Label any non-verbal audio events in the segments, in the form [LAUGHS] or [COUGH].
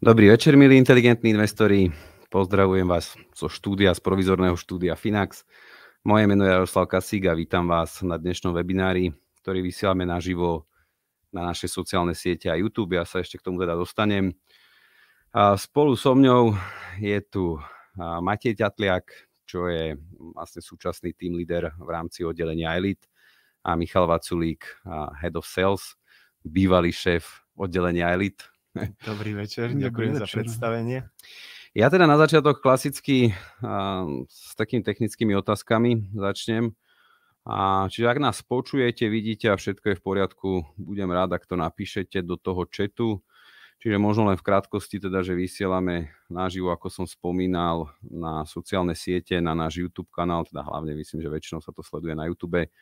Dobrý večer, milí inteligentní investori. Pozdravujem vás zo štúdia, z provizorného štúdia Finax. Moje meno je Jaroslav Kasík a vítam vás na dnešnom webinári, ktorý vysielame naživo na naše sociálne siete a YouTube. Ja sa ešte k tomu teda dostanem. A spolu so mňou je tu Matej Ťatliak, čo je vlastne súčasný team leader v rámci oddelenia Elite a Michal Vaculík, Head of Sales, bývalý šéf oddelenia Elite Dobrý večer, ďakujem Dobrý za no. predstavenie. Ja teda na začiatok klasicky a, s takými technickými otázkami začnem. A, čiže ak nás počujete, vidíte a všetko je v poriadku, budem rád, ak to napíšete do toho četu. Čiže možno len v krátkosti teda, že vysielame naživo, ako som spomínal, na sociálne siete, na náš YouTube kanál, teda hlavne myslím, že väčšinou sa to sleduje na YouTube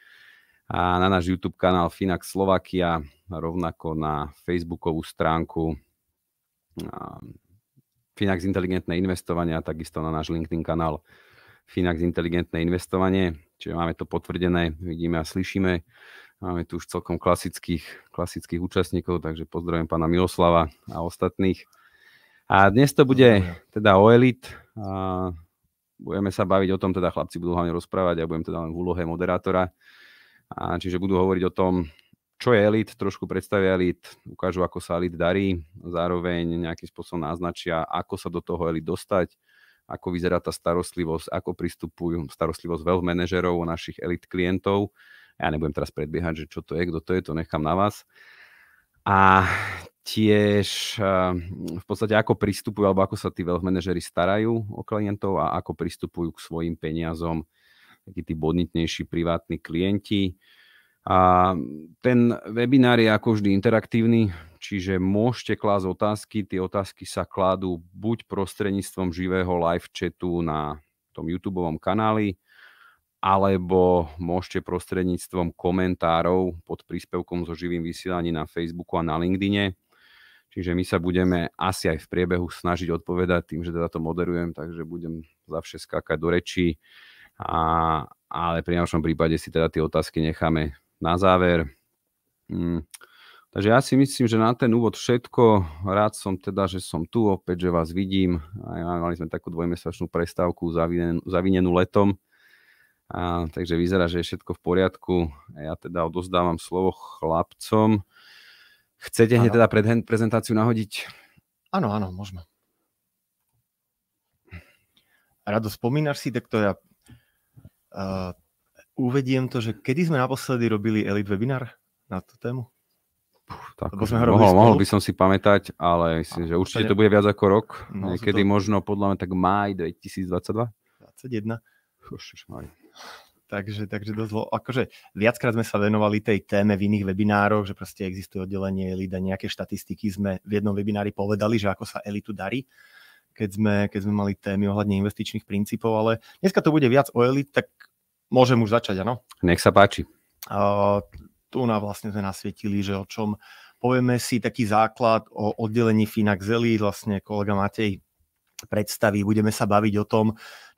a na náš YouTube kanál Finax Slovakia, rovnako na facebookovú stránku Finax Inteligentné investovanie a takisto na náš LinkedIn kanál Finax Inteligentné investovanie. Čiže máme to potvrdené, vidíme a slyšíme. Máme tu už celkom klasických, klasických účastníkov, takže pozdravím pána Miloslava a ostatných. A dnes to bude teda o elit. A budeme sa baviť o tom, teda chlapci budú hlavne rozprávať, ja budem teda len v úlohe moderátora. A čiže budú hovoriť o tom, čo je elit, trošku predstavia elit, ukážu, ako sa elit darí, zároveň nejakým spôsobom naznačia, ako sa do toho elit dostať, ako vyzerá tá starostlivosť, ako pristupujú starostlivosť veľ manažerov o našich elit klientov. Ja nebudem teraz predbiehať, že čo to je, kto to je, to nechám na vás. A tiež v podstate ako pristupujú, alebo ako sa tí wealth manažery starajú o klientov a ako pristupujú k svojim peniazom, takí tí bodnitnejší privátni klienti. A ten webinár je ako vždy interaktívny, čiže môžete klásť otázky. Tie otázky sa kladú buď prostredníctvom živého live chatu na tom YouTube kanáli, alebo môžete prostredníctvom komentárov pod príspevkom so živým vysielaním na Facebooku a na LinkedIne. Čiže my sa budeme asi aj v priebehu snažiť odpovedať tým, že teda to moderujem, takže budem za vše skákať do rečí a, ale pri našom prípade si teda tie otázky necháme na záver. Mm. Takže ja si myslím, že na ten úvod všetko. Rád som teda, že som tu, opäť, že vás vidím. A mali sme takú dvojmesačnú prestávku zavinenú, zavinenú letom. A, takže vyzerá, že je všetko v poriadku. A ja teda odozdávam slovo chlapcom. Chcete hneď teda pred prezentáciu nahodiť? Áno, áno, môžeme. Rado, spomínaš si, tak to ja Uh, uvediem to, že kedy sme naposledy robili Elite webinár na tú tému? Puh, tak, sme ho mohol, mohol by som si pamätať, ale myslím, že určite to bude viac ako rok. No, niekedy to... možno podľa mňa tak maj 2022. 21. Už, Takže, takže dosť dlho. Akože viackrát sme sa venovali tej téme v iných webinároch, že proste existuje oddelenie elita, nejaké štatistiky sme v jednom webinári povedali, že ako sa elitu darí keď sme, keď sme mali témy ohľadne investičných princípov, ale dneska to bude viac o elit, tak môžem už začať, áno? Nech sa páči. Uh, tu na vlastne sme nasvietili, že o čom povieme si taký základ o oddelení Finax Elit, vlastne kolega Matej predstaví, budeme sa baviť o tom,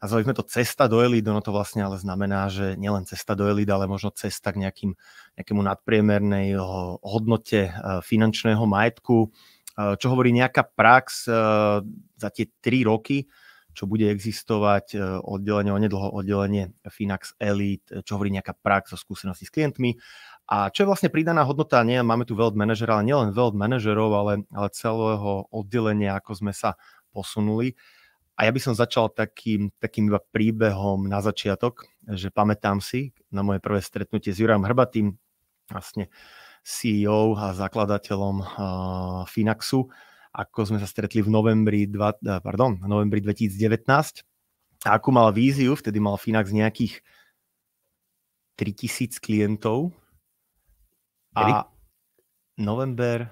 nazvali sme to cesta do elit, ono to vlastne ale znamená, že nielen cesta do elit, ale možno cesta k nejakým, nejakému nadpriemernej eh, hodnote eh, finančného majetku, Eh, čo hovorí nejaká prax eh, za tie 3 roky, čo bude existovať eh, oddelenie, onedlho oddelenie Finax Elite, čo hovorí nejaká prax o skúsenosti s klientmi. A čo je vlastne pridaná hodnota, nie, máme tu veľa manažera, ale nielen veľa manažerov, ale, ale celého oddelenia, ako sme sa posunuli. A ja by som začal takým, takým iba príbehom na začiatok, že pamätám si na moje prvé stretnutie s Jurajom Hrbatým, vlastne uh, CEO a zakladateľom Finaxu, ako sme sa stretli v novembri, dva, pardon, v novembri 2019. A akú mal víziu, vtedy mal Finax nejakých 3000 klientov. A november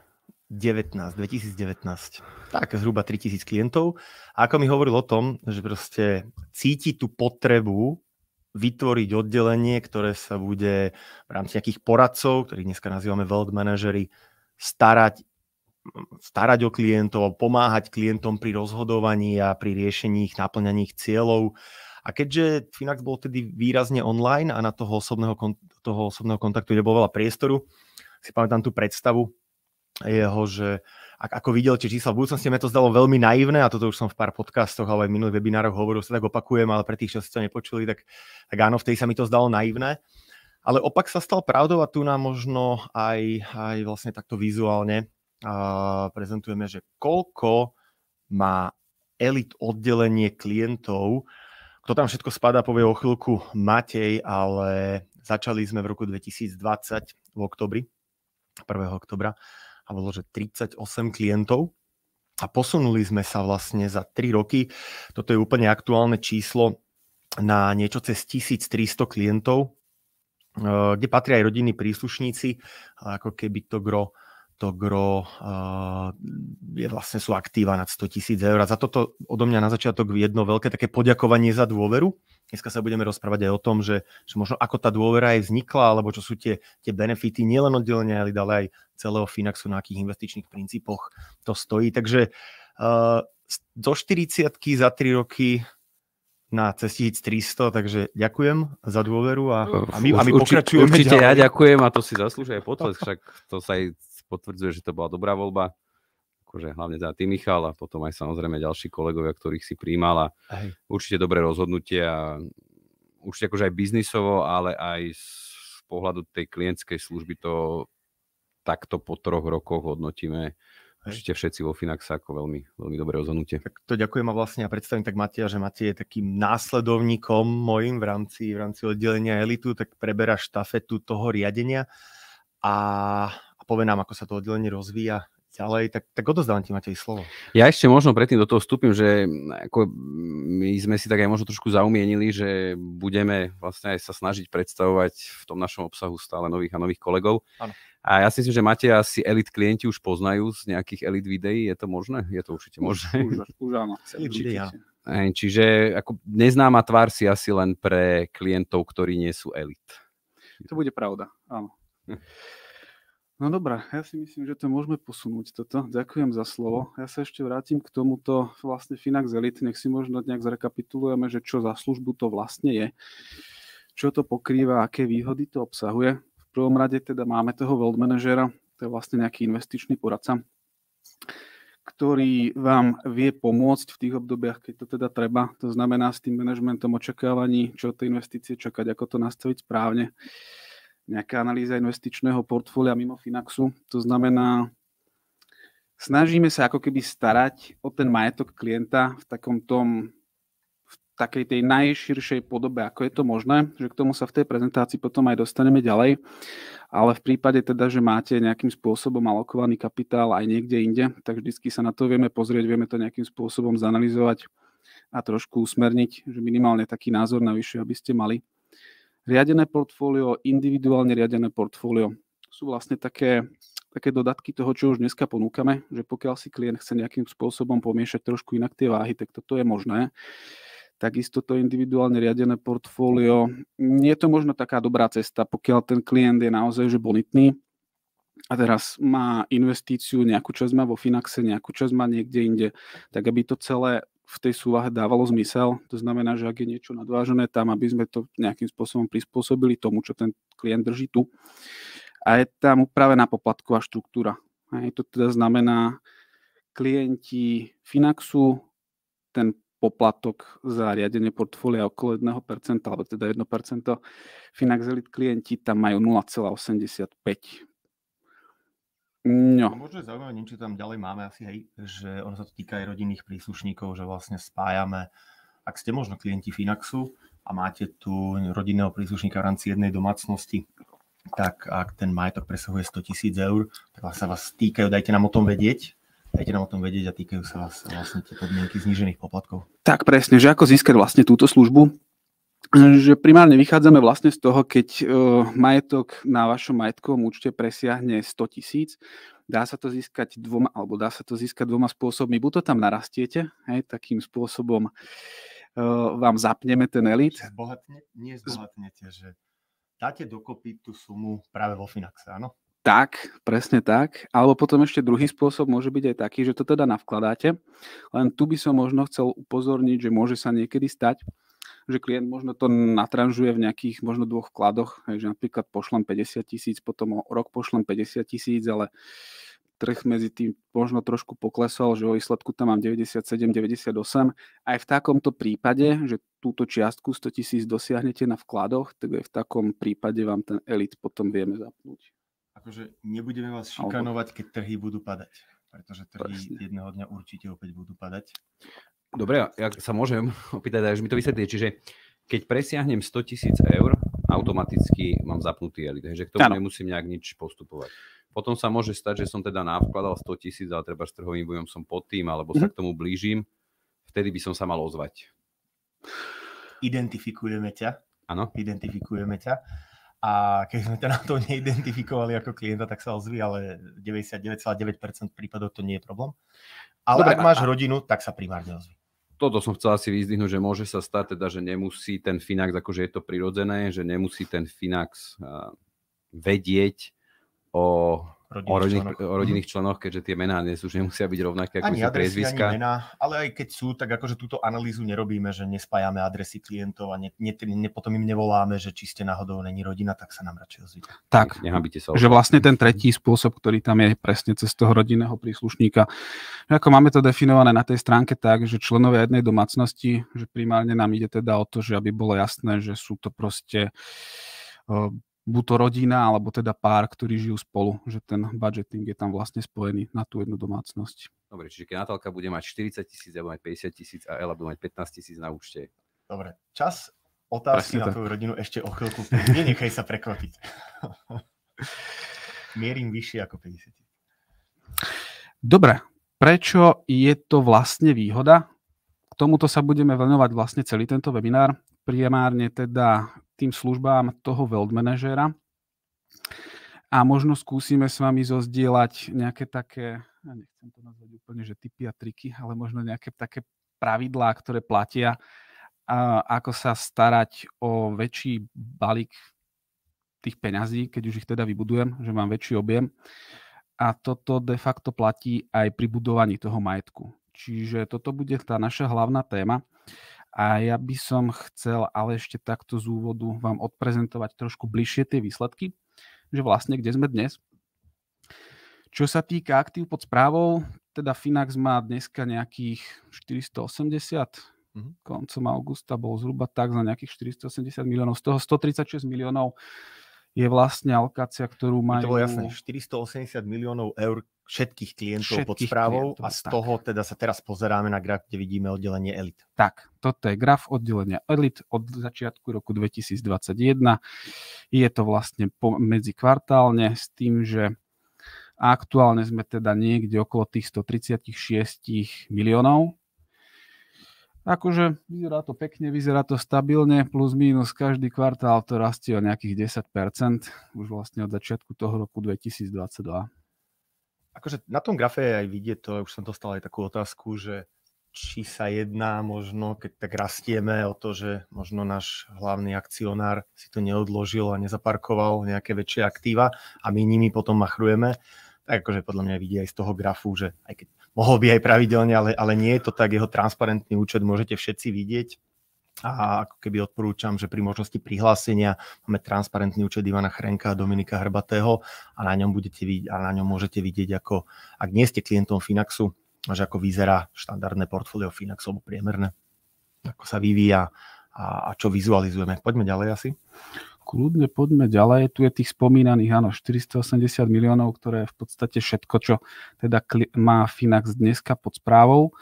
19, 2019. Tak, zhruba 3000 klientov. A ako mi hovoril o tom, že proste cíti tú potrebu vytvoriť oddelenie, ktoré sa bude v rámci nejakých poradcov, ktorých dneska nazývame wealth manažery, starať, starať o klientov, pomáhať klientom pri rozhodovaní a pri riešení ich, naplňaní ich cieľov. A keďže Finax bol tedy výrazne online a na toho osobného, toho osobného kontaktu nebolo veľa priestoru, si pamätám tú predstavu jeho, že uh, ak, ako videl tie čísla v budúcnosti, mi to zdalo veľmi naivné a toto už som v pár podcastoch, ale aj v minulých webinároch hovoril, sa tak opakujem, ale pre tých, čo si to nepočuli, tak, tak áno, vtedy sa mi to zdalo naivné. Ale opak sa stal pravdou a tu nám možno aj, aj vlastne takto vizuálne uh, prezentujeme, že koľko má elit oddelenie klientov. Kto tam všetko spadá, povie o chvíľku Matej, ale začali sme v roku 2020 v oktobri, 1. oktobra a bolo, že 38 klientov. A posunuli sme sa vlastne za 3 roky, toto je úplne aktuálne číslo, na niečo cez 1300 klientov, eh, kde patria aj rodinní príslušníci, ale ako keby to gro, to gro eh, je vlastne sú aktíva nad 100 000 eur. A za toto odo mňa na začiatok jedno veľké také poďakovanie za dôveru. Dneska sa budeme rozprávať aj o tom, že, že možno ako tá dôvera aj vznikla, alebo čo sú tie, tie benefity nielen oddelenia, ale ale aj celého Finaxu, na akých investičných princípoch to stojí. Takže uh, do 40 za 3 roky na cez 1300, takže ďakujem za dôveru a, a my, a my Urči, pokračujeme. Určite ďalej. ja ďakujem a to si zaslúžia aj potlesk, však to sa aj potvrdzuje, že to bola dobrá voľba akože hlavne za teda ty Michal a potom aj samozrejme ďalší kolegovia, ktorých si príjmal a určite dobré rozhodnutie a určite akože aj biznisovo, ale aj z pohľadu tej klientskej služby to takto po troch rokoch hodnotíme určite všetci vo Finax ako veľmi, veľmi dobré rozhodnutie. Tak to ďakujem a vlastne a predstavím tak Matia, že Matia je takým následovníkom mojim v rámci, v rámci oddelenia elitu, tak preberá štafetu toho riadenia a, a povie nám, ako sa to oddelenie rozvíja ďalej, tak, tak odozdávam ti, Matej, slovo. Ja ešte možno predtým do toho vstúpim, že mm, ako mm, my sme si tak aj možno trošku zaumienili, že budeme vlastne aj sa snažiť predstavovať v tom našom obsahu stále nových a nových kolegov. Áno. A ja si myslím, že máte asi elit klienti už poznajú z nejakých elit videí, je to možné? Je to určite možné. Už, už, už áno. Určite. [LAUGHS] Čiže ako neznáma tvár si asi len pre klientov, ktorí nie sú elit. To bude pravda, áno. [LAUGHS] No dobré, ja si myslím, že to môžeme posunúť toto. Ďakujem za slovo. Mhm. Ja sa ešte vrátim k tomuto vlastne Finax Elite. Nech si možno nejak zrekapitulujeme, že čo za službu to vlastne je, čo to pokrýva, aké výhody to obsahuje. V prvom rade teda máme toho world manažera, to je vlastne nejaký investičný poradca, ktorý vám vie pomôcť v tých obdobiach, keď to teda treba. To znamená s tým manažmentom očakávaní, čo od tej investície čakať, ako to nastaviť správne nejaká analýza investičného portfólia mimo Finaxu. To znamená, snažíme sa ako keby starať o ten majetok klienta v takom tom, v takej tej najširšej podobe, ako je to možné, že k tomu sa v tej prezentácii potom aj dostaneme ďalej, ale v prípade teda, že máte nejakým spôsobom alokovaný kapitál aj niekde inde, tak vždycky sa na to vieme pozrieť, vieme to nejakým spôsobom zanalizovať a trošku usmerniť, že minimálne taký názor navyše, aby ste mali. Riadené portfólio, individuálne riadené portfólio sú vlastne také, také dodatky toho, čo už dneska ponúkame, že pokiaľ si klient chce nejakým spôsobom pomiešať trošku inak tie váhy, tak toto je možné. Takisto to individuálne riadené portfólio. Nie je to možno taká dobrá cesta, pokiaľ ten klient je naozaj že bonitný, a teraz má investíciu, nejakú časť má vo Finaxe, nejakú časť má niekde inde, tak aby to celé v tej súvahe dávalo zmysel. To znamená, že ak je niečo nadvážené tam, aby sme to nejakým spôsobom prispôsobili tomu, čo ten klient drží tu. A je tam upravená poplatková štruktúra. Hej, to teda znamená, klienti Finaxu ten poplatok za riadenie portfólia okolo 1%, alebo teda 1%. Finax Elite klienti tam majú 0,85 No. možno je zaujímavé, či tam ďalej máme asi, hej, že ono sa to týka aj rodinných príslušníkov, že vlastne spájame, ak ste možno klienti Finaxu a máte tu rodinného príslušníka v rámci jednej domácnosti, tak ak ten majetok presahuje 100 tisíc eur, tak vlastne vás týkajú, dajte nám o tom vedieť, dajte nám o tom vedieť a týkajú sa vás vlastne tie podmienky znížených poplatkov. Tak presne, že ako získať vlastne túto službu, že primárne vychádzame vlastne z toho, keď e, majetok na vašom majetkovom účte presiahne 100 tisíc, dá sa to získať dvoma, alebo dá sa to získať dvoma spôsobmi. Buď to tam narastiete, hej, takým spôsobom e, vám zapneme ten elit. Zbohatne, nie zbohatnete, že dáte dokopy tú sumu práve vo Finaxe, áno? Tak, presne tak. Alebo potom ešte druhý spôsob môže byť aj taký, že to teda navkladáte. Len tu by som možno chcel upozorniť, že môže sa niekedy stať, že klient možno to natranžuje v nejakých možno dvoch vkladoch, že napríklad pošlem 50 tisíc, potom o rok pošlem 50 tisíc, ale trh medzi tým možno trošku poklesol, že o výsledku tam mám 97-98. Aj v takomto prípade, že túto čiastku 100 tisíc dosiahnete na vkladoch, tak aj v takom prípade vám ten elit potom vieme zapnúť. Akože nebudeme vás šikanovať, keď trhy budú padať pretože trhy Presne. jedného dňa určite opäť budú padať. Dobre, ja sa môžem [LAUGHS] opýtať, až mi to vysvetlí. Čiže keď presiahnem 100 tisíc eur, automaticky mám zapnutý elit, že k tomu ano. nemusím nejak nič postupovať. Potom sa môže stať, že som teda navkladal 100 tisíc, ale treba s trhovým bojom som pod tým, alebo sa mm-hmm. k tomu blížim, vtedy by som sa mal ozvať. Identifikujeme ťa. Áno. Identifikujeme ťa. A keď sme ťa na to neidentifikovali ako klienta, tak sa ozvi, ale 99,9% prípadov to nie je problém. Ale Dobre, ak máš a... rodinu, tak sa primárne ozvi toto som chcel asi vyzdvihnúť, že môže sa stať teda, že nemusí ten Finax, akože je to prirodzené, že nemusí ten Finax eh, vedieť o rodinných, o rodinných, členoch. O rodinných členoch, keďže tie mená sú, že nemusia byť rovnaké ako ani sú adresy, Ani mená, ale aj keď sú, tak akože túto analýzu nerobíme, že nespájame adresy klientov a ne, ne, ne, potom im nevoláme, že či ste náhodou není rodina, tak sa nám radšej ozvíte. Tak, nehambite sa. Že vlastne ten tretí spôsob, ktorý tam je presne cez toho rodinného príslušníka. Ako máme to definované na tej stránke tak, že členovia jednej domácnosti, že primárne nám ide teda o to, že aby bolo jasné, že sú to proste eh, buď to rodina, alebo teda pár, ktorí žijú spolu, že ten budgeting je tam vlastne spojený na tú jednu domácnosť. Dobre, čiže keď Natálka bude mať 40 tisíc, ja mať 50 tisíc a Ela bude mať 15 tisíc na účte. Dobre, čas otázky Presne na tak. tvoju rodinu ešte o chvíľku. Nenechaj sa prekvapiť. [LAUGHS] Mierim vyššie ako 50 tisíc. Dobre, prečo je to vlastne výhoda? K tomuto sa budeme venovať vlastne celý tento webinár primárne teda tým službám toho world manažera. A možno skúsime s vami zozdieľať nejaké také, ja nechcem to nazvať úplne, že typy a triky, ale možno nejaké také pravidlá, ktoré platia, a ako sa starať o väčší balík tých peňazí, keď už ich teda vybudujem, že mám väčší objem. A toto de facto platí aj pri budovaní toho majetku. Čiže toto bude tá naša hlavná téma. A ja by som chcel ale ešte takto z úvodu vám odprezentovať trošku bližšie tie výsledky, že vlastne kde sme dnes. Čo sa týka aktív pod správou, teda Finax má dneska nejakých 480 Mm-hmm. koncom augusta bol zhruba tak za nejakých 480 miliónov. Z toho 136 miliónov je vlastne alokácia, ktorú majú... To bolo jasné, 480 miliónov eur všetkých klientov všetkých pod správou klientov, a z tak. toho teda sa teraz pozeráme na graf, kde vidíme oddelenie Elite. Tak, toto je graf oddelenia elite od začiatku roku 2021. Je to vlastne medzikvartálne s tým, že aktuálne sme teda niekde okolo tých 136 miliónov. Akože vyzerá to pekne, vyzerá to stabilne, plus minus každý kvartál to rastie o nejakých 10%, už vlastne od začiatku toho roku 2022 akože na tom grafe aj vidieť to, už som dostal aj takú otázku, že či sa jedná možno, keď tak rastieme o to, že možno náš hlavný akcionár si to neodložil a nezaparkoval nejaké väčšie aktíva a my nimi potom machrujeme, tak akože podľa mňa vidie aj z toho grafu, že aj keď mohol by aj pravidelne, ale, ale nie je to tak, jeho transparentný účet môžete všetci vidieť a ako keby odporúčam, že pri možnosti prihlásenia máme transparentný účet Ivana Chrenka a Dominika Hrbatého a na ňom, budete, vidieť a na ňom môžete vidieť, ako, ak nie ste klientom Finaxu, že ako vyzerá štandardné portfólio Finaxu alebo priemerné, ako sa vyvíja a, a čo vizualizujeme. Poďme ďalej asi. Kľudne poďme ďalej. Tu je tých spomínaných, áno, 480 miliónov, ktoré je v podstate všetko, čo teda má Finax dneska pod správou.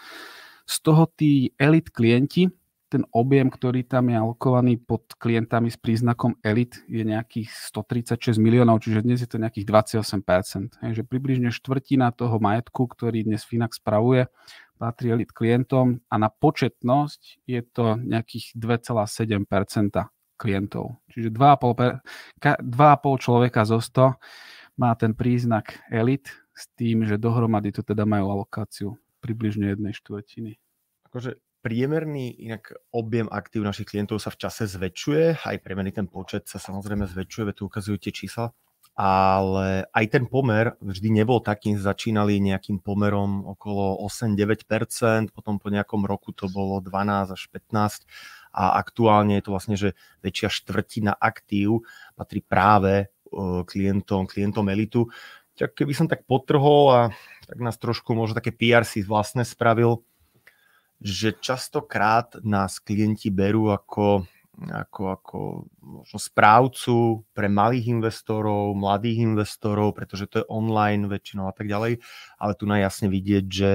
Z toho tí elit klienti, ten objem, ktorý tam je alokovaný pod klientami s príznakom elit je nejakých 136 miliónov, čiže dnes je to nejakých 28%. Takže približne štvrtina toho majetku, ktorý dnes Finax spravuje, patrí elit klientom a na početnosť je to nejakých 2,7% klientov. Čiže 2,5, človeka zo 100 má ten príznak elit s tým, že dohromady to teda majú alokáciu približne jednej štvrtiny. Akože priemerný inak objem aktív našich klientov sa v čase zväčšuje, aj priemerný ten počet sa samozrejme zväčšuje, veď tu ukazujú tie čísla, ale aj ten pomer vždy nebol taký, začínali nejakým pomerom okolo 8-9%, potom po nejakom roku to bolo 12 až 15 a aktuálne je to vlastne, že väčšia štvrtina aktív patrí práve klientom, klientom elitu. Tak keby som tak potrhol a tak nás trošku možno také PR si vlastne spravil, že častokrát nás klienti berú ako, ako, ako možno správcu pre malých investorov, mladých investorov, pretože to je online väčšinou a tak ďalej, ale tu najjasne vidieť, že,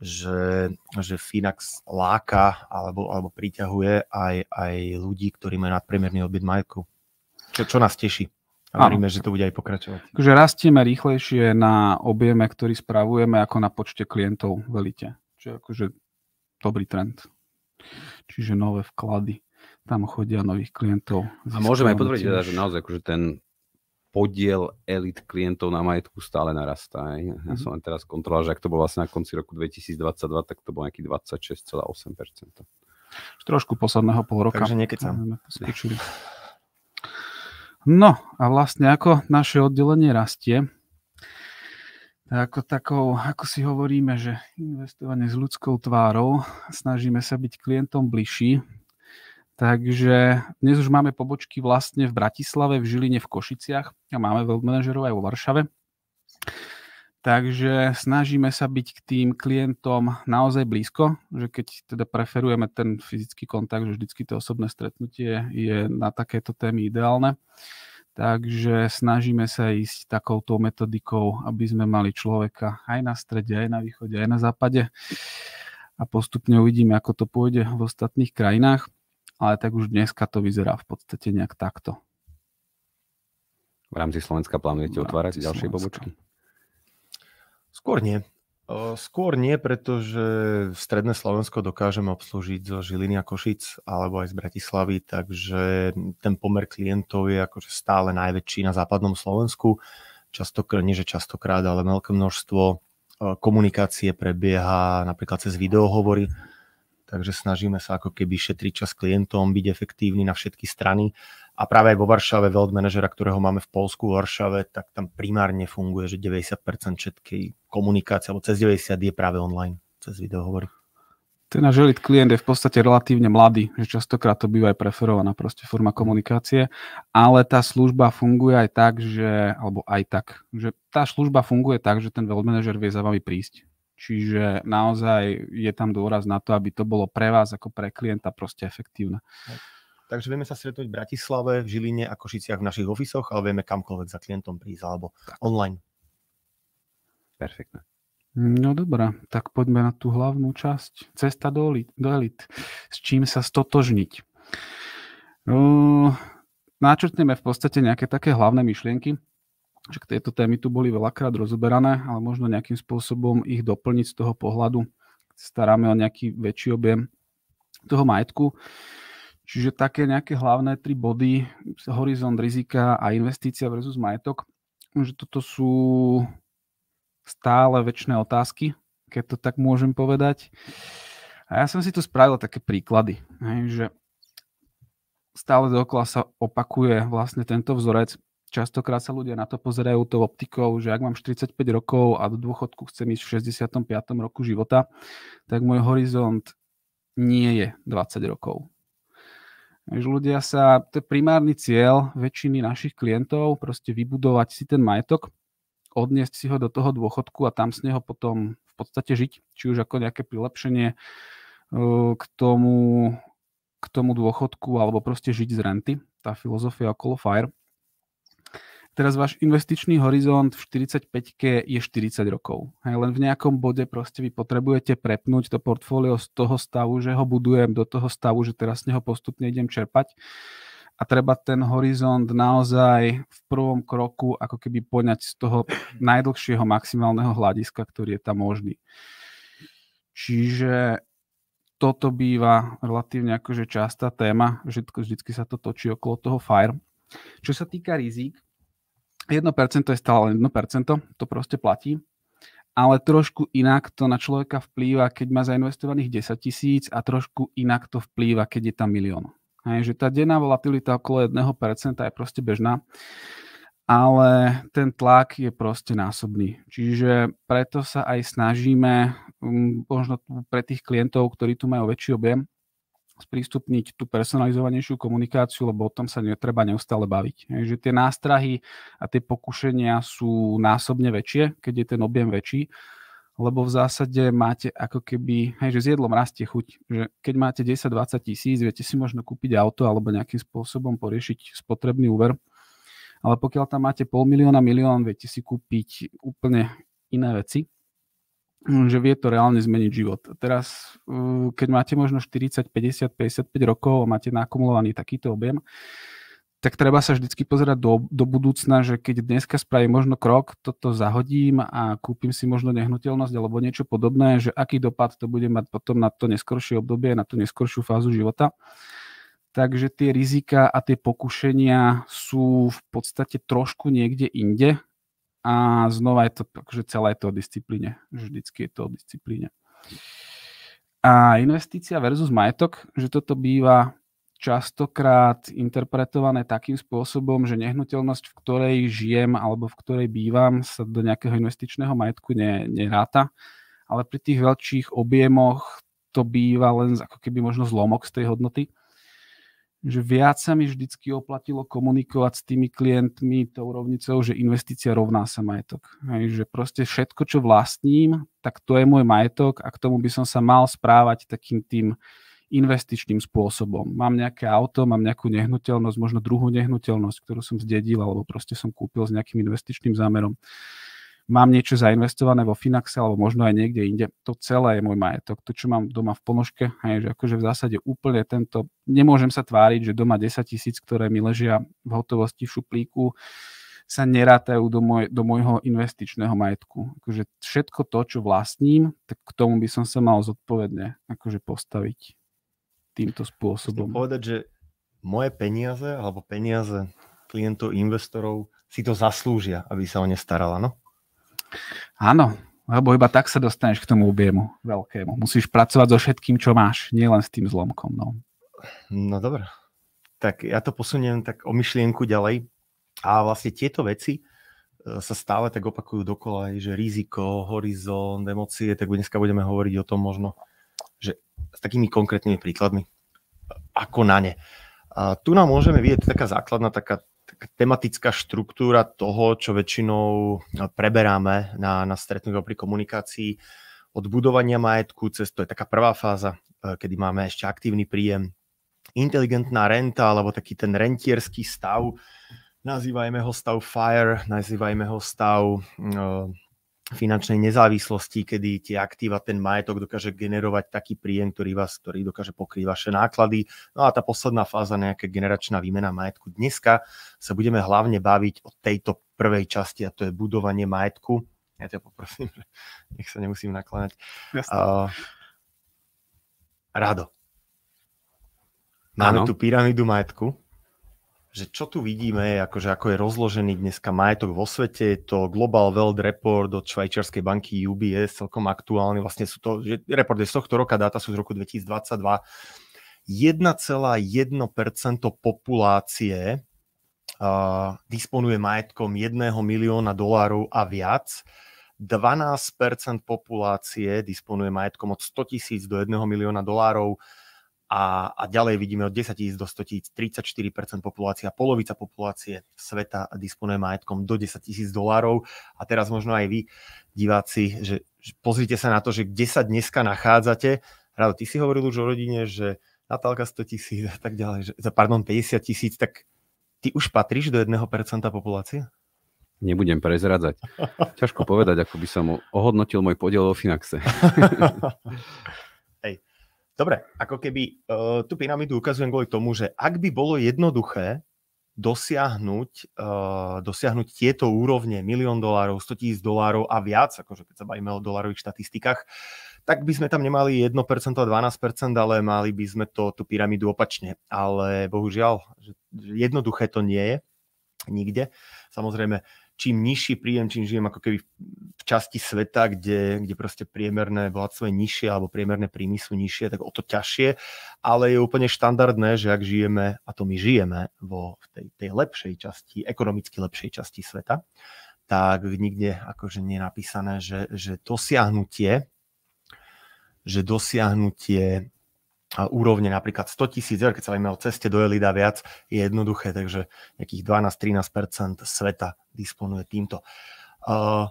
že, že Finax láka alebo, alebo priťahuje aj, aj ľudí, ktorí majú nadpriemerný odbyt majetku. Čo, čo nás teší? A veríme, že to bude aj pokračovať. Takže rastieme rýchlejšie na objeme, ktorý spravujeme, ako na počte klientov v elite. Čiže akože dobrý trend. Čiže nové vklady, tam chodia nových klientov. A môžeme aj potvrdiť, teda, že naozaj akože ten podiel elit klientov na majetku stále narastá. Aj. Ja mhm. som len teraz kontroloval, že ak to bolo vlastne na konci roku 2022, tak to bolo nejaký 26,8%. Trošku posledného pol roka. Takže niekedy sa. No a vlastne ako naše oddelenie rastie, ako takou, ako si hovoríme, že investovanie s ľudskou tvárou, snažíme sa byť klientom bližší, Takže dnes už máme pobočky vlastne v Bratislave, v Žiline, v Košiciach a máme web manažerov aj vo Varšave. Takže snažíme sa byť k tým klientom naozaj blízko, že keď teda preferujeme ten fyzický kontakt, že vždycky to osobné stretnutie je na takéto témy ideálne. Takže snažíme sa ísť takouto metodikou, aby sme mali človeka aj na strede, aj na východe, aj na západe. A postupne uvidíme, ako to pôjde v ostatných krajinách. Ale tak už dneska to vyzerá v podstate nejak takto. V rámci Slovenska plánujete otvárať ďalšie pobočky? Skôr nie. Skôr nie, pretože stredné Slovensko dokážeme obslužiť zo Žiliny a Košic alebo aj z Bratislavy, takže ten pomer klientov je akože stále najväčší na západnom Slovensku. Častokrát, nie že častokrát, ale veľké množstvo komunikácie prebieha napríklad cez videohovory, takže snažíme sa ako keby šetriť čas klientom, byť efektívni na všetky strany. A práve aj vo Varšave, veľd manažera, ktorého máme v Polsku, v Varšave, tak tam primárne funguje, že 90% všetkej komunikácia, alebo cez 90 je práve online, cez videohovor. Ten náš elit klient je v podstate relatívne mladý, že častokrát to býva aj preferovaná proste forma komunikácie, ale tá služba funguje aj tak, že, alebo aj tak, že tá služba funguje tak, že ten veľký manažer vie za vami prísť. Čiže naozaj je tam dôraz na to, aby to bolo pre vás ako pre klienta proste efektívne. Takže vieme sa stretnúť v Bratislave, v Žiline a Košiciach v našich ofisoch, ale vieme kamkoľvek za klientom prísť alebo online Perfektné. No dobrá, tak poďme na tú hlavnú časť. Cesta do, do elit. S čím sa stotožniť? No, načrtneme v podstate nejaké také hlavné myšlienky, že k tejto témy tu boli veľakrát rozoberané, ale možno nejakým spôsobom ich doplniť z toho pohľadu. Staráme o nejaký väčší objem toho majetku. Čiže také nejaké hlavné tri body, horizont rizika a investícia versus majetok, že toto sú stále väčšie otázky, keď to tak môžem povedať. A ja som si tu spravil také príklady, hej, že stále dokola sa opakuje vlastne tento vzorec. Častokrát sa ľudia na to pozerajú tou optikou, že ak mám 45 rokov a do dôchodku chcem ísť v 65. roku života, tak môj horizont nie je 20 rokov. Takže ľudia sa, to je primárny cieľ väčšiny našich klientov, proste vybudovať si ten majetok odniesť si ho do toho dôchodku a tam s neho potom v podstate žiť, či už ako nejaké prilepšenie e, k tomu, k tomu dôchodku alebo proste žiť z renty. Tá filozofia okolo FIRE. Teraz váš investičný horizont v 45-ke je 40 rokov. Hej, len v nejakom bode proste vy potrebujete prepnúť to portfólio z toho stavu, že ho budujem, do toho stavu, že teraz z neho postupne idem čerpať a treba ten horizont naozaj v prvom kroku ako keby poňať z toho najdlhšieho maximálneho hľadiska, ktorý je tam možný. Čiže toto býva relatívne akože častá téma, že vždy sa to točí okolo toho FIRE. Čo sa týka rizík, 1% je stále len 1%, to proste platí ale trošku inak to na človeka vplýva, keď má zainvestovaných 10 tisíc a trošku inak to vplýva, keď je tam milión. Hej, že tá denná volatilita okolo 1% je proste bežná, ale ten tlak je proste násobný. Čiže preto sa aj snažíme, mm, možno pre tých klientov, ktorí tu majú väčší objem, sprístupniť tú personalizovanejšiu komunikáciu, lebo o tom sa netreba neustále baviť. Hej, že tie nástrahy a tie pokušenia sú násobne väčšie, keď je ten objem väčší lebo v zásade máte ako keby, hej, že s jedlom rastie chuť, že keď máte 10-20 tisíc, viete si možno kúpiť auto alebo nejakým spôsobom poriešiť spotrebný úver, ale pokiaľ tam máte pol milióna, milión, viete si kúpiť úplne iné veci, že vie to reálne zmeniť život. Teraz, eh, keď máte možno 40, 50, 55 rokov a máte nakumulovaný takýto objem, tak treba sa vždycky pozerať do, do budúcna, že keď dneska spravím možno krok, toto zahodím a kúpim si možno nehnuteľnosť alebo niečo podobné, že aký dopad to bude mať potom na to neskoršie obdobie, na tú neskoršiu fázu života. Takže tie rizika a tie pokušenia sú v podstate trošku niekde inde a znova je to takže celé je to o disciplíne. Vždycky je to o disciplíne. A investícia versus majetok, že toto býva častokrát interpretované takým spôsobom, že nehnuteľnosť, v ktorej žijem alebo v ktorej bývam, sa do nejakého investičného majetku ne, neráta, ale pri tých väčších objemoch to býva len ako keby možno zlomok z tej hodnoty. Že viac sa mi vždycky oplatilo komunikovať s tými klientmi tou rovnicou, že investícia rovná sa majetok. Hej, že proste všetko, čo vlastním, tak to je môj majetok a k tomu by som sa mal správať takým tým investičným spôsobom. Mám nejaké auto, mám nejakú nehnuteľnosť, možno druhú nehnuteľnosť, ktorú som zdedil alebo proste som kúpil s nejakým investičným zámerom. Mám niečo zainvestované vo Finaxe alebo možno aj niekde inde. To celé je môj majetok. To, čo mám doma v ponožke, je že akože v zásade úplne tento... Nemôžem sa tváriť, že doma 10 tisíc, ktoré mi ležia v hotovosti v šuplíku, sa nerátajú do, môj, do môjho investičného majetku. Akože všetko to, čo vlastním, tak k tomu by som sa mal zodpovedne akože postaviť týmto spôsobom. Chcem povedať, že moje peniaze alebo peniaze klientov, investorov si to zaslúžia, aby sa o ne starala, no? Áno, lebo iba tak sa dostaneš k tomu objemu veľkému. Musíš pracovať so všetkým, čo máš, nielen s tým zlomkom. No, no dobre. Tak ja to posuniem tak o myšlienku ďalej. A vlastne tieto veci e, sa stále tak opakujú dokola, že riziko, horizont, emócie, tak dneska budeme hovoriť o tom možno s takými konkrétnymi príkladmi, ako na ne. A tu nám môžeme vidieť taká základná, taká, taká tematická štruktúra toho, čo väčšinou no, preberáme na, na stretnutí pri komunikácii od budovania majetku cez, to je taká prvá fáza, e, kedy máme ešte aktívny príjem, inteligentná renta alebo taký ten rentierský stav, nazývajme ho stav FIRE, nazývajme ho stav e, finančnej nezávislosti, kedy tie aktíva, ten majetok dokáže generovať taký príjem, ktorý, vás, ktorý dokáže pokryť vaše náklady. No a tá posledná fáza, nejaká generačná výmena majetku. Dneska sa budeme hlavne baviť o tejto prvej časti a to je budovanie majetku. Ja ťa poprosím, že nech sa nemusím nakláňať. Uh, Rado. Máme ano. tu pyramídu majetku že čo tu vidíme, akože ako je rozložený dneska majetok vo svete, je to Global World Report od švajčiarskej banky UBS, celkom aktuálny, vlastne sú to, že report je z tohto roka, dáta sú z roku 2022, 1,1% populácie uh, disponuje majetkom 1 milióna dolárov a viac, 12% populácie disponuje majetkom od 100 tisíc do 1 milióna dolárov, a, a ďalej vidíme od 10 tisíc do 100 tisíc 34% populácia, polovica populácie sveta disponuje majetkom do 10 tisíc dolárov a teraz možno aj vy, diváci, že, že pozrite sa na to, že kde sa dneska nachádzate. Rado, ty si hovoril už o rodine, že Natálka 100 tisíc a tak ďalej, že, pardon, 50 tisíc, tak ty už patríš do 1% populácie? Nebudem prezradzať. [LAUGHS] Ťažko povedať, ako by som ohodnotil môj podiel o Finaxe. [LAUGHS] Dobre, ako keby uh, tú pyramídu ukazujem kvôli tomu, že ak by bolo jednoduché dosiahnuť, uh, dosiahnuť tieto úrovne milión dolárov, 100 tisíc dolárov a viac, akože keď sa bavíme o dolarových štatistikách, tak by sme tam nemali 1% a 12%, ale mali by sme to, tú pyramídu opačne. Ale bohužiaľ, jednoduché to nie je nikde. Samozrejme, čím nižší príjem, čím žijem ako keby v časti sveta, kde, kde proste priemerné bohatstvo je nižšie alebo priemerné príjmy sú nižšie, tak o to ťažšie. Ale je úplne štandardné, že ak žijeme, a to my žijeme vo tej, tej lepšej časti, ekonomicky lepšej časti sveta, tak nikde akože nie je napísané, že, že dosiahnutie že dosiahnutie úrovne napríklad 100 tisíc eur, keď sa vieme o ceste do Elida viac, je jednoduché, takže nejakých 12-13% sveta disponuje týmto. Uh,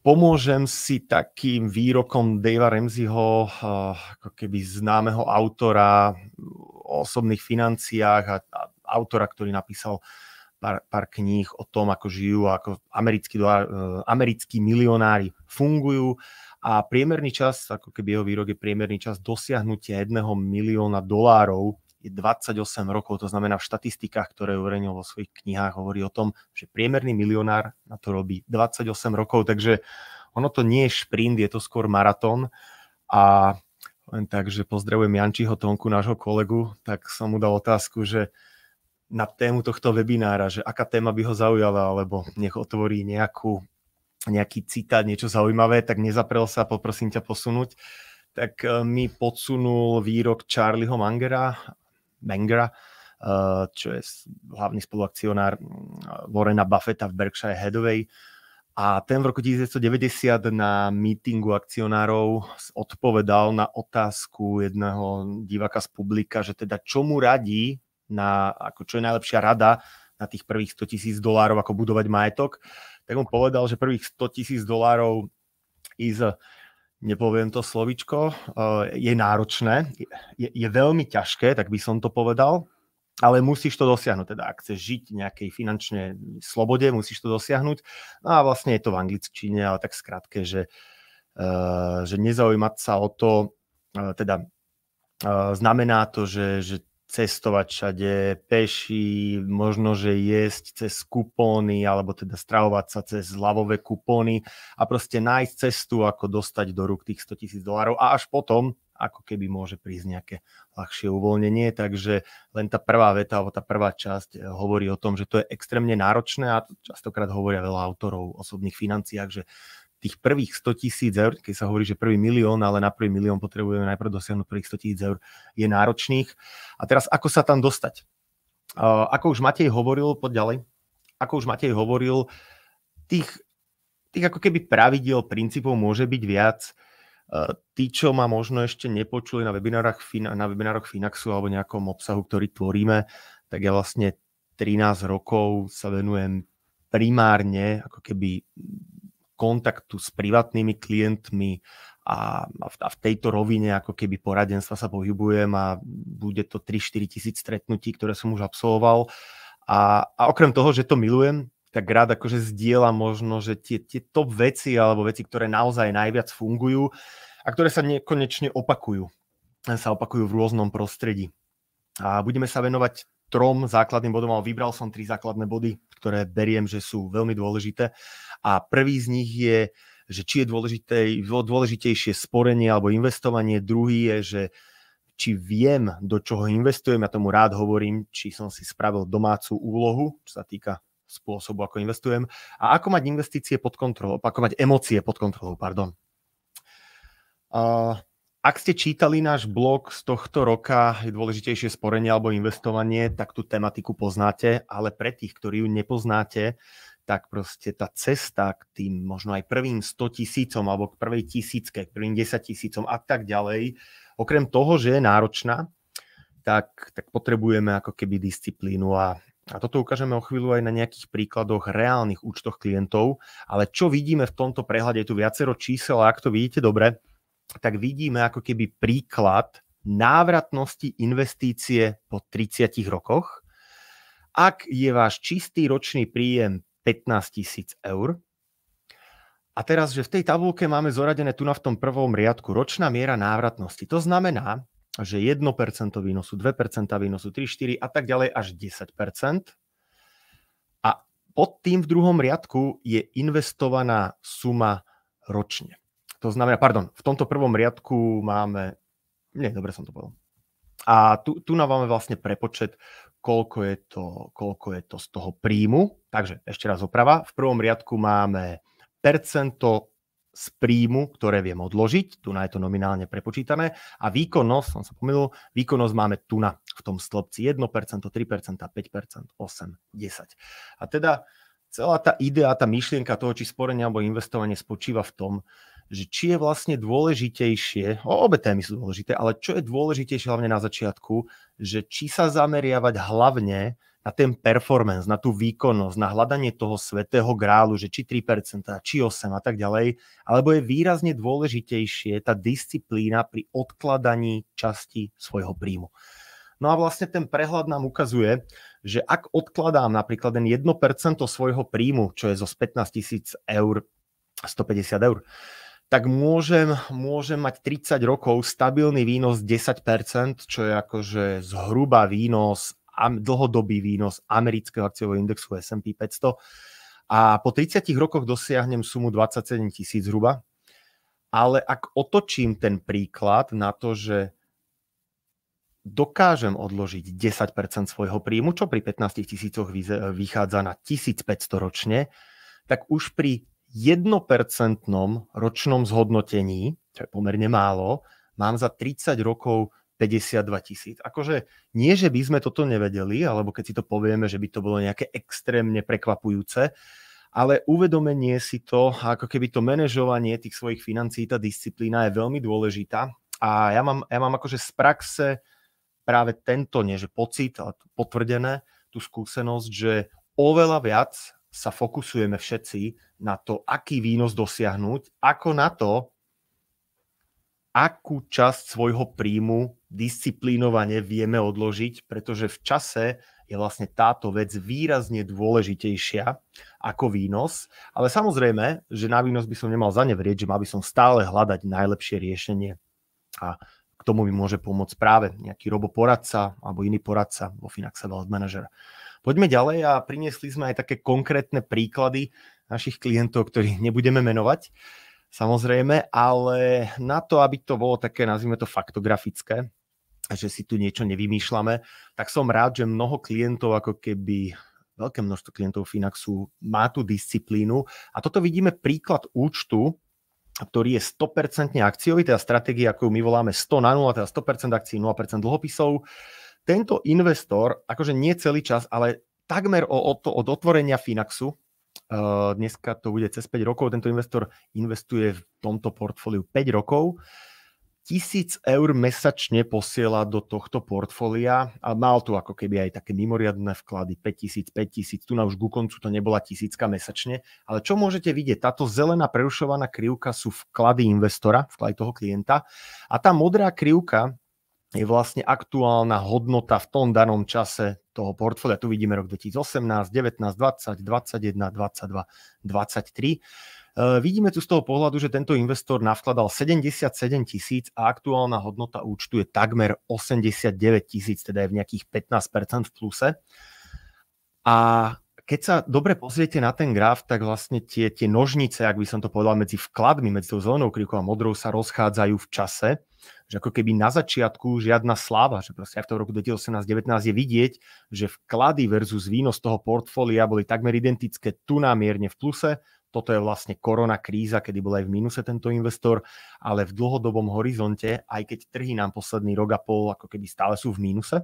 pomôžem si takým výrokom Davea Ramseyho, uh, ako keby známeho autora o osobných financiách a, a autora, ktorý napísal pár, pár kníh o tom, ako žijú, ako americkí, uh, americkí milionári fungujú. Uh, a priemerný čas, ako keby jeho výrok je priemerný čas dosiahnutia jedného milióna dolárov je 28 rokov, to znamená v štatistikách, ktoré uverejnil vo svojich knihách, hovorí o tom, že priemerný milionár na to robí 28 rokov, takže ono to nie je šprint, je to skôr maratón a len tak, že pozdravujem Jančiho Tonku, nášho kolegu, tak som mu dal otázku, že na tému tohto webinára, že aká téma by ho zaujala, alebo nech otvorí nejakú nejaký citát, niečo zaujímavé, tak nezaprel sa, poprosím ťa posunúť, tak e, mi podsunul výrok Charlieho Mangera, Mangera, e, čo je hlavný spoluakcionár Warrena Buffetta v Berkshire Hathaway. A ten v roku 1990 na mítingu akcionárov odpovedal na otázku jedného diváka z publika, že teda čo mu radí, na, ako čo je najlepšia rada na tých prvých 100 tisíc dolárov, ako budovať majetok tak on povedal, že prvých 100 tisíc dolárov iz, nepoviem to slovičko, e, je náročné, je, je veľmi ťažké, tak by som to povedal, ale musíš to dosiahnuť, teda ak chceš žiť v nejakej finančnej slobode, musíš to dosiahnuť. No a vlastne je to v angličtine, ale tak skrátke, že, e, že nezaujímať sa o to, e, teda znamená to, že, že cestovať všade, peši, možno, že jesť cez kupóny, alebo teda stravovať sa cez zľavové kupóny a proste nájsť cestu, ako dostať do rúk tých 100 tisíc dolárov a až potom, ako keby môže prísť nejaké ľahšie uvoľnenie, takže len tá prvá veta alebo tá prvá časť eh, hovorí o tom, že to je extrémne náročné a častokrát hovoria veľa autorov o osobných financiách, že tých prvých 100 tisíc eur, keď sa hovorí, že prvý milión, ale na prvý milión potrebujeme najprv dosiahnuť prvých 100 tisíc eur, je náročných. A teraz, ako sa tam dostať? Ako už Matej hovoril, poď ďalej, ako už Matej hovoril, tých, tých ako keby pravidiel, princípov môže byť viac. Tí, čo ma možno ešte nepočuli na webinároch, na webinároch Finaxu alebo nejakom obsahu, ktorý tvoríme, tak ja vlastne 13 rokov sa venujem primárne ako keby kontaktu s privátnymi klientmi a, v, a v tejto rovine ako keby poradenstva sa pohybujem a bude to 3-4 tisíc stretnutí, ktoré som už absolvoval. A, a okrem toho, že to milujem, tak rád akože zdieľa možno, že tie, tie top veci alebo veci, ktoré naozaj najviac fungujú a ktoré sa nekonečne opakujú. Sa opakujú v rôznom prostredí. A budeme sa venovať trom základným bodom, ale vybral som tri základné body, ktoré beriem, že sú veľmi dôležité. A prvý z nich je, že či je dôležité, dôležitejšie sporenie alebo investovanie. Druhý je, že či viem, do čoho investujem, ja tomu rád hovorím, či som si spravil domácu úlohu, čo sa týka spôsobu, ako investujem, a ako mať investície pod kontrolou, ako mať emócie pod kontrolou, pardon. Uh, ak ste čítali náš blog z tohto roka, je dôležitejšie sporenie alebo investovanie, tak tú tematiku poznáte, ale pre tých, ktorí ju nepoznáte, tak proste tá cesta k tým možno aj prvým 100 tisícom alebo k prvej tisícke, k prvým 10 tisícom a tak ďalej, okrem toho, že je náročná, tak, tak potrebujeme ako keby disciplínu a, a toto ukážeme o chvíľu aj na nejakých príkladoch reálnych účtoch klientov, ale čo vidíme v tomto prehľade, je tu viacero čísel a ak to vidíte dobre, tak vidíme ako keby príklad návratnosti investície po 30 rokoch. Ak je váš čistý ročný príjem 15 tisíc eur, a teraz, že v tej tabulke máme zoradené tu na v tom prvom riadku ročná miera návratnosti. To znamená, že 1% výnosu, 2% výnosu, 3, 4 a tak ďalej až 10%. A pod tým v druhom riadku je investovaná suma ročne. To znamená, pardon, v tomto prvom riadku máme... Nie, dobre som to povedal. A tu, tu nám máme vlastne prepočet, koľko je, to, koľko je to z toho príjmu. Takže ešte raz oprava. V prvom riadku máme percento z príjmu, ktoré viem odložiť. Tu na je to nominálne prepočítané. A výkonnosť, som sa pomýlil, výkonnosť máme tu na v tom stĺpci 1%, 3%, 5%, 8%, 10%. A teda celá tá idea, tá myšlienka toho, či sporenie alebo investovanie spočíva v tom, že či je vlastne dôležitejšie, o, obe témy sú dôležité, ale čo je dôležitejšie hlavne na začiatku, že či sa zameriavať hlavne na ten performance, na tú výkonnosť, na hľadanie toho svetého grálu, že či 3%, či 8% a tak ďalej, alebo je výrazne dôležitejšie tá disciplína pri odkladaní časti svojho príjmu. No a vlastne ten prehľad nám ukazuje, že ak odkladám napríklad len 1% svojho príjmu, čo je zo 15 tisíc eur, 150 eur, tak môžem, môžem mať 30 rokov stabilný výnos 10%, čo je akože zhruba výnos, dlhodobý výnos amerického akciového indexu S&P 500. A po 30 rokoch dosiahnem sumu 27 tisíc zhruba. Ale ak otočím ten príklad na to, že dokážem odložiť 10% svojho príjmu, čo pri 15 tisícoch vychádza na 1500 ročne, tak už pri jednopercentnom ročnom zhodnotení, čo je pomerne málo, mám za 30 rokov 52 tisíc. Akože nie, že by sme toto nevedeli, alebo keď si to povieme, že by to bolo nejaké extrémne prekvapujúce, ale uvedomenie si to, ako keby to manažovanie tých svojich financií, tá disciplína je veľmi dôležitá. A ja mám, ja mám akože z praxe práve tento, nie že pocit, ale potvrdené, tú skúsenosť, že oveľa viac sa fokusujeme všetci na to, aký výnos dosiahnuť, ako na to, akú časť svojho príjmu disciplínovane vieme odložiť, pretože v čase je vlastne táto vec výrazne dôležitejšia ako výnos. Ale samozrejme, že na výnos by som nemal zanevrieť, že mal by som stále hľadať najlepšie riešenie. A k tomu mi môže pomôcť práve nejaký roboporadca alebo iný poradca vo Finaxa Wealth Manager. Poďme ďalej a priniesli sme aj také konkrétne príklady našich klientov, ktorých nebudeme menovať, samozrejme, ale na to, aby to bolo také, nazvime to faktografické, že si tu niečo nevymýšľame, tak som rád, že mnoho klientov ako keby veľké množstvo klientov Finaxu má tú disciplínu. A toto vidíme príklad účtu, ktorý je 100% akciový, teda stratégia, ako my voláme 100 na 0, teda 100% akcií, 0% dlhopisov tento investor, akože nie celý čas, ale takmer od, od otvorenia Finaxu, eh, dneska to bude cez 5 rokov, tento investor investuje v tomto portfóliu 5 rokov, tisíc eur mesačne posiela do tohto portfólia a mal tu ako keby aj také mimoriadne vklady 5000, 5000, tu na už ku koncu to nebola tisícka mesačne, ale čo môžete vidieť, táto zelená prerušovaná krivka sú vklady investora, vklady toho klienta a tá modrá krivka je vlastne aktuálna hodnota v tom danom čase toho portfólia. Tu vidíme rok 2018, 19, 20, 21, 22, 23. Vidíme tu z toho pohľadu, že tento investor navkladal 77 tisíc a aktuálna hodnota účtu je takmer 89 tisíc, teda je v nejakých 15% v pluse. A keď sa dobre pozriete na ten graf, tak vlastne tie, tie nožnice, ak by som to povedal, medzi vkladmi, medzi tou zelenou krikou a modrou sa rozchádzajú v čase že ako keby na začiatku žiadna sláva, že proste aj v tom roku 2018-19 je vidieť, že vklady versus výnos toho portfólia boli takmer identické, tu námierne v pluse, toto je vlastne korona kríza, kedy bol aj v mínuse tento investor, ale v dlhodobom horizonte, aj keď trhy nám posledný rok a pol ako keby stále sú v mínuse,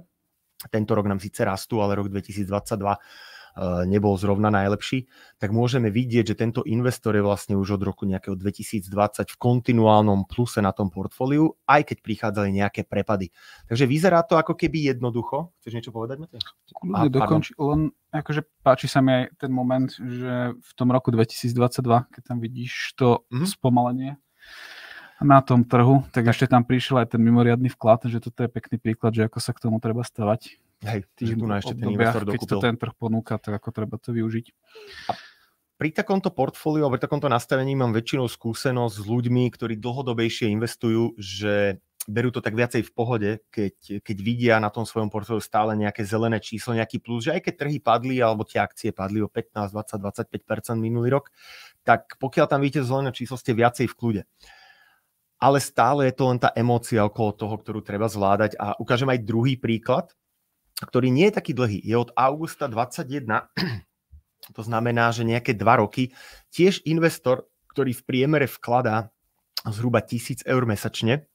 tento rok nám síce rastú, ale rok 2022 E, nebol zrovna najlepší, tak môžeme vidieť, že tento investor je vlastne už od roku nejakého 2020 v kontinuálnom pluse na tom portfóliu, aj keď prichádzali nejaké prepady. Takže vyzerá to ako keby jednoducho. Chceš niečo povedať, Matej? Kľudne dokonč, len akože páči sa mi aj ten moment, že v tom roku 2022, keď tam vidíš to mm-hmm. spomalenie, na tom trhu, tak ešte tam prišiel aj ten mimoriadný vklad, že toto je pekný príklad, že ako sa k tomu treba stavať. Hej, tých tu na ešte ten investor dokúpil. Keď to ten trh ponúka, tak ako treba to využiť. A pri takomto portfóliu, pri takomto nastavení mám väčšinou skúsenosť s ľuďmi, ktorí dlhodobejšie investujú, že berú to tak viacej v pohode, keď, keď vidia na tom svojom portfóliu stále nejaké zelené číslo, nejaký plus, že aj keď trhy padli, alebo tie akcie padli o 15, 20, 25% minulý rok, tak pokiaľ tam vidíte zelené číslo, ste viacej v kľude. Ale stále je to len tá emócia okolo toho, ktorú treba zvládať. A ukážem aj druhý príklad ktorý nie je taký dlhý, je od augusta 21, [CLEARS THROAT] to znamená, že nejaké dva roky, tiež investor, ktorý v priemere vkladá zhruba 1000 eur mesačne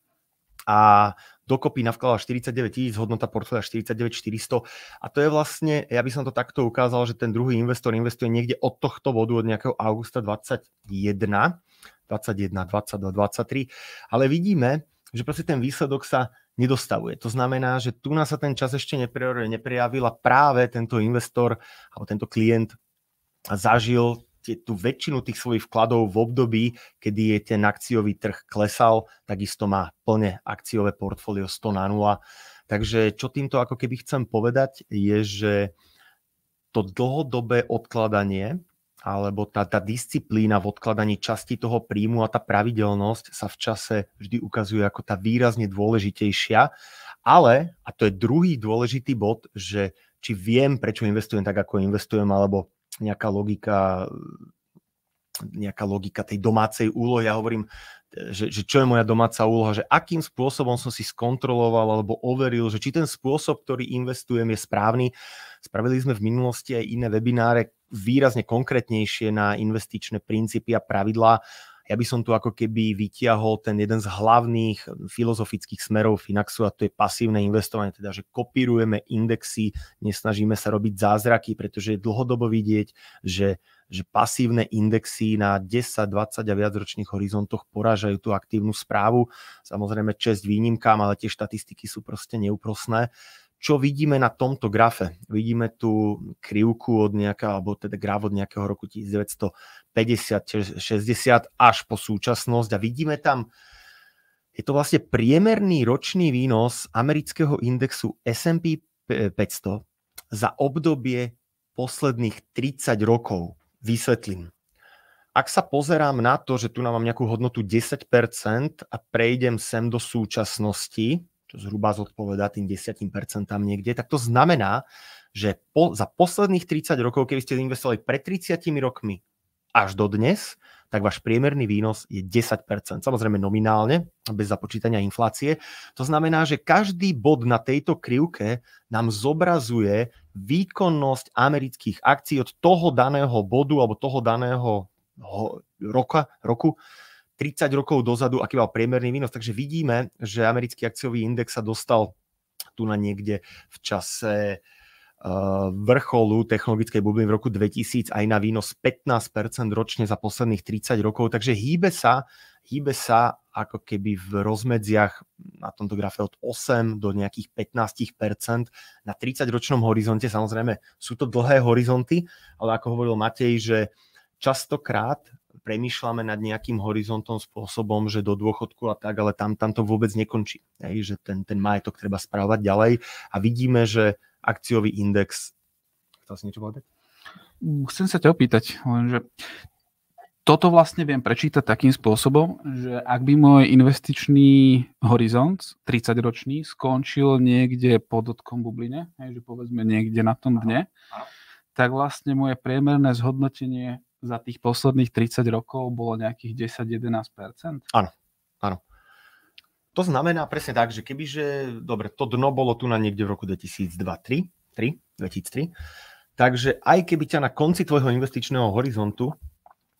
a dokopy navkladal 49 tisíc, hodnota portfólia 49 400 a to je vlastne, ja by som to takto ukázal, že ten druhý investor investuje niekde od tohto bodu, od nejakého augusta 21, 21, 22, 23, ale vidíme, že proste ten výsledok sa nedostavuje. To znamená, že tu nás sa ten čas ešte neprejavil a práve tento investor alebo tento klient zažil tú väčšinu tých svojich vkladov v období, kedy je ten akciový trh klesal, takisto má plne akciové portfólio 100 na 0. Takže čo týmto ako keby chcem povedať je, že to dlhodobé odkladanie alebo tá, tá disciplína v odkladaní časti toho príjmu a tá pravidelnosť sa v čase vždy ukazuje ako tá výrazne dôležitejšia. Ale, a to je druhý dôležitý bod, že či viem, prečo investujem tak, ako investujem, alebo nejaká logika nejaká logika tej domácej úlohy. Ja hovorím, že, že čo je moja domáca úloha, že akým spôsobom som si skontroloval alebo overil, že či ten spôsob, ktorý investujem, je správny. Spravili sme v minulosti aj iné webináre, výrazne konkrétnejšie na investičné princípy a pravidlá. Ja by som tu ako keby vytiahol ten jeden z hlavných filozofických smerov Finaxu a to je pasívne investovanie, teda že kopírujeme indexy, nesnažíme sa robiť zázraky, pretože je dlhodobo vidieť, že že pasívne indexy na 10, 20 a viacročných horizontoch porážajú tú aktívnu správu. Samozrejme čest výnimkám, ale tie štatistiky sú proste neúprosné. Uh, čo vidíme na tomto grafe. Vidíme tu krivku od nejaká, alebo teda graf od nejakého roku 1950-60 až po súčasnosť a vidíme tam, je to vlastne priemerný ročný výnos amerického indexu S&P 500 za obdobie posledných 30 rokov. Vysvetlím. Ak sa pozerám na to, že tu nám mám nejakú hodnotu 10% a prejdem sem do súčasnosti, čo zhruba zodpovedá tým 10% niekde, tak to znamená, že po, za posledných 30 rokov, keby ste investovali pred 30 rokmi až do dnes, tak váš priemerný výnos je 10%. Samozrejme nominálne, bez započítania inflácie. To znamená, že každý bod na tejto krivke nám zobrazuje výkonnosť amerických akcií od toho daného bodu alebo toho daného roka, roku 30 rokov dozadu, aký mal priemerný výnos. Takže vidíme, že americký akciový index sa dostal tu na niekde v čase eh, vrcholu technologickej bubliny v roku 2000 aj na výnos 15% ročne za posledných 30 rokov, takže hýbe sa, hýbe sa ako keby v rozmedziach na tomto grafe od 8 do nejakých 15%. Na 30-ročnom horizonte samozrejme sú to dlhé horizonty, ale ako hovoril Matej, že častokrát premýšľame nad nejakým horizontom spôsobom, že do dôchodku a tak, ale tam, tam to vôbec nekončí. Hej, že ten, ten majetok treba správať ďalej a vidíme, že akciový index... Chcel si niečo povedať? Mm, chcem sa ťa opýtať, lenže toto vlastne viem prečítať takým spôsobom, že ak by môj investičný horizont 30-ročný skončil niekde pod dotkom bubline, hej, že povedzme niekde na tom dne, tak vlastne moje priemerné zhodnotenie za tých posledných 30 rokov bolo nejakých 10-11%? Áno, áno. To znamená presne tak, že kebyže, dobre, to dno bolo tu na niekde v roku 2002, 3, 3, 2003, takže aj keby ťa na konci tvojho investičného horizontu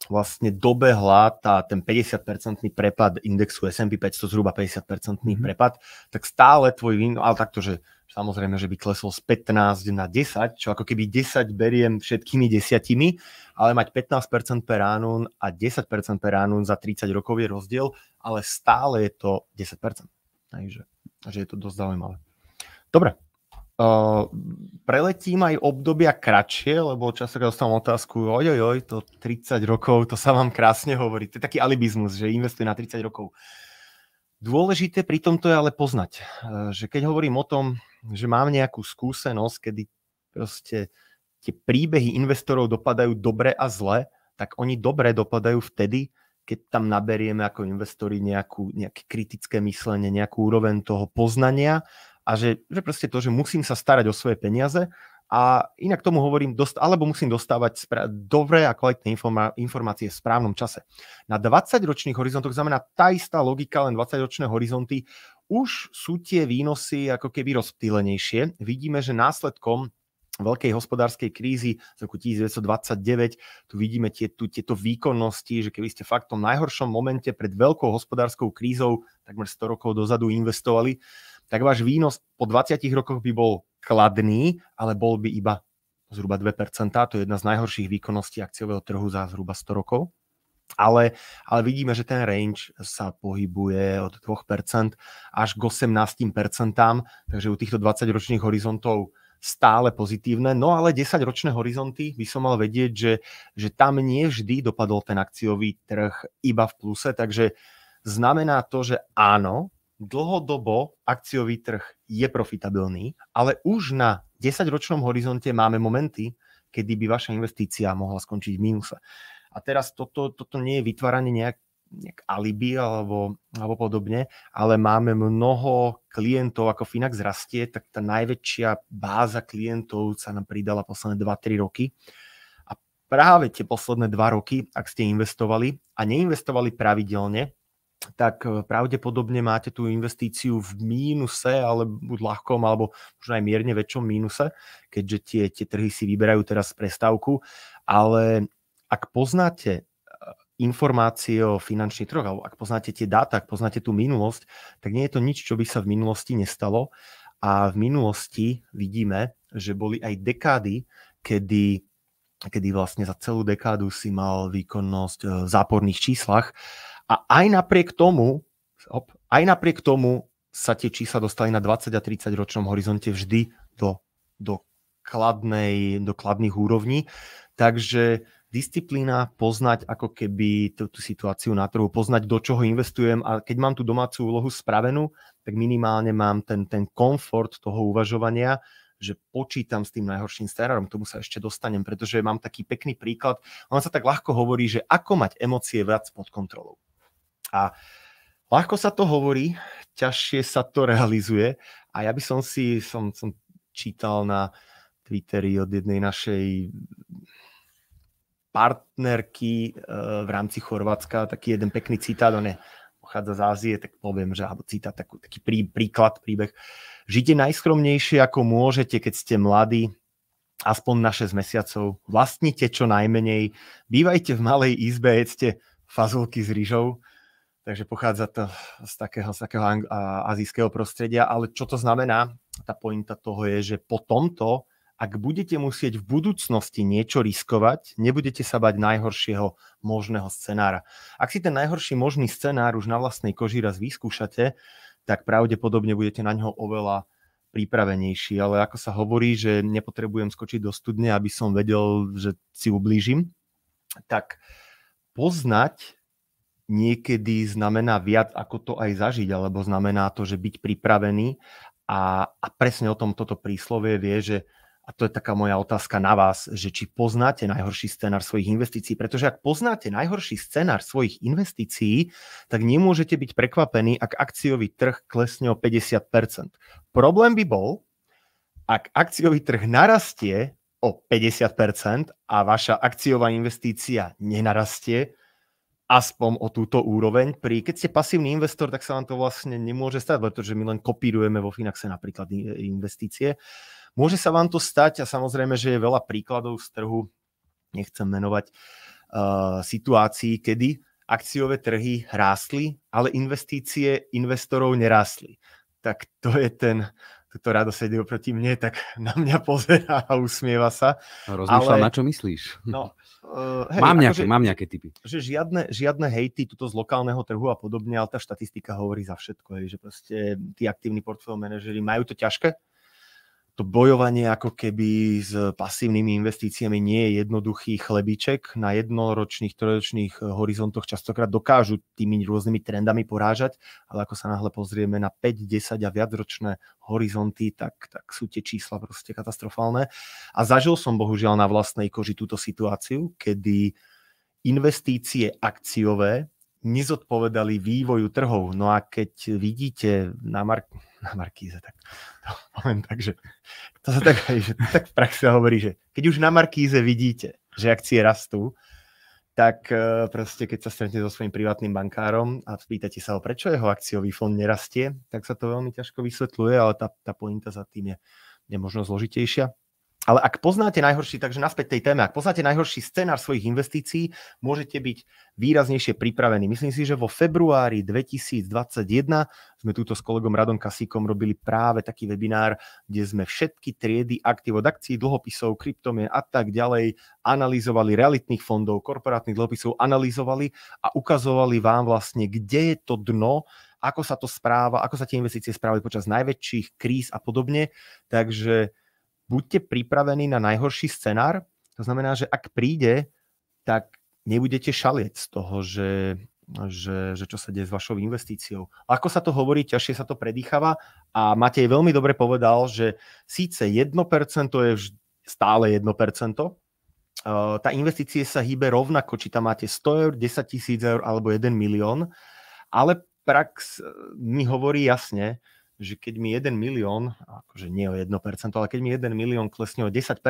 vlastne dobehla tá, ten 50-percentný prepad indexu S&P 500, zhruba 50-percentný mm prepad, tak stále tvoj výnos, ale takto, že samozrejme, že by klesol z 15 na 10, čo ako keby 10 beriem všetkými desiatimi, ale mať 15% per annum a 10% per annum za 30 rokov je rozdiel, ale stále je to 10%. Takže, takže je to dosť zaujímavé. Dobre, Uh, preletím aj obdobia kratšie, lebo keď dostávam otázku, oj, to 30 rokov, to sa vám krásne hovorí. To je taký alibizmus, že investuje na 30 rokov. Dôležité pri tomto je ale poznať, eh, že keď hovorím o tom, že mám nejakú skúsenosť, kedy proste tie príbehy investorov dopadajú dobre a zle, tak oni dobre dopadajú vtedy, keď tam naberieme ako investori nejakú, nejaké kritické myslenie, nejakú úroveň toho poznania a že, že proste to, že musím sa starať o svoje peniaze a inak tomu hovorím, dost, alebo musím dostávať spra- dobré a kvalitné informa- informácie v správnom čase. Na 20-ročných horizontoch znamená tá istá logika, len 20-ročné horizonty už sú tie výnosy ako keby rozptýlenejšie. Vidíme, že následkom veľkej hospodárskej krízy z roku 1929. Tu vidíme tie, tu, tieto výkonnosti, že keby ste fakt v tom najhoršom momente pred veľkou hospodárskou krízou takmer 100 rokov dozadu investovali, tak váš výnos po 20 rokoch by bol kladný, ale bol by iba zhruba 2%. To je jedna z najhorších výkonností akciového trhu za zhruba 100 rokov ale, ale vidíme, že ten range sa pohybuje od 2% až k 18%, takže u týchto 20-ročných horizontov stále pozitívne, no ale 10-ročné horizonty by som mal vedieť, že, že tam nie vždy dopadol ten akciový trh iba v pluse, takže znamená to, že áno, dlhodobo akciový trh je profitabilný, ale už na 10-ročnom horizonte máme momenty, kedy by vaša investícia mohla skončiť v mínuse. A teraz toto, toto nie je vytváranie nejak, nejak alibi alebo, alebo podobne, ale máme mnoho klientov, ako Finax rastie, tak tá najväčšia báza klientov sa nám pridala posledné 2-3 roky A práve tie posledné 2 roky, ak ste investovali a neinvestovali pravidelne, tak e, pravdepodobne máte tú investíciu v mínuse, ale buď ľahkom, alebo možno aj mierne väčšom mínuse, keďže tie, tie trhy si vyberajú teraz prestávku, ale ak poznáte e, informácie o finančných troch, alebo ak poznáte tie dáta, ak poznáte tú minulosť, tak nie je to nič, čo by sa v minulosti nestalo. A v minulosti vidíme, že boli aj dekády, kedy, kedy vlastne za celú dekádu si mal výkonnosť e, v záporných číslach. A aj napriek tomu, op, aj napriek tomu sa tie čísla dostali na 20 a 30 ročnom horizonte vždy do, do, kladnej, do kladných úrovní. Takže disciplína, poznať ako keby tú, tú situáciu na trhu, poznať, do čoho investujem a keď mám tú domácu úlohu spravenú, tak minimálne mám ten, ten komfort toho uvažovania, že počítam s tým najhorším scenárom, k tomu sa ešte dostanem, pretože mám taký pekný príklad. On sa tak ľahko hovorí, že ako mať emócie viac pod kontrolou. A ľahko sa to hovorí, ťažšie sa to [LAUGHS] realizuje a ja by som si, som, som čítal na Twitteri od jednej našej partnerky eh, v rámci Chorvátska, taký jeden pekný citát, on je, pochádza z Ázie, tak poviem, že alebo citát, takú, taký prí, príklad, príbeh. Žite najskromnejšie, ako môžete, keď ste mladí, aspoň na 6 mesiacov, vlastnite čo najmenej, bývajte v malej izbe, jedzte fazulky s rýžou, takže pochádza to z takého, z takého azijského prostredia, ale čo to znamená? Tá pointa toho je, že po tomto ak budete musieť v budúcnosti niečo riskovať, nebudete sa bať najhoršieho možného scenára. Ak si ten najhorší možný scenár už na vlastnej koži raz vyskúšate, tak pravdepodobne budete na ňo oveľa pripravenejší. Ale ako sa hovorí, že nepotrebujem skočiť do studne, aby som vedel, že si ublížim, tak poznať niekedy znamená viac, ako to aj zažiť, alebo znamená to, že byť pripravený a, a presne o tom toto príslovie vie, že a to je taká moja otázka na vás, že či poznáte najhorší scenár svojich investícií, pretože ak poznáte najhorší scenár svojich investícií, tak nemôžete byť prekvapení, ak akciový trh klesne o 50%. Problém by bol, ak akciový trh narastie o 50% a vaša akciová investícia nenarastie, aspoň o túto úroveň. Pri, keď ste pasívny investor, tak sa vám to vlastne nemôže stať, pretože my len kopírujeme vo Finaxe napríklad investície. Môže sa vám to stať a samozrejme, že je veľa príkladov z trhu, nechcem menovať, uh, situácií, kedy akciové trhy rástli, ale investície investorov nerástli. Tak to je ten, toto rádo sedí oproti mne, tak na mňa pozerá a usmieva sa. Rozmýšľam, na čo myslíš. No, uh, [LAUGHS] hej, mám, akože nejaké, akože, mám nejaké typy. Že žiadne, žiadne hejty tuto z lokálneho trhu a podobne, ale tá štatistika hovorí za všetko, hej, že proste tí aktívni portfólio manažeri majú to ťažké, to bojovanie ako keby s pasívnymi investíciami nie je jednoduchý chlebiček. Na jednoročných, trojročných eh, horizontoch častokrát dokážu tými rôznymi trendami porážať, ale ako sa náhle pozrieme na 5, 10 a viacročné horizonty, tak, tak sú tie čísla proste katastrofálne. A zažil som bohužiaľ na vlastnej koži túto situáciu, kedy investície akciové nezodpovedali vývoju trhov. No a keď vidíte na, marku na Markíze, tak to poviem [LAUGHS] tak, že to sa tak, aj, že tak v praxi hovorí, že keď už na Markíze vidíte, že akcie rastú, tak e, proste keď sa stretnete so svojím privátnym bankárom a spýtate sa ho, prečo jeho akciový fond nerastie, tak sa to veľmi ťažko vysvetľuje, ale tá, tá pointa za tým je, je možno zložitejšia. Ale ak poznáte najhorší, takže naspäť tej téme, ak poznáte najhorší scenár svojich investícií, môžete byť výraznejšie pripravení. Myslím si, že vo februári 2021 sme túto s kolegom Radom Kasíkom robili práve taký webinár, kde sme všetky triedy aktív od akcií, dlhopisov, kryptomien a tak ďalej analyzovali realitných fondov, korporátnych dlhopisov, analyzovali a ukazovali vám vlastne, kde je to dno, ako sa to správa, ako sa tie investície správali počas najväčších kríz a podobne. Takže buďte pripravení na najhorší scenár. To znamená, že ak príde, tak nebudete šalieť z toho, že, že, že čo sa deje s vašou investíciou. Ako sa to hovorí, ťažšie sa to predýchava a Matej veľmi dobre povedal, že síce 1% je stále 1%, eh, tá investície sa hýbe rovnako, či tam máte 100 eur, 10 tisíc eur alebo 1 milión, ale prax eh, mi hovorí jasne, že keď mi 1 milión, akože nie o 1%, ale keď mi 1 milión klesne o 10%,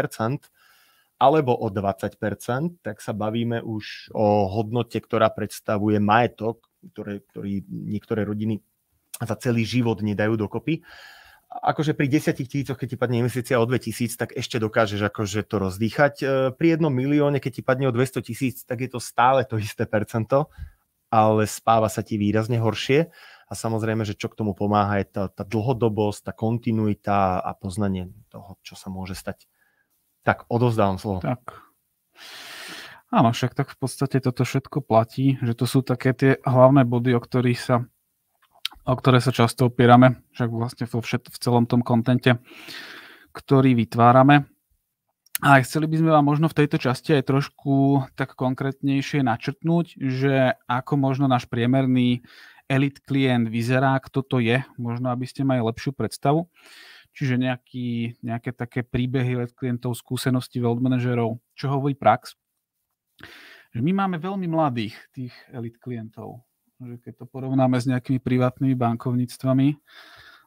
alebo o 20%, tak sa bavíme už o hodnote, ktorá predstavuje majetok, ktoré, ktorý niektoré rodiny za celý život nedajú dokopy. Akože pri 10 tisícoch, keď ti padne investícia o 2 tisíc, tak ešte dokážeš akože to rozdýchať. E, pri jednom milióne, keď ti padne o 200 tisíc, tak je to stále to isté percento, ale spáva sa ti výrazne horšie a samozrejme, že čo k tomu pomáha je tá, tá dlhodobosť, tá kontinuita a poznanie toho, čo sa môže stať. Tak, odovzdávam slovo. Tak. Áno, však tak v podstate toto všetko platí, že to sú také tie hlavné body, o ktorých sa o ktoré sa často opierame, však vlastne vo všet, v celom tom kontente, ktorý vytvárame. A chceli by sme vám možno v tejto časti aj trošku tak konkrétnejšie načrtnúť, že ako možno náš priemerný Elite klient vyzerá, kto to je, možno aby ste mali lepšiu predstavu. Čiže nejaký, nejaké také príbehy Elite klientov, skúsenosti veľd manažerov, čo hovorí prax. Že my máme veľmi mladých tých Elite klientov. Že keď to porovnáme s nejakými privátnymi bankovníctvami,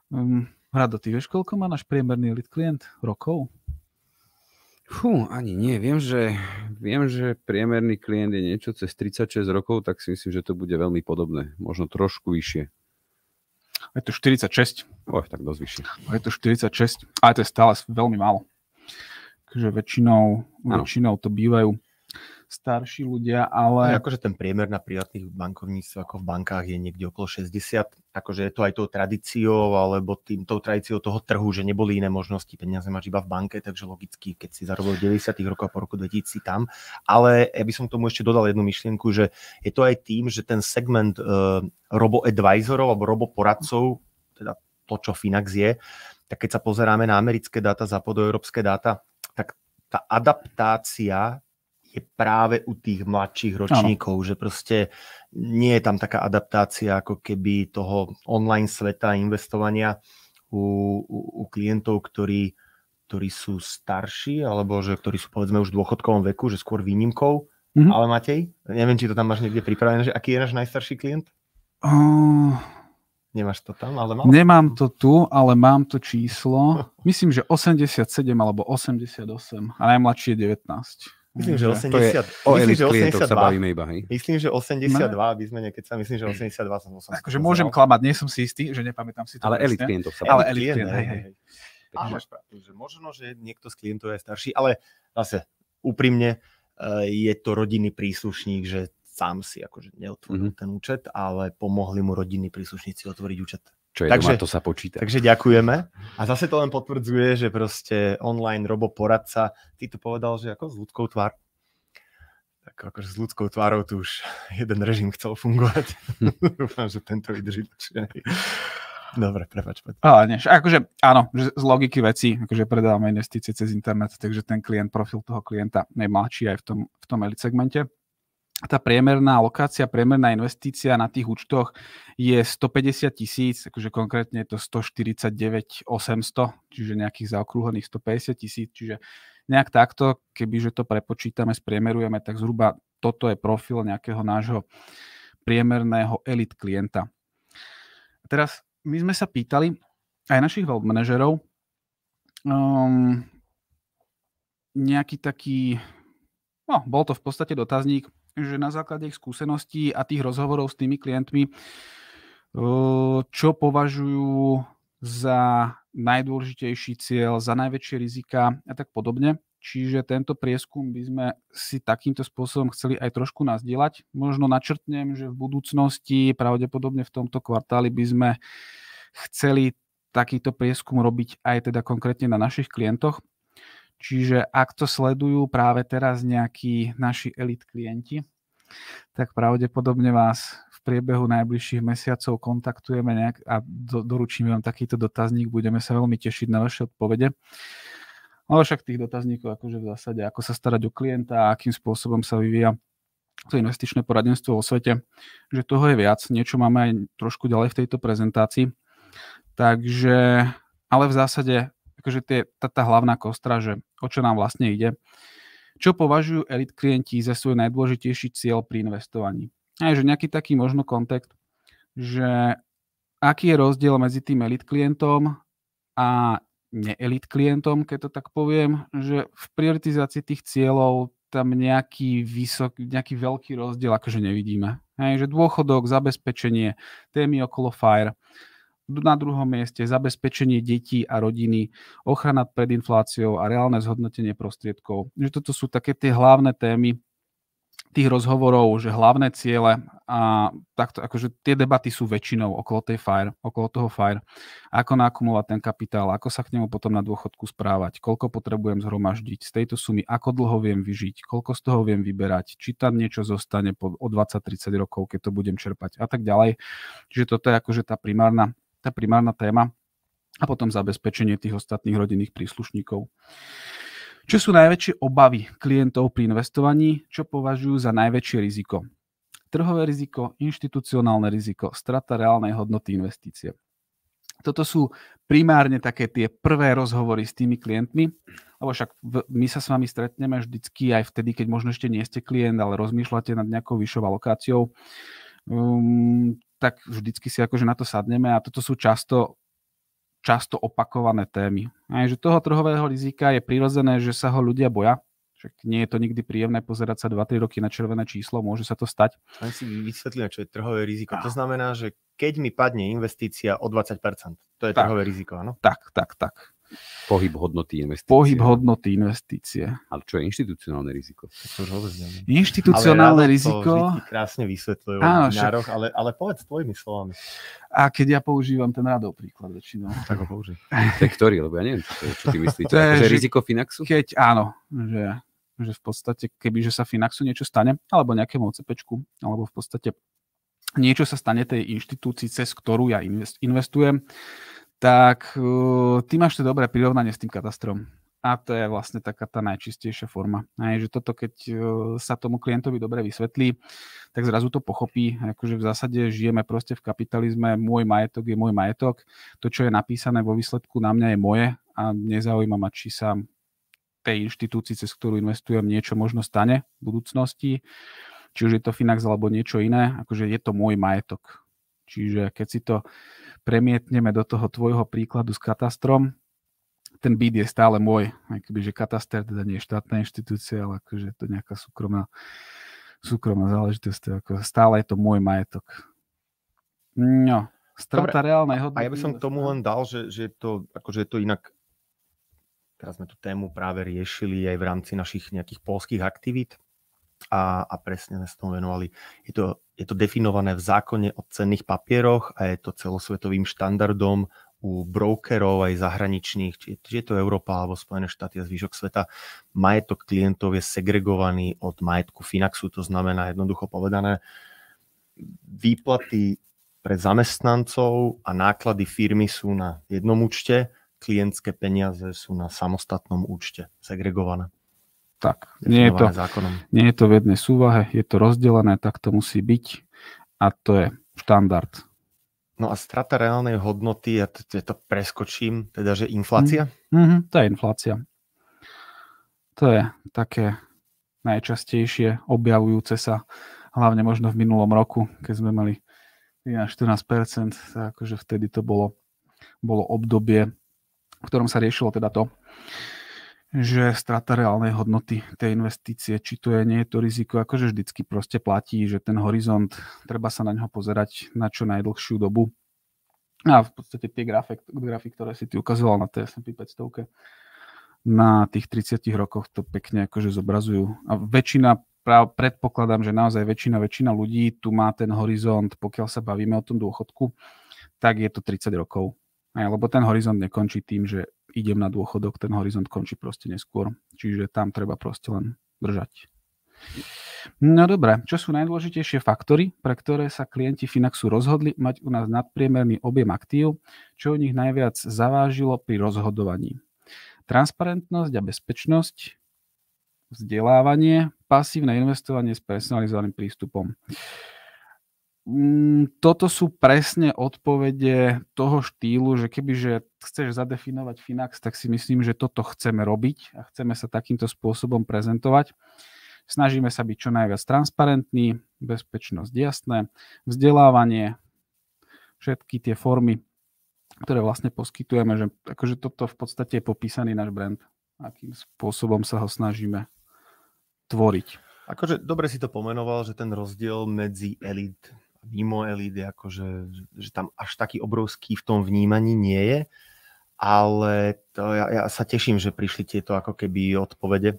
um, Rado, ty vieš, koľko má náš priemerný Elite klient rokov? Fú, ani nie. Viem, že, viem, že priemerný klient je niečo cez 36 rokov, tak si myslím, že to bude veľmi podobné. Možno trošku vyššie. Je to 46. Oj, tak dosť vyššie. Je to 46, ale to je stále veľmi málo. Takže väčšinou, väčšinou to bývajú starší ľudia, ale... No, akože ten priemer na privátnych bankovníctv ako v bankách je niekde okolo 60. Akože je to aj tou tradíciou, alebo tým, tou tradíciou toho trhu, že neboli iné možnosti. Peniaze máš iba v banke, takže logicky, keď si zarobil v 90. rokov a po roku 2000 si tam. Ale ja by som k tomu ešte dodal jednu myšlienku, že je to aj tým, že ten segment uh, e, robo-advisorov alebo robo-poradcov, teda to, čo Finax je, tak keď sa pozeráme na americké dáta, západoeurópske dáta, tak tá adaptácia je práve u tých mladších ročníkov, ano. že proste nie je tam taká adaptácia ako keby toho online sveta investovania u, u, u klientov, ktorí, ktorí sú starší alebo že ktorí sú povedzme už v dôchodkovom veku, že skôr výnimkou. Mm-hmm. Ale Matej, neviem, či to tam máš niekde pripravené, že aký je náš najstarší klient? Uh, Nemáš to tam, ale mám? Nemám to tu, ale mám to číslo. Myslím, že 87 alebo 88 a najmladší je 19. Myslím, že 80, mhm. to je myslím, že 82, sa bavíme iba, hej. Myslím, že 82 no. vyzmene, keď sa myslím, že 82 som, som Akože môžem klamať, nie som si istý, že nepamätám si to. Ale elit. klientov sa Ale elit klient, hej, hej. hej. Máš pravdu, že možno, že niekto z klientov je starší, ale zase úprimne e, je to rodinný príslušník, že sám si akože neotvoril mm-hmm. ten účet, ale pomohli mu rodinní príslušníci otvoriť účet čo je takže, doma, to sa počíta. Takže ďakujeme. A zase to len potvrdzuje, že proste online poradca, ty to povedal, že ako s ľudskou tvár. Tak akože s ľudskou tvárou tu už [LAUGHS] jeden režim chcel fungovať. [LAUGHS] Dúfam, že tento vydrží Dobre, prepač. Ale akože áno, že z logiky veci, akože predávame investície cez internet, takže ten klient, profil toho klienta najmladší aj v tom, v tom elite segmente tá priemerná lokácia, priemerná investícia na tých účtoch je 150 tisíc, akože konkrétne je to 149 800, čiže nejakých zaokrúhlených 150 tisíc, čiže nejak takto, kebyže to prepočítame, spriemerujeme, tak zhruba toto je profil nejakého nášho priemerného elit klienta. A teraz my sme sa pýtali aj našich wealth manažerov um, nejaký taký, no, bol to v podstate dotazník, že na základe ich skúseností a tých rozhovorov s tými klientmi, čo považujú za najdôležitejší cieľ, za najväčšie rizika a tak podobne. Čiže tento prieskum by sme si takýmto spôsobom chceli aj trošku nazdieľať. Možno načrtnem, že v budúcnosti, pravdepodobne v tomto kvartáli by sme chceli takýto prieskum robiť aj teda konkrétne na našich klientoch, Čiže ak to sledujú práve teraz nejakí naši elit klienti, tak pravdepodobne vás v priebehu najbližších mesiacov kontaktujeme nejak a do, doručíme vám takýto dotazník, budeme sa veľmi tešiť na vaše odpovede. Ale však tých dotazníkov akože v zásade, ako sa starať o klienta a akým spôsobom sa vyvíja to investičné poradenstvo vo svete, že toho je viac. Niečo máme aj trošku ďalej v tejto prezentácii. Takže, ale v zásade, akože tie, tá, tá hlavná kostra, že o čo nám vlastne ide, čo považujú elit klienti za svoj najdôležitejší cieľ pri investovaní. Aj že nejaký taký možno kontakt, že aký je rozdiel medzi tým elit klientom a neelit klientom, keď to tak poviem, že v prioritizácii tých cieľov tam nejaký, vysok, nejaký veľký rozdiel akože nevidíme. Hej, že dôchodok, zabezpečenie, témy okolo FIRE. Na druhom mieste zabezpečenie detí a rodiny, ochrana pred infláciou a reálne zhodnotenie prostriedkov. Že toto sú také tie hlavné témy tých rozhovorov, že hlavné ciele a takto, akože tie debaty sú väčšinou okolo tej FIRE, okolo toho FIRE. Ako nakumulovať ten kapitál, ako sa k nemu potom na dôchodku správať, koľko potrebujem zhromaždiť z tejto sumy, ako dlho viem vyžiť, koľko z toho viem vyberať, či tam niečo zostane po, o 20-30 rokov, keď to budem čerpať a tak ďalej. Čiže toto je akože tá primárna tá primárna téma a potom zabezpečenie tých ostatných rodinných príslušníkov. Čo sú najväčšie obavy klientov pri investovaní, čo považujú za najväčšie riziko? Trhové riziko, inštitucionálne riziko, strata reálnej hodnoty investície. Toto sú primárne také tie prvé rozhovory s tými klientmi, lebo však my sa s vami stretneme vždycky aj vtedy, keď možno ešte nie ste klient, ale rozmýšľate nad nejakou vyššou alokáciou. Um, tak vždycky si akože na to sadneme a toto sú často často opakované témy. Aj, že toho trhového rizika je prirodzené, že sa ho ľudia boja. Však nie je to nikdy príjemné pozerať sa 2-3 roky na červené číslo, môže sa to stať. Len si vysvetlíme, čo je trhové riziko. To znamená, že keď mi padne investícia o 20%, to je tak, trhové riziko, áno? Tak, tak, tak. Pohyb hodnoty investície. Pohyb hodnoty investície. Ale čo je inštitucionálne riziko? Inštitucionálne riziko... To krásne vysvetľujú Áno, nároch, ale, ale povedz tvojimi slovami. A keď ja používam ten radov príklad väčšinou. [LAUGHS] Tak ho použij. Ten ktorý, lebo ja neviem, čo, to je, čo ty myslíš. [LAUGHS] To je, akože že riziko Finaxu? Keď áno, že, že v podstate, keby že sa Finaxu niečo stane, alebo nejakému OCPčku, alebo v podstate niečo sa stane tej inštitúcii, cez ktorú ja investujem, tak uh, ty máš to dobré prirovnanie s tým katastrom. A to je vlastne taká tá najčistejšia forma. Aj, že toto, keď eh, sa tomu klientovi dobre vysvetlí, tak zrazu to pochopí. Akože v zásade žijeme proste v kapitalizme, môj majetok je môj majetok, to, čo je napísané vo výsledku na mňa je moje a nezaujíma ma, či sa tej inštitúcii, cez ktorú investujem, niečo možno stane v budúcnosti, či už je to Finax alebo niečo iné, akože je to môj majetok. Čiže keď si to premietneme do toho tvojho príkladu s katastrom, ten byt je stále môj, akoby, že kataster teda nie je štátna inštitúcia, ale akože to nejaká súkromná, súkromná záležitosť, ako stále je to môj majetok. No, strata Dobre, reálnej hodnoty. A ja by som tomu len dal, že, že, to, akože je to inak teraz sme tú tému práve riešili aj v rámci našich nejakých polských aktivít a, a presne sme sa tomu venovali. Je to, je to definované v zákone o cenných papieroch a je to celosvetovým štandardom u brokerov aj zahraničných, či, či je to Európa alebo Spojené štáty a zvyšok sveta. Majetok klientov je segregovaný od majetku Finaxu, to znamená jednoducho povedané, výplaty pre zamestnancov a náklady firmy sú na jednom účte, klientské peniaze sú na samostatnom účte segregované. Tak, nie je, to, nie je to v jednej súvahe, je to rozdelené, tak to musí byť a to je štandard. No a strata reálnej hodnoty, ja to, ja to preskočím, teda že inflácia? Mm-hmm, to je inflácia. To je také najčastejšie objavujúce sa, hlavne možno v minulom roku, keď sme mali 14%, akože vtedy to bolo, bolo obdobie, v ktorom sa riešilo teda to, že strata reálnej hodnoty tej investície, či to je, nie je to riziko, akože vždycky proste platí, že ten horizont, treba sa na ňo pozerať na čo najdlhšiu dobu. A v podstate tie grafy, grafy ktoré si ty ukazoval na tej S&P 500, na tých 30 rokoch to pekne akože zobrazujú. A väčšina, práv, predpokladám, že naozaj väčšina, väčšina ľudí tu má ten horizont, pokiaľ sa bavíme o tom dôchodku, tak je to 30 rokov. Aj, lebo ten horizont nekončí tým, že idem na dôchodok, ten horizont končí proste neskôr. Čiže tam treba proste len držať. No dobre, čo sú najdôležitejšie faktory, pre ktoré sa klienti Finaxu rozhodli mať u nás nadpriemerný objem aktív, čo u nich najviac zavážilo pri rozhodovaní? Transparentnosť a bezpečnosť, vzdelávanie, pasívne investovanie s personalizovaným prístupom. Mm, toto sú presne odpovede toho štýlu, že keby že chceš zadefinovať Finax, tak si myslím, že toto chceme robiť a chceme sa takýmto spôsobom prezentovať. Snažíme sa byť čo najviac transparentní, bezpečnosť jasné, vzdelávanie, všetky tie formy, ktoré vlastne poskytujeme, že akože toto v podstate je popísaný náš brand, akým spôsobom sa ho snažíme tvoriť. Akože dobre si to pomenoval, že ten rozdiel medzi elite mimo elídy, akože, že tam až taký obrovský v tom vnímaní nie je, ale to, ja, ja sa teším, že prišli tieto ako keby odpovede,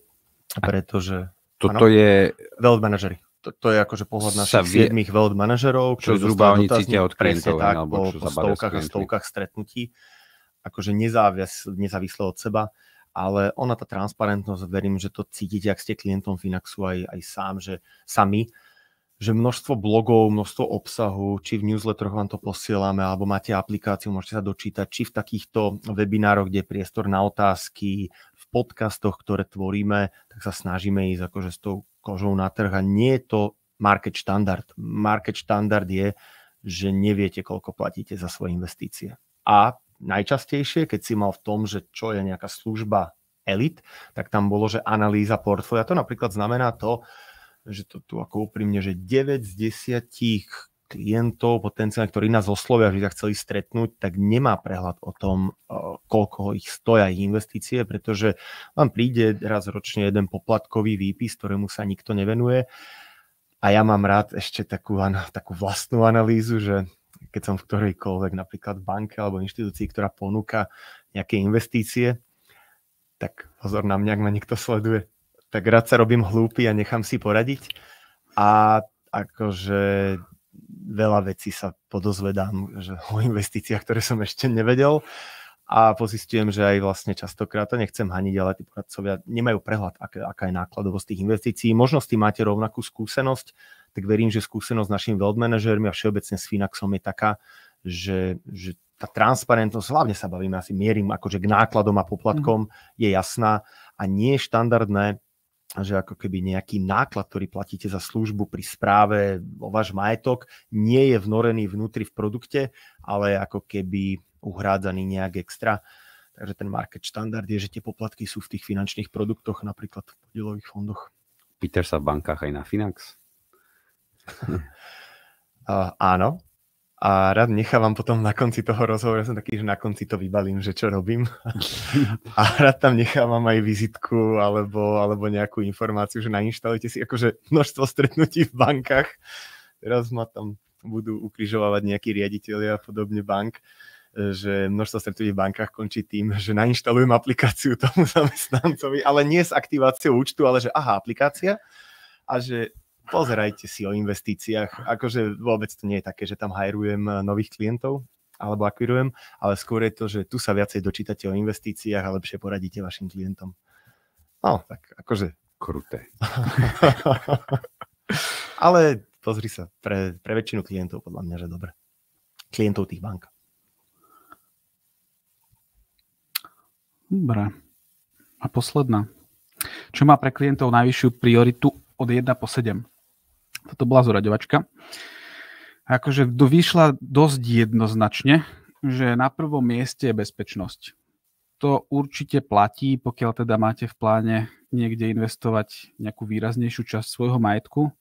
pretože... Toto ano, je... Veľmi manažery to, to je akože pohľad našich vie, siedmých veľd manažerov, čo zhruba oni cítia od klientov, tak, alebo po, po stovkách a stovkách stretnutí, akože nezávis, nezávisle od seba, ale ona tá transparentnosť, verím, že to cítite, ak ste klientom Finaxu aj, aj sám, že sami, že množstvo blogov, množstvo obsahu, či v newsletteroch vám to posielame, alebo máte aplikáciu, môžete sa dočítať, či v takýchto webinároch, kde je priestor na otázky, v podcastoch, ktoré tvoríme, tak sa snažíme ísť akože s tou kožou na trh a nie je to market štandard. Market štandard je, že neviete, koľko platíte za svoje investície. A najčastejšie, keď si mal v tom, že čo je nejaká služba elit, tak tam bolo, že analýza portfólia. To napríklad znamená to, že to tu ako úprimne, že 9 z 10 klientov potenciálne, ktorí nás oslovia, že sa chceli stretnúť, tak nemá prehľad o tom, e, koľko ich stoja ich investície, pretože vám príde raz ročne jeden poplatkový výpis, ktorému sa nikto nevenuje. A ja mám rád ešte takú, takú vlastnú analýzu, že keď som v ktorejkoľvek napríklad banke alebo inštitúcii, ktorá ponúka nejaké investície, tak pozor na mňa, ak ma niekto sleduje, tak rád sa robím hlúpy a nechám si poradiť. A akože veľa vecí sa podozvedám že o investíciách, ktoré som ešte nevedel a pozistujem, že aj vlastne častokrát, to nechcem haniť, ale tí poradcovia nemajú prehľad, aká, aká je nákladovosť tých investícií. Možno s tým máte rovnakú skúsenosť, tak verím, že skúsenosť s našimi world manažermi a všeobecne s Finaxom je taká, že, že tá transparentnosť, hlavne sa bavíme asi mierim akože k nákladom a poplatkom, mm. je jasná a nie je štandardné, že ako keby nejaký náklad, ktorý platíte za službu pri správe o váš majetok, nie je vnorený vnútri v produkte, ale ako keby uhrádzaný nejak extra. Takže ten market štandard je, že tie poplatky sú v tých finančných produktoch, napríklad v podielových fondoch. Pýtaš sa v bankách aj na Finax? uh, [LAUGHS] áno, a rád nechávam potom na konci toho rozhovoru, ja som taký, že na konci to vybalím, že čo robím. [LAUGHS] a rád tam nechávam aj vizitku alebo, alebo nejakú informáciu, že nainštalujte si akože množstvo stretnutí v bankách. Teraz ma tam budú ukrižovať nejakí riaditeľia a podobne bank že množstvo stretnutí v bankách končí tým, že nainštalujem aplikáciu tomu [LAUGHS] zamestnancovi, ale nie s aktiváciou účtu, ale že aha, aplikácia a že pozerajte si o investíciách. Akože vôbec to nie je také, že tam hajrujem eh, nových klientov, alebo akvirujem, ale skôr je to, že tu sa viacej dočítate o investíciách a lepšie poradíte vašim klientom. No, tak akože... Kruté. [LAUGHS] ale pozri sa, pre, pre väčšinu klientov podľa mňa, že dobre. Klientov tých bank. Dobre. A posledná. Čo má pre klientov najvyššiu prioritu od 1 po 7? toto bola zoraďovačka. Akože vyšla dosť jednoznačne, že na prvom mieste je bezpečnosť. To určite platí, pokiaľ teda máte v pláne niekde investovať nejakú výraznejšiu časť svojho majetku.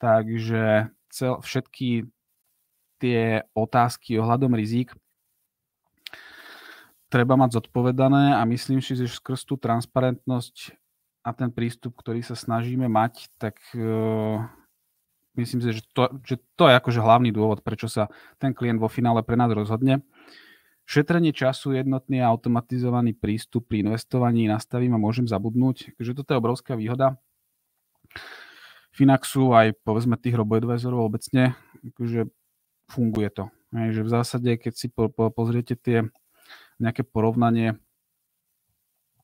Takže cel, všetky tie otázky ohľadom rizík treba mať zodpovedané a myslím si, že skrz tú transparentnosť a ten prístup, ktorý sa snažíme mať, tak e, myslím si, že to, že to je akože hlavný dôvod, prečo sa ten klient vo finále pre nás rozhodne. Šetrenie času, jednotný a automatizovaný prístup pri investovaní nastavím a môžem zabudnúť, že toto je obrovská výhoda. Finaxu aj povedzme tých roboadvisorov obecne, že akože funguje to. že v zásade, keď si po, po, pozriete tie nejaké porovnanie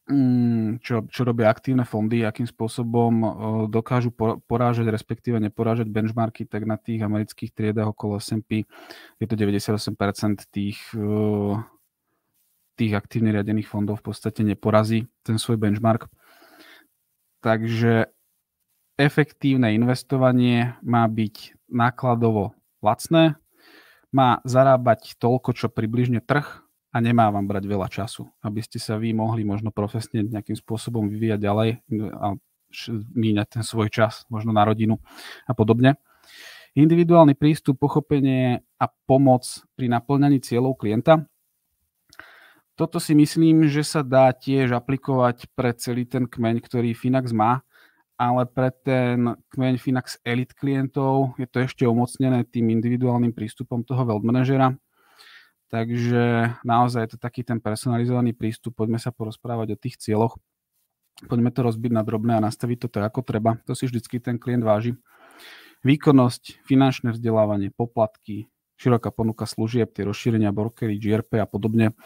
Mm, čo, čo robia aktívne fondy, akým spôsobom dokážu porážať, respektíve neporážať benchmarky, tak na tých amerických triedach okolo S&P je to 98% tých, tých aktívne riadených fondov v podstate neporazí ten svoj benchmark. Takže efektívne investovanie má byť nákladovo lacné, má zarábať toľko, čo približne trh a nemá vám brať veľa času, aby ste sa vy mohli možno profesne nejakým spôsobom vyvíjať ďalej a míňať ten svoj čas, možno na rodinu a podobne. Individuálny prístup, pochopenie a pomoc pri naplňaní cieľov klienta. Toto si myslím, že sa dá tiež aplikovať pre celý ten kmeň, ktorý Finax má, ale pre ten kmeň Finax Elite klientov je to ešte omocnené tým individuálnym prístupom toho wealth manažera, Takže naozaj je to taký ten personalizovaný prístup, poďme sa porozprávať o tých cieľoch, poďme to rozbiť na drobné a nastaviť to tak, ako treba. To si vždycky ten klient váži. Výkonnosť, finančné vzdelávanie, poplatky, široká ponuka služieb, tie rozšírenia brokery, GRP a podobne.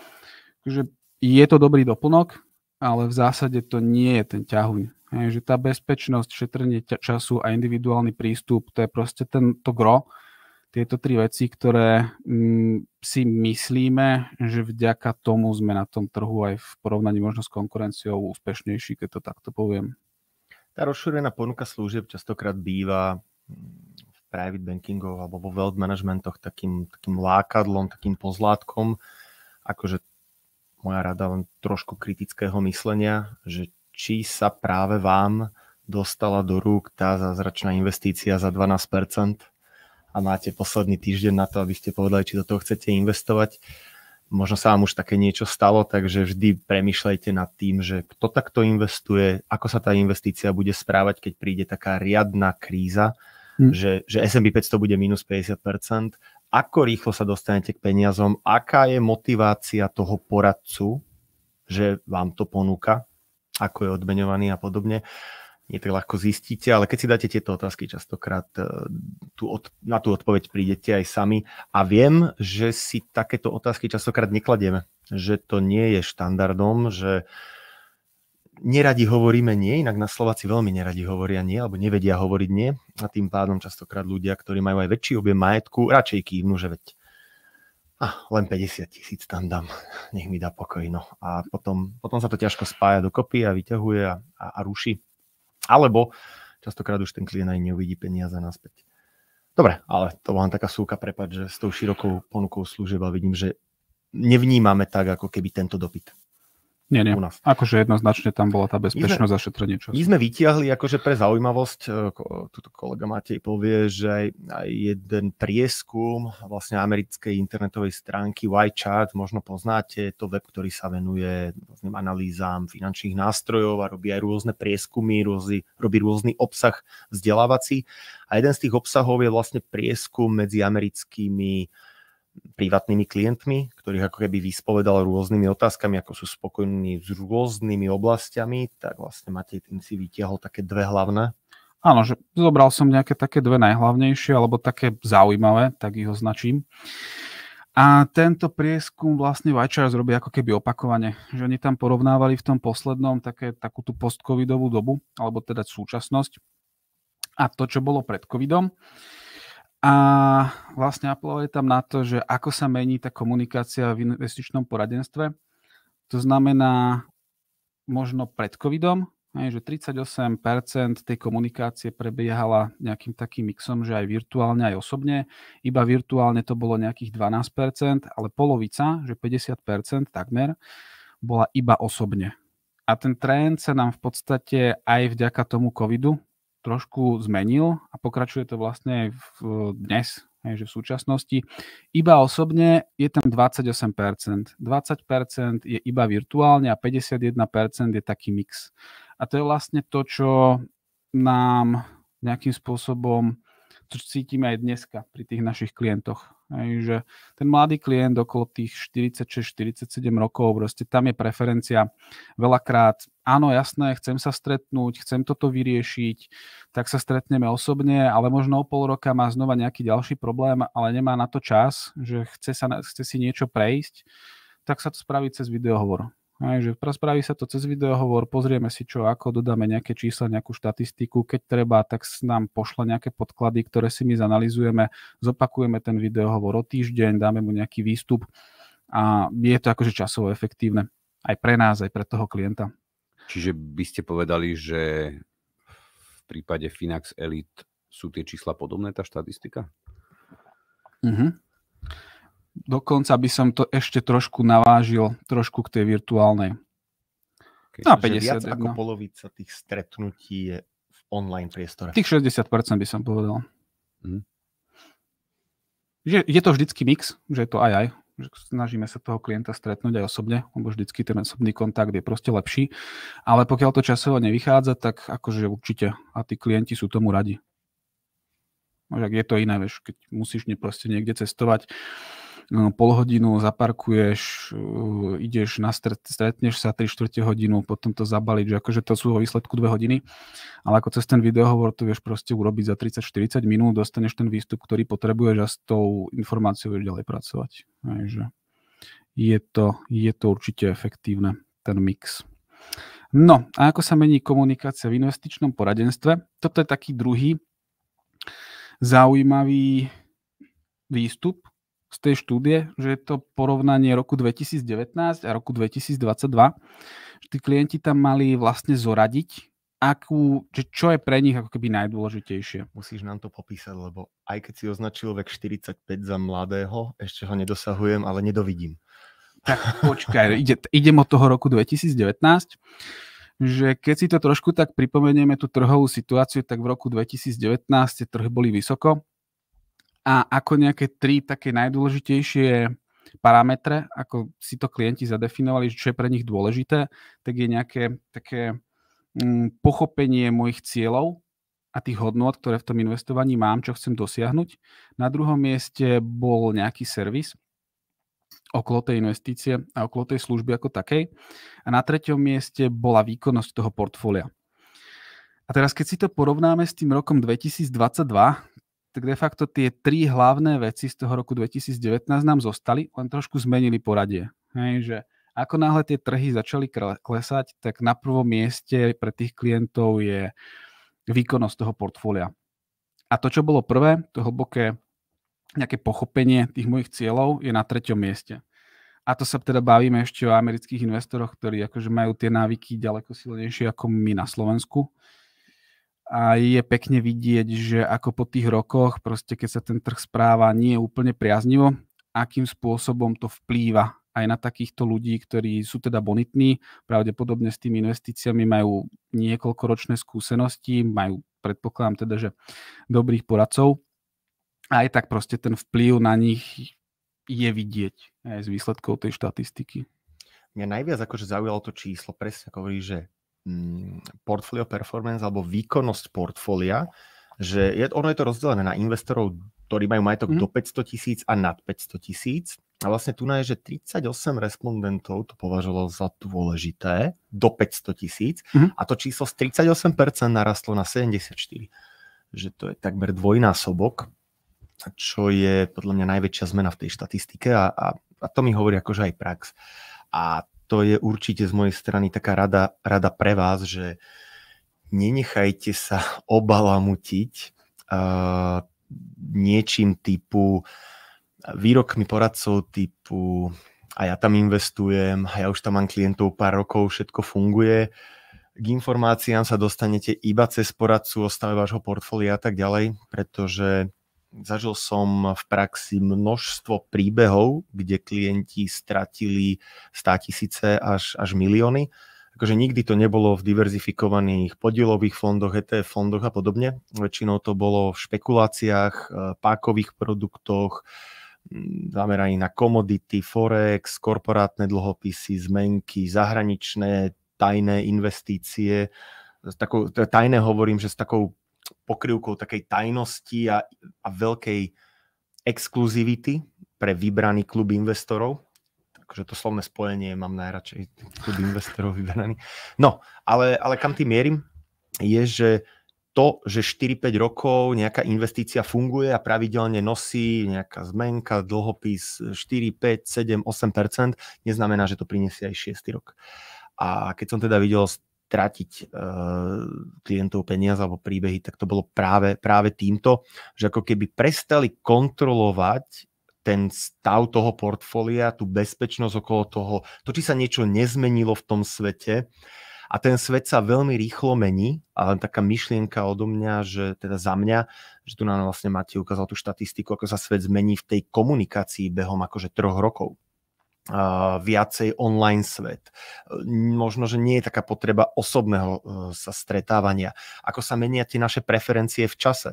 Takže je to dobrý doplnok, ale v zásade to nie je ten ťahuň. Je, že tá bezpečnosť, šetrenie času a individuálny prístup, to je proste ten, to gro, tieto tri veci, ktoré mm, si myslíme, že vďaka tomu sme na tom trhu aj v porovnaní možno s konkurenciou úspešnejší, keď to takto poviem. Tá rozšírená ponuka služieb častokrát býva mm, v private bankingoch alebo vo wealth managementoch takým, takým lákadlom, takým pozlátkom, akože moja rada len trošku kritického myslenia, že či sa práve vám dostala do rúk tá zázračná investícia za 12%, a máte posledný týždeň na to, aby ste povedali, či do toho chcete investovať. Možno sa vám už také niečo stalo, takže vždy premyšľajte nad tým, že kto takto investuje, ako sa tá investícia bude správať, keď príde taká riadna kríza, hmm. že, že S&P 500 bude minus 50%, ako rýchlo sa dostanete k peniazom, aká je motivácia toho poradcu, že vám to ponúka, ako je odmeňovaný a podobne nie tak ľahko zistíte, ale keď si dáte tieto otázky, častokrát e, tú od, na tú odpoveď prídete aj sami. A viem, že si takéto otázky častokrát nekladieme, že to nie je štandardom, že neradi hovoríme nie, inak na Slováci veľmi neradi hovoria nie, alebo nevedia hovoriť nie. A tým pádom častokrát ľudia, ktorí majú aj väčší objem majetku, radšej kývnu, že veď ah, len 50 tisíc tam dám, nech mi dá pokoj. No. A potom, potom sa to ťažko spája dokopy a vyťahuje a, a, a ruší alebo častokrát už ten klient aj neuvidí peniaze naspäť. Dobre, ale to vám taká súka, prepad, že s tou širokou ponukou služeba vidím, že nevnímame tak, ako keby tento dopyt. Nie, nie. U nás. Akože jednoznačne tam bola tá bezpečnosť a šetrenie času. My sme vytiahli, akože pre zaujímavosť, e, tuto kolega Matej povie, že jeden prieskum vlastne americkej internetovej stránky YChart, možno poznáte, je to web, ktorý sa venuje vlastne analýzám finančných nástrojov a robí aj rôzne prieskumy, rôzny, robí rôzny obsah vzdelávací. A jeden z tých obsahov je vlastne prieskum medzi americkými privátnymi klientmi, ktorých ako keby vyspovedal rôznymi otázkami, ako sú spokojní s rôznymi oblastiami, tak vlastne Matej tým si vytiahol také dve hlavné. Áno, že zobral som nejaké také dve najhlavnejšie, alebo také zaujímavé, tak ich označím. A tento prieskum vlastne Vajčar robí ako keby opakovane, že oni tam porovnávali v tom poslednom také, takú tú postcovidovú dobu, alebo teda súčasnosť a to, čo bolo pred covidom. A vlastne apelovali tam na to, že ako sa mení tá komunikácia v investičnom poradenstve. To znamená, možno pred covidom, že 38% tej komunikácie prebiehala nejakým takým mixom, že aj virtuálne, aj osobne. Iba virtuálne to bolo nejakých 12%, ale polovica, že 50% takmer, bola iba osobne. A ten trend sa nám v podstate aj vďaka tomu covidu trošku zmenil a pokračuje to vlastne aj v, dnes, aj že v súčasnosti. Iba osobne je tam 28%, 20% je iba virtuálne a 51% je taký mix. A to je vlastne to, čo nám nejakým spôsobom, čo cítime aj dneska pri tých našich klientoch. Hej, že ten mladý klient okolo tých 46-47 rokov, proste tam je preferencia veľakrát, áno, jasné, chcem sa stretnúť, chcem toto vyriešiť, tak sa stretneme osobne, ale možno o pol roka má znova nejaký ďalší problém, ale nemá na to čas, že chce, sa, chce si niečo prejsť, tak sa to spraví cez videohovor. Aj, že spraví sa to cez videohovor, pozrieme si čo ako, dodáme nejaké čísla, nejakú štatistiku, keď treba, tak nám pošle nejaké podklady, ktoré si my zanalizujeme, zopakujeme ten videohovor o týždeň, dáme mu nejaký výstup a je to akože časovo efektívne aj pre nás, aj pre toho klienta. Čiže by ste povedali, že v prípade Finax Elite sú tie čísla podobné, tá štatistika? Mhm. Uh-huh. Dokonca by som to ešte trošku navážil, trošku k tej virtuálnej. Okay, Na 50. Viac ako no. polovica tých stretnutí je v online priestore. Tých 60% by som povedal. Mm. Že je to vždycky mix, že je to aj aj. Že snažíme sa toho klienta stretnúť aj osobne, lebo vždycky ten osobný kontakt je proste lepší. Ale pokiaľ to časovo nevychádza, tak akože určite. A tí klienti sú tomu radi. Ak je to iné, vieš, keď musíš proste niekde cestovať, Hm, pol hodinu zaparkuješ, uh, ideš na stret, stretneš sa 3 čtvrte hodinu, potom to zabaliť, že akože to sú vo výsledku 2 hodiny, ale ako cez ten videohovor to vieš proste urobiť za 30-40 minút, dostaneš ten výstup, ktorý potrebuješ a s tou informáciou vieš ďalej pracovať. Takže je to, je to určite efektívne, ten mix. No a ako sa mení komunikácia v investičnom poradenstve? Toto je taký druhý zaujímavý výstup, z tej štúdie, že je to porovnanie roku 2019 a roku 2022, že tí klienti tam mali vlastne zoradiť, akú, že čo je pre nich ako keby najdôležitejšie. Musíš nám to popísať, lebo aj keď si označil vek 45 za mladého, ešte ho nedosahujem, ale nedovidím. Tak počkaj, ide, idem od toho roku 2019 že keď si to trošku tak pripomenieme tú trhovú situáciu, tak v roku 2019 tie trhy boli vysoko, a ako nejaké tri také najdôležitejšie parametre, ako si to klienti zadefinovali, čo je pre nich dôležité, tak je nejaké také mm, pochopenie mojich cieľov a tých hodnot, ktoré v tom investovaní mám, čo chcem dosiahnuť. Na druhom mieste bol nejaký servis okolo tej investície a okolo tej služby ako takej. A na treťom mieste bola výkonnosť toho portfólia. A teraz, keď si to porovnáme s tým rokom 2022, tak de facto tie tri hlavné veci z toho roku 2019 nám zostali, len trošku zmenili poradie. Hej, že ako náhle tie trhy začali klesať, tak na prvom mieste pre tých klientov je výkonnosť toho portfólia. A to, čo bolo prvé, to hlboké nejaké pochopenie tých mojich cieľov je na treťom mieste. A to sa teda bavíme ešte o amerických investoroch, ktorí akože majú tie návyky ďaleko silnejšie ako my na Slovensku a je pekne vidieť, že ako po tých rokoch, proste keď sa ten trh správa nie je úplne priaznivo, akým spôsobom to vplýva aj na takýchto ľudí, ktorí sú teda bonitní, pravdepodobne s tými investíciami majú niekoľkoročné skúsenosti, majú predpokladám teda, že dobrých poradcov. aj tak proste ten vplyv na nich je vidieť aj z výsledkov tej štatistiky. Mňa najviac akože zaujalo to číslo, presne ako hovorí, že Mm, portfolio performance alebo výkonnosť portfólia, že je, ono je to rozdelené na investorov, ktorí majú majetok mm. do 500 tisíc a nad 500 tisíc. A vlastne tu je, že 38 respondentov to považovalo za dôležité do 500 tisíc mm. a to číslo z 38% narastlo na 74. Že to je takmer dvojnásobok, čo je podľa mňa najväčšia zmena v tej štatistike a, a, a to mi hovorí akože aj prax. A to je určite z mojej strany taká rada, rada pre vás, že nenechajte sa [LAUGHS] obalamutiť uh, niečím typu výrokmi poradcov typu a ja tam investujem, a ja už tam mám klientov pár rokov, všetko funguje. K informáciám sa dostanete iba cez poradcu o stave vášho portfólia a tak ďalej, pretože Zažil som v praxi množstvo príbehov, kde klienti stratili 100 tisíce až, až milióny. Akože nikdy to nebolo v diverzifikovaných podielových fondoch, ETF fondoch a podobne. Väčšinou to bolo v špekuláciách, e, pákových produktoch, zameraní na komodity, forex, korporátne dlhopisy, zmenky, zahraničné tajné investície. takou, tajné hovorím, že s takou pokrývkou takej tajnosti a, a veľkej exkluzivity pre vybraný klub investorov. Takže to slovné spojenie mám najradšej, klub investorov vybraný. No, ale, ale kam tým mierim, je, že to, že 4-5 rokov nejaká investícia funguje a pravidelne nosí nejaká zmenka, dlhopis 4, 5, 7, 8 neznamená, že to prinesie aj 6 rok. A keď som teda videl tratiť eh, klientov peniaze alebo príbehy, tak to bolo práve, práve týmto, že ako keby prestali kontrolovať ten stav toho portfólia, tú bezpečnosť okolo toho, to, či sa niečo nezmenilo v tom svete. A ten svet sa veľmi rýchlo mení, a len taká myšlienka odo mňa, že teda za mňa, že tu nám vlastne máte ukázal tú štatistiku, ako sa svet zmení v tej komunikácii behom akože troch rokov viacej online svet. Možno, že nie je taká potreba osobného e, sa stretávania. Ako sa menia tie naše preferencie v čase?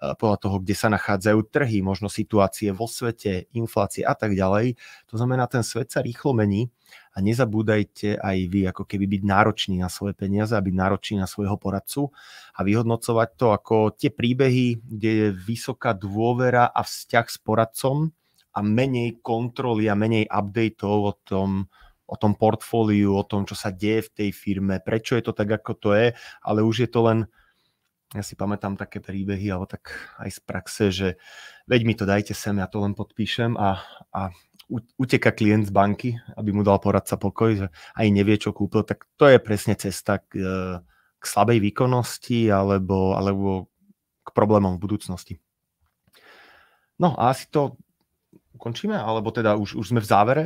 E, podľa toho, kde sa nachádzajú trhy, možno situácie vo svete, inflácie a tak ďalej. To znamená, ten svet sa rýchlo mení a nezabúdajte aj vy ako keby byť nároční na svoje peniaze a byť nároční na svojho poradcu a vyhodnocovať to ako tie príbehy, kde je vysoká dôvera a vzťah s poradcom, a menej kontroly a menej updateov o tom, o tom portfóliu, o tom, čo sa deje v tej firme, prečo je to tak, ako to je, ale už je to len, ja si pamätám také príbehy, alebo tak aj z praxe, že veď mi to dajte sem, ja to len podpíšem a, a uteka klient z banky, aby mu dal poradca pokoj, že aj nevie, čo kúpil, tak to je presne cesta k, e, k slabej výkonnosti alebo, alebo k problémom v budúcnosti. No a asi to ukončíme, alebo teda už, už sme v závere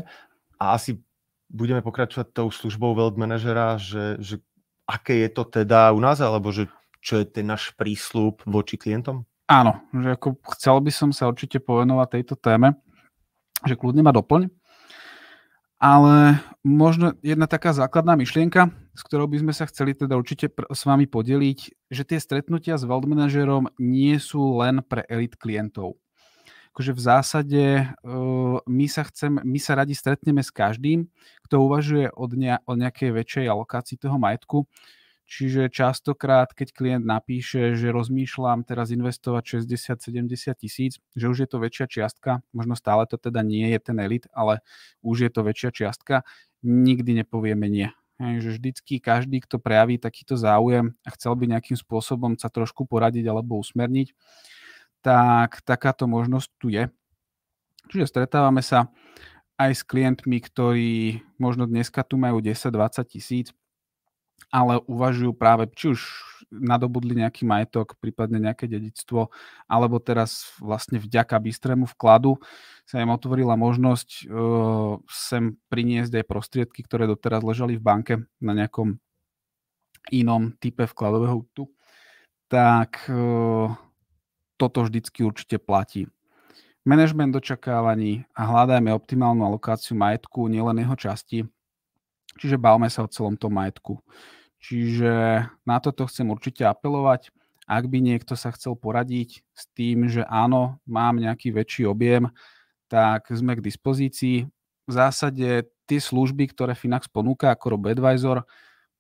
a asi budeme pokračovať tou službou world manažera, že, že aké je to teda u nás, alebo že čo je ten náš prísľub voči klientom? Áno, že ako chcel by som sa určite povenovať tejto téme, že kľudne ma doplň. Ale možno jedna taká základná myšlienka, s ktorou by sme sa chceli teda určite pr- s vami podeliť, že tie stretnutia s world manažerom nie sú len pre elit klientov akože v zásade uh, my sa chcem, my sa radi stretneme s každým, kto uvažuje od ne, o nejakej väčšej alokácii toho majetku. Čiže častokrát, keď klient napíše, že rozmýšľam teraz investovať 60-70 tisíc, že už je to väčšia čiastka, možno stále to teda nie je ten elit, ale už je to väčšia čiastka, nikdy nepovieme nie. Že vždycky každý, kto prejaví takýto záujem a chcel by nejakým spôsobom sa trošku poradiť alebo usmerniť, tak takáto možnosť tu je. Čiže stretávame sa aj s klientmi, ktorí možno dneska tu majú 10-20 tisíc, ale uvažujú práve, či už nadobudli nejaký majetok, prípadne nejaké dedictvo, alebo teraz vlastne vďaka bystrému vkladu sa im otvorila možnosť uh, sem priniesť aj prostriedky, ktoré doteraz ležali v banke na nejakom inom type vkladového útu, tak uh, toto vždycky určite platí. Management očakávaní a hľadajme optimálnu alokáciu majetku, nielen jeho časti, čiže bavme sa o celom tom majetku. Čiže na toto chcem určite apelovať. Ak by niekto sa chcel poradiť s tým, že áno, mám nejaký väčší objem, tak sme k dispozícii. V zásade tie služby, ktoré Finax ponúka ako RoboAdvisor, advisor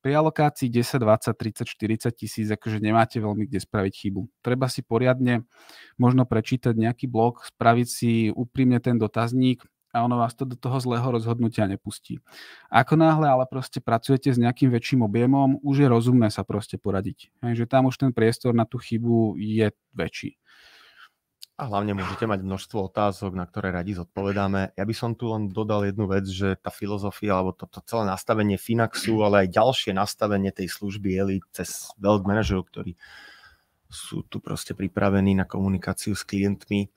pri alokácii 10, 20, 30, 40 tisíc akože nemáte veľmi kde spraviť chybu. Treba si poriadne možno prečítať nejaký blog, spraviť si úprimne ten dotazník a ono vás to do toho zlého rozhodnutia nepustí. Ako náhle ale proste pracujete s nejakým väčším objemom, už je rozumné sa proste poradiť. Takže tam už ten priestor na tú chybu je väčší. A hlavne môžete mať množstvo otázok, na ktoré radi zodpovedáme. Ja by som tu len dodal jednu vec, že tá filozofia alebo to, to celé nastavenie Finaxu, ale aj ďalšie nastavenie tej služby Eli cez veľk manažerov, ktorí sú tu proste pripravení na komunikáciu s klientmi,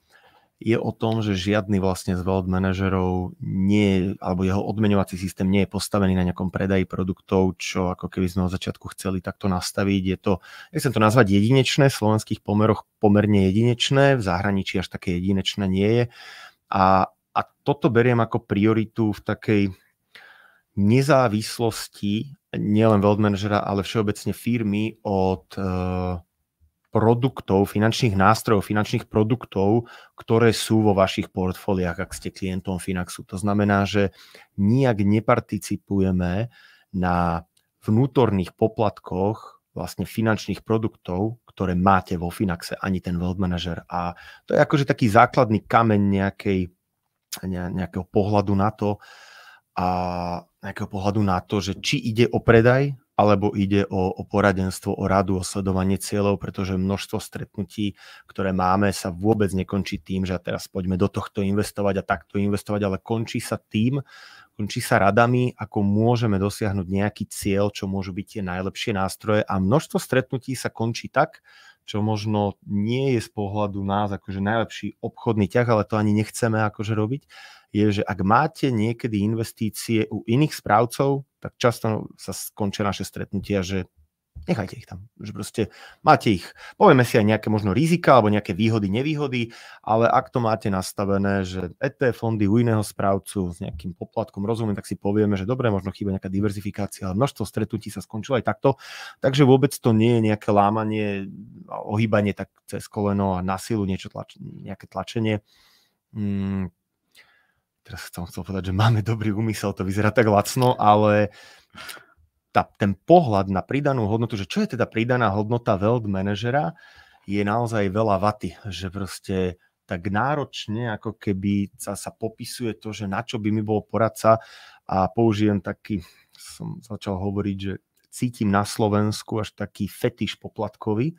je o tom, že žiadny vlastne z world manažerov nie, alebo jeho odmenovací systém nie je postavený na nejakom predaji produktov, čo ako keby sme od začiatku chceli takto nastaviť. Je to, ja chcem to nazvať, jedinečné, v slovenských pomeroch pomerne jedinečné, v zahraničí až také jedinečné nie je. A, a toto beriem ako prioritu v takej nezávislosti nielen world manažera, ale všeobecne firmy od uh, produktov, finančných nástrojov, finančných produktov, ktoré sú vo vašich portfóliách, ak ste klientom Finaxu. To znamená, že nijak neparticipujeme na vnútorných poplatkoch vlastne finančných produktov, ktoré máte vo Finaxe, ani ten World manager. A to je akože taký základný kameň nejakej, nejakého pohľadu na to, a nejakého pohľadu na to, že či ide o predaj alebo ide o, o poradenstvo, o radu, o sledovanie cieľov, pretože množstvo stretnutí, ktoré máme, sa vôbec nekončí tým, že teraz poďme do tohto investovať a takto investovať, ale končí sa tým, končí sa radami, ako môžeme dosiahnuť nejaký cieľ, čo môžu byť tie najlepšie nástroje a množstvo stretnutí sa končí tak, čo možno nie je z pohľadu nás akože najlepší obchodný ťah, ale to ani nechceme akože robiť, je, že ak máte niekedy investície u iných správcov, tak často sa skončia naše stretnutia, že nechajte ich tam. Že proste máte ich, povieme si aj nejaké možno rizika alebo nejaké výhody, nevýhody, ale ak to máte nastavené, že ETF fondy u iného správcu s nejakým poplatkom, rozumiem, tak si povieme, že dobre, možno chýba nejaká diverzifikácia, ale množstvo stretnutí sa skončilo aj takto, takže vôbec to nie je nejaké lámanie, ohýbanie tak cez koleno a na silu niečo tlač, nejaké tlačenie. Mm, teraz som chcel povedať, že máme dobrý úmysel, to vyzerá tak lacno, ale tá, ten pohľad na pridanú hodnotu, že čo je teda pridaná hodnota weld manažera, je naozaj veľa vaty, že proste tak náročne, ako keby sa, sa popisuje to, že na čo by mi bol poradca a použijem taký, som začal hovoriť, že cítim na Slovensku až taký fetiš poplatkový,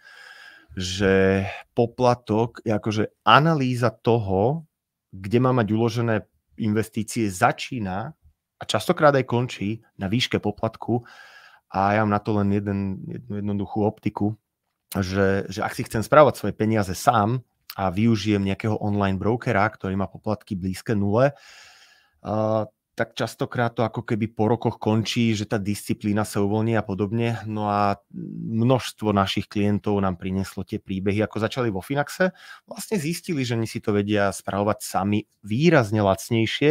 že poplatok je akože analýza toho, kde má mať uložené investície začína a častokrát aj končí na výške poplatku a ja mám na to len jeden, jednu jednoduchú optiku, že, že ak si chcem správať svoje peniaze sám a využijem nejakého online brokera, ktorý má poplatky blízke nule, uh, tak častokrát to ako keby po rokoch končí, že tá disciplína sa uvoľní a podobne. No a množstvo našich klientov nám prineslo tie príbehy, ako začali vo Finaxe. Vlastne zistili, že oni si to vedia spravovať sami výrazne lacnejšie.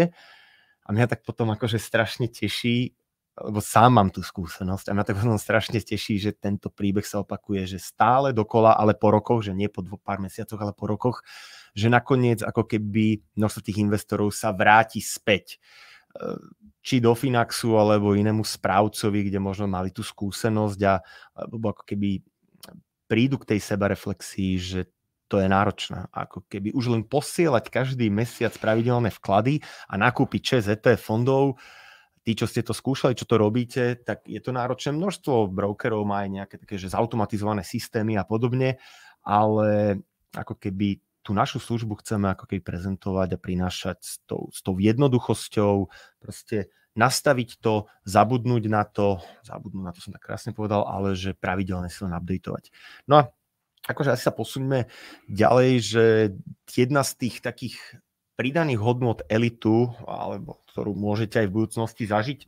A mňa tak potom akože strašne teší, lebo sám mám tú skúsenosť a mňa tak potom strašne teší, že tento príbeh sa opakuje, že stále dokola, ale po rokoch, že nie po dvo, pár mesiacoch, ale po rokoch, že nakoniec ako keby množstvo tých investorov sa vráti späť či do Finaxu alebo inému správcovi, kde možno mali tú skúsenosť a ako keby prídu k tej sebareflexii, že to je náročné. Ako keby už len posielať každý mesiac pravidelné vklady a nakúpiť 6 ETF fondov, tí, čo ste to skúšali, čo to robíte, tak je to náročné množstvo brokerov, má aj nejaké také, že zautomatizované systémy a podobne, ale ako keby tú našu službu chceme ako keby prezentovať a prinášať s tou, s tou jednoduchosťou, proste nastaviť to, zabudnúť na to, zabudnúť na to som tak krásne povedal, ale že pravidelne si len updateovať. No a akože asi sa posuňme ďalej, že jedna z tých takých pridaných hodnot elitu, alebo ktorú môžete aj v budúcnosti zažiť,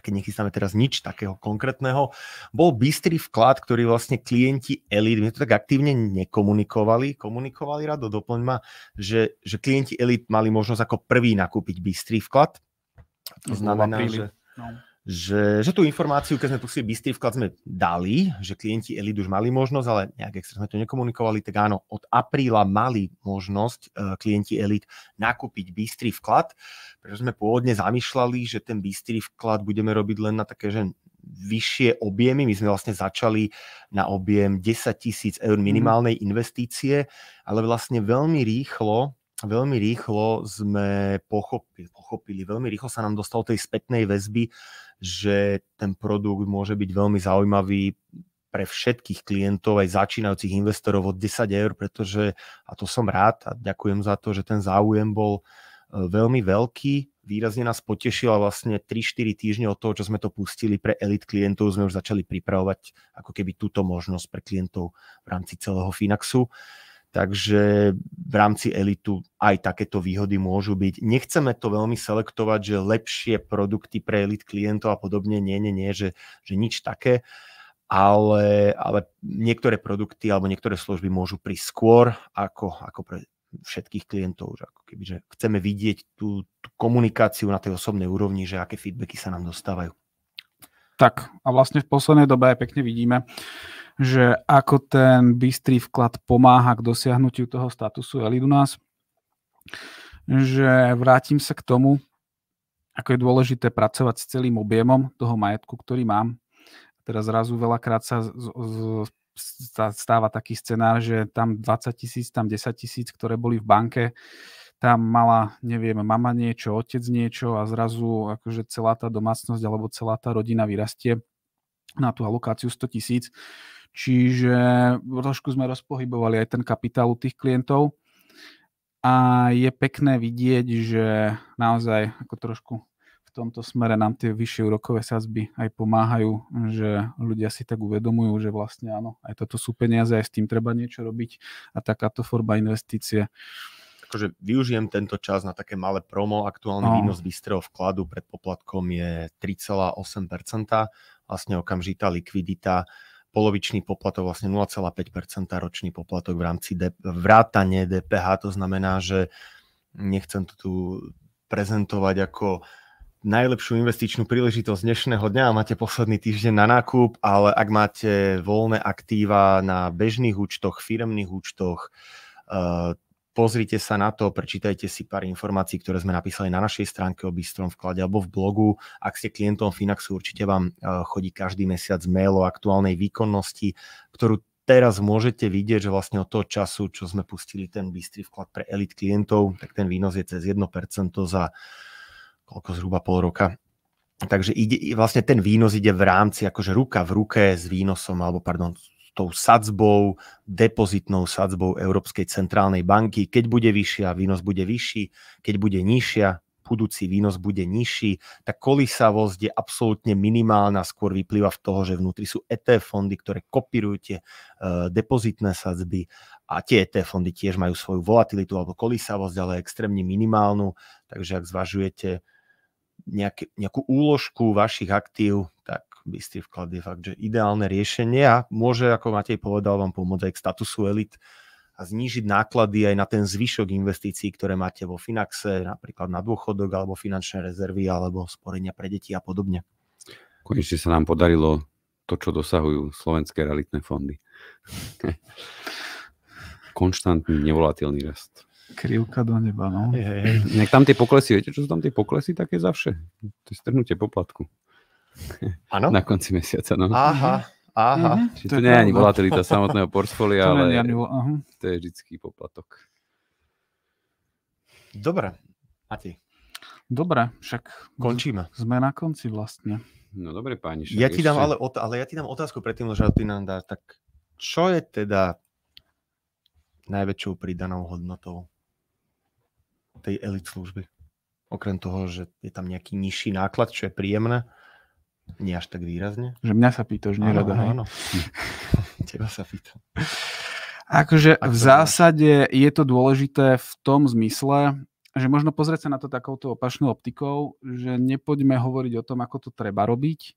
keď nechystáme teraz nič takého konkrétneho, bol bystrý vklad, ktorý vlastne klienti Elite, my to tak aktívne nekomunikovali, komunikovali rado, doplň ma, že, že klienti elit mali možnosť ako prvý nakúpiť bystrý vklad. To znamená, že... No že, že tú informáciu, keď sme pustili bystý vklad, sme dali, že klienti Elite už mali možnosť, ale nejak extra sme to nekomunikovali, tak áno, od apríla mali možnosť e, klienti Elite nakúpiť bystrý vklad, pretože sme pôvodne zamýšľali, že ten bystrý vklad budeme robiť len na také, že vyššie objemy. My sme vlastne začali na objem 10 tisíc eur mhm. minimálnej investície, ale vlastne veľmi rýchlo veľmi rýchlo sme pochopili, pochopili, veľmi rýchlo sa nám dostalo tej spätnej väzby, že ten produkt môže byť veľmi zaujímavý pre všetkých klientov, aj začínajúcich investorov od 10 eur, pretože, a to som rád a ďakujem za to, že ten záujem bol e, veľmi veľký, výrazne nás potešil a vlastne 3-4 týždne od toho, čo sme to pustili pre elit klientov, sme už začali pripravovať ako keby túto možnosť pre klientov v rámci celého Finaxu. Uh, Takže v rámci elitu aj takéto výhody môžu byť. Nechceme to veľmi selektovať, že lepšie produkty pre elit klientov a podobne. Nie, nie, nie, že, že nič také. Ale, ale niektoré produkty alebo niektoré služby môžu prísť skôr ako, ako pre všetkých klientov. Že ako keby, že chceme vidieť tú, tú komunikáciu na tej osobnej úrovni, že aké feedbacky sa nám dostávajú. Tak a vlastne v poslednej dobe aj pekne vidíme, že ako ten bystrý vklad pomáha k dosiahnutiu toho statusu elit u nás, že vrátim sa k tomu, ako je dôležité pracovať s celým objemom toho majetku, ktorý mám. Teraz zrazu veľakrát sa z, z, stáva taký scenár, že tam 20 tisíc, tam 10 tisíc, ktoré boli v banke, tam mala, neviem, mama niečo, otec niečo a zrazu akože celá tá domácnosť alebo celá tá rodina vyrastie na tú alokáciu 100 tisíc Čiže trošku sme rozpohybovali aj ten kapitál u tých klientov a je pekné vidieť, že naozaj ako trošku v tomto smere nám tie vyššie úrokové sazby aj pomáhajú, že ľudia si tak uvedomujú, že vlastne áno, aj toto sú peniaze, aj s tým treba niečo robiť a takáto forma investície Takže využijem tento čas na také malé promo. Aktuálny no. výnos bystrého vkladu pred poplatkom je 3,8%. Vlastne okamžitá likvidita polovičný poplatok, vlastne 0,5% ročný poplatok v rámci de- vrátane DPH. To znamená, že nechcem to tu prezentovať ako najlepšiu investičnú príležitosť dnešného dňa. A Máte posledný týždeň na nákup, ale ak máte voľné aktíva na bežných účtoch, firemných účtoch, eh, pozrite sa na to, prečítajte si pár informácií, ktoré sme napísali na našej stránke o bystrom vklade alebo v blogu. Ak ste klientom Finaxu, určite vám e, chodí každý mesiac mail o aktuálnej výkonnosti, ktorú teraz môžete vidieť, že vlastne od toho času, čo sme pustili ten bystrý vklad pre elit klientov, tak ten výnos je cez 1% za koľko zhruba pol roka. Takže ide, vlastne ten výnos ide v rámci, akože ruka v ruke s výnosom, alebo pardon, tou sadzbou, depozitnou sadzbou Európskej centrálnej banky. Keď bude vyššia, výnos bude vyšší, keď bude nižšia, budúci výnos bude nižší. Tá kolisavosť je absolútne minimálna, skôr vyplýva v toho, že vnútri sú ETF fondy, ktoré kopírujú tie e, depozitné sadzby a tie ETF fondy tiež majú svoju volatilitu alebo kolisavosť, ale extrémne minimálnu, takže ak zvažujete nejakú úložku vašich aktív, istý vklady je fakt, že ideálne riešenie a môže, ako Matej povedal, vám pomôcť aj k statusu elit a znížiť náklady aj na ten zvyšok investícií, ktoré máte vo Finaxe, napríklad na dôchodok alebo finančné rezervy alebo sporenia pre deti a podobne. Konečne sa nám podarilo to, čo dosahujú slovenské realitné fondy. [LAUGHS] Konštantný, nevolatilný rast. Krivka do neba, no. Nech tam tie poklesy, viete, čo sú tam tie poklesy také vše? To je strhnutie poplatku. [LAUGHS] Áno? Na konci mesiaca, no. Aha, aha. Mhm. Čiže to, to nie je ani volatilita samotného [LAUGHS] portfólia, ale nie, aha. to je vždycky poplatok. Dobre, a ty? Dobre, však končíme. Sme na konci vlastne. No dobre, páni. Ja ti, dám ale, ot- ale ja ti dám otázku predtým, že ty nám dáš. Tak čo je teda najväčšou pridanou hodnotou tej elit služby? Okrem toho, že je tam nejaký nižší náklad, čo je príjemné. Nie až tak výrazne? Že mňa sa pýtaš, nerada. Áno, áno. [LAUGHS] Teba sa pýta. Akože v zásade je to dôležité v tom zmysle, že možno pozrieť sa na to takouto opačnou optikou, že nepoďme hovoriť o tom, ako to treba robiť,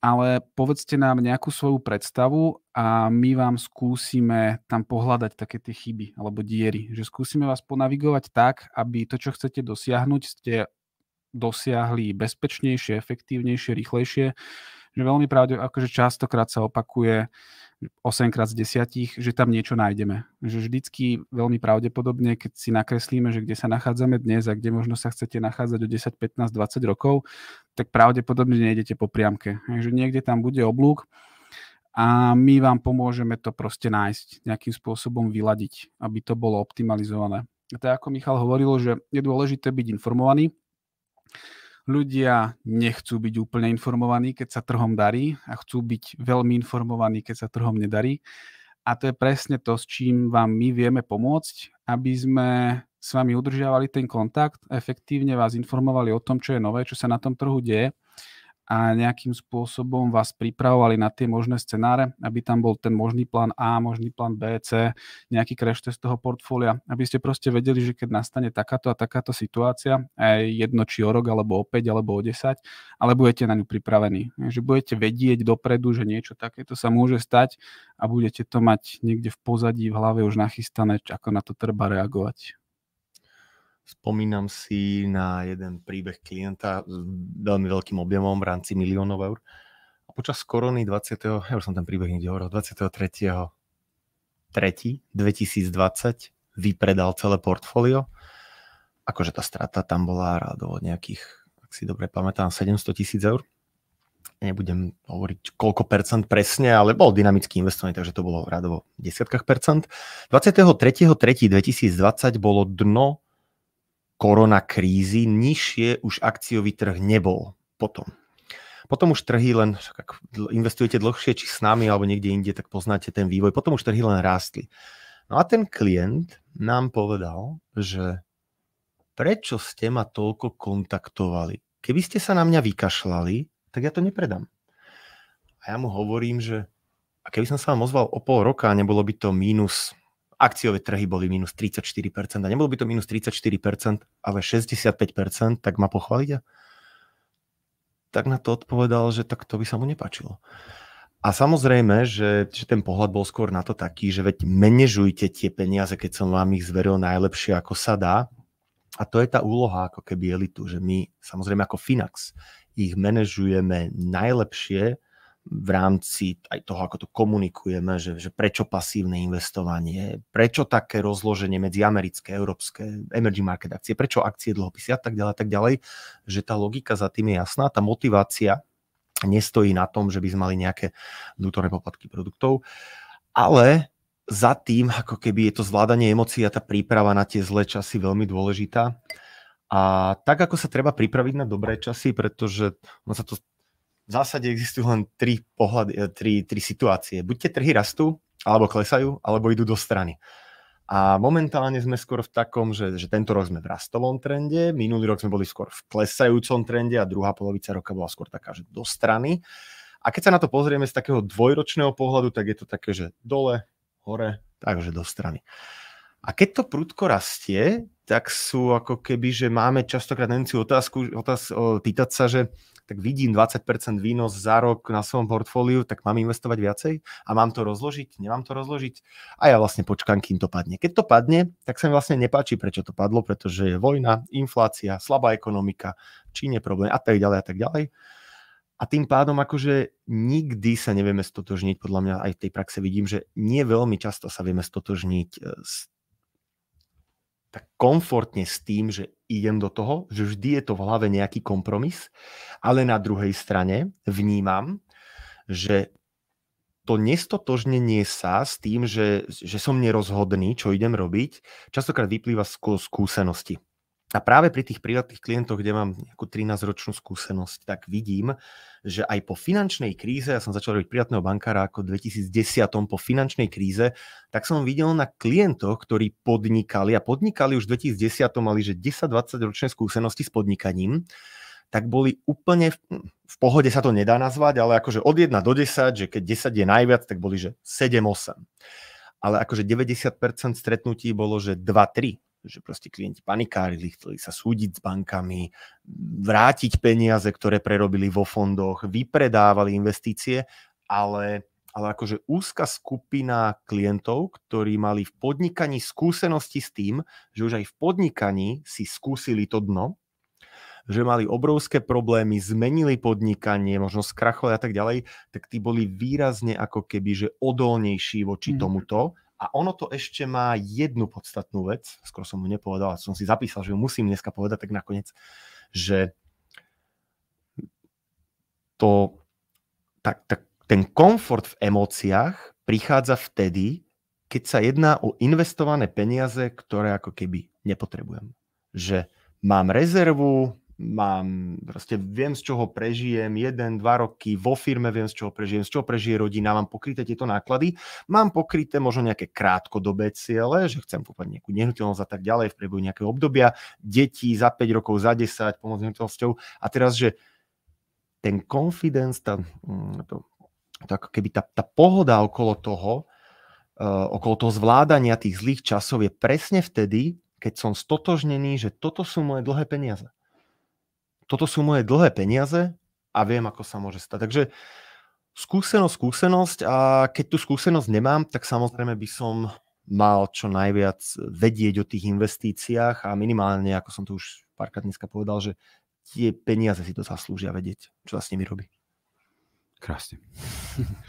ale povedzte nám nejakú svoju predstavu a my vám skúsime tam pohľadať také tie chyby alebo diery. Že skúsime vás ponavigovať tak, aby to, čo chcete dosiahnuť, ste dosiahli bezpečnejšie, efektívnejšie, rýchlejšie, že veľmi pravde, akože častokrát sa opakuje 8 krát z 10, že tam niečo nájdeme. Že vždycky veľmi pravdepodobne, keď si nakreslíme, že kde sa nachádzame dnes a kde možno sa chcete nachádzať o 10, 15, 20 rokov, tak pravdepodobne nejdete po priamke. Takže niekde tam bude oblúk a my vám pomôžeme to proste nájsť, nejakým spôsobom vyladiť, aby to bolo optimalizované. Tak ako Michal hovoril, že je dôležité byť informovaný, ľudia nechcú byť úplne informovaní, keď sa trhom darí a chcú byť veľmi informovaní, keď sa trhom nedarí. A to je presne to, s čím vám my vieme pomôcť, aby sme s vami udržiavali ten kontakt, efektívne vás informovali o tom, čo je nové, čo sa na tom trhu deje a nejakým spôsobom vás pripravovali na tie možné scenáre, aby tam bol ten možný plán A, možný plán B, C, nejaký crash test toho portfólia, aby ste proste vedeli, že keď nastane takáto a takáto situácia, aj jedno či o rok, alebo o 5, alebo o 10, ale budete na ňu pripravení. Že budete vedieť dopredu, že niečo takéto sa môže stať a budete to mať niekde v pozadí, v hlave už nachystané, ako na to treba reagovať. Spomínam si na jeden príbeh klienta s veľmi veľkým objemom v rámci miliónov eur. A počas korony 20. ja už som ten príbeh niekde hovoril, 23. 3. 2020 vypredal celé portfólio. Akože tá strata tam bola rádovo nejakých, ak si dobre pamätám, 700 tisíc eur. Nebudem hovoriť koľko percent presne, ale bol dynamický investovaný, takže to bolo rádovo v desiatkách percent. 23.3.2020 bolo dno korona krízy nižšie už akciový trh nebol potom. Potom už trhy len, ak investujete dlhšie či s nami alebo niekde inde, tak poznáte ten vývoj. Potom už trhy len rástli. No a ten klient nám povedal, že prečo ste ma toľko kontaktovali? Keby ste sa na mňa vykašľali, tak ja to nepredám. A ja mu hovorím, že a keby som sa vám ozval o pol roka a nebolo by to mínus akciové trhy boli minus 34%. A nebolo by to minus 34%, ale 65%, tak ma pochvália? Tak na to odpovedal, že tak to by sa mu nepačilo. A samozrejme, že, že ten pohľad bol skôr na to taký, že veď menežujte tie peniaze, keď som vám ich zveril najlepšie, ako sa dá. A to je tá úloha ako keby elitu, že my samozrejme ako Finax ich manažujeme najlepšie, v rámci aj toho, ako to komunikujeme, že, že prečo pasívne investovanie, prečo také rozloženie medzi americké, európske, emerging market akcie, prečo akcie, dlhopisy a tak ďalej, tak ďalej, že tá logika za tým je jasná, tá motivácia nestojí na tom, že by sme mali nejaké vnútorné poplatky produktov, ale za tým, ako keby je to zvládanie emócií a tá príprava na tie zlé časy veľmi dôležitá. A tak, ako sa treba pripraviť na dobré časy, pretože ono sa to v zásade existujú len tri, pohľady, e, tri, tri situácie. Buď tie trhy rastú, alebo klesajú, alebo idú do strany. A momentálne sme skôr v takom, že, že tento rok sme v rastovom trende, minulý rok sme boli skôr v klesajúcom trende a druhá polovica roka bola skôr taká, že do strany. A keď sa na to pozrieme z takého dvojročného pohľadu, tak je to také, že dole, hore, takže do strany. A keď to prudko rastie, tak sú ako keby, že máme častokrát tendenciu otázku, otáz, pýtať sa, že tak vidím 20% výnos za rok na svojom portfóliu, tak mám investovať viacej a mám to rozložiť, nemám to rozložiť a ja vlastne počkám, kým to padne. Keď to padne, tak sa mi vlastne nepáči, prečo to padlo, pretože je vojna, inflácia, slabá ekonomika, Číne problém a tak ďalej a tak ďalej. A tým pádom akože nikdy sa nevieme stotožniť, podľa mňa aj v tej praxe vidím, že nie veľmi často sa vieme stotožniť e, s, tak komfortne s tým, že idem do toho, že vždy je to v hlave nejaký kompromis, ale na druhej strane vnímam, že to nestotožnenie sa s tým, že, že som nerozhodný, čo idem robiť, častokrát vyplýva z skúsenosti. A práve pri tých privátnych klientoch, kde mám nejakú 13-ročnú skúsenosť, tak vidím, že aj po finančnej kríze, ja som začal robiť privátneho bankára ako v 2010 po finančnej kríze, tak som videl na klientoch, ktorí podnikali a podnikali už v 2010, mali že 10-20 ročné skúsenosti s podnikaním, tak boli úplne, v, hm, v pohode sa to nedá nazvať, ale akože od 1 do 10, že keď 10 je najviac, tak boli že 7-8 ale akože 90% stretnutí bolo, že 2-3 že proste klienti panikárili, chceli sa súdiť s bankami, vrátiť peniaze, ktoré prerobili vo fondoch, vypredávali investície, ale, ale akože úzka skupina klientov, ktorí mali v podnikaní skúsenosti s tým, že už aj v podnikaní si skúsili to dno, že mali obrovské problémy, zmenili podnikanie, možno skrachovali a tak ďalej, tak tí boli výrazne ako keby, že odolnejší voči mm. tomuto a ono to ešte má jednu podstatnú vec, skoro som ju nepovedal, som si zapísal, že ju musím dneska povedať tak nakoniec, že to, tak, tak, ten komfort v emóciách prichádza vtedy, keď sa jedná o investované peniaze, ktoré ako keby nepotrebujem. Že mám rezervu, mám, proste viem, z čoho prežijem, jeden, dva roky vo firme viem, z čoho prežijem, z čoho prežije rodina, mám pokryté tieto náklady, mám pokryté možno nejaké krátkodobé ciele, že chcem kúpať nejakú nehnuteľnosť a tak ďalej v priebehu nejakého obdobia, deti za 5 rokov, za 10, pomoc nehnuteľnosťou a teraz, že ten confidence, tá, mm, to, to ako keby tá, tá pohoda okolo toho, uh, okolo toho zvládania tých zlých časov je presne vtedy, keď som stotožnený, že toto sú moje dlhé peniaze toto sú moje dlhé peniaze a viem, ako sa môže stať. Takže skúsenosť, skúsenosť a keď tú skúsenosť nemám, tak samozrejme by som mal čo najviac vedieť o tých investíciách a minimálne, ako som to už párkrát dneska povedal, že tie peniaze si to zaslúžia vedieť, čo sa s nimi robí. Krásne. [LAUGHS]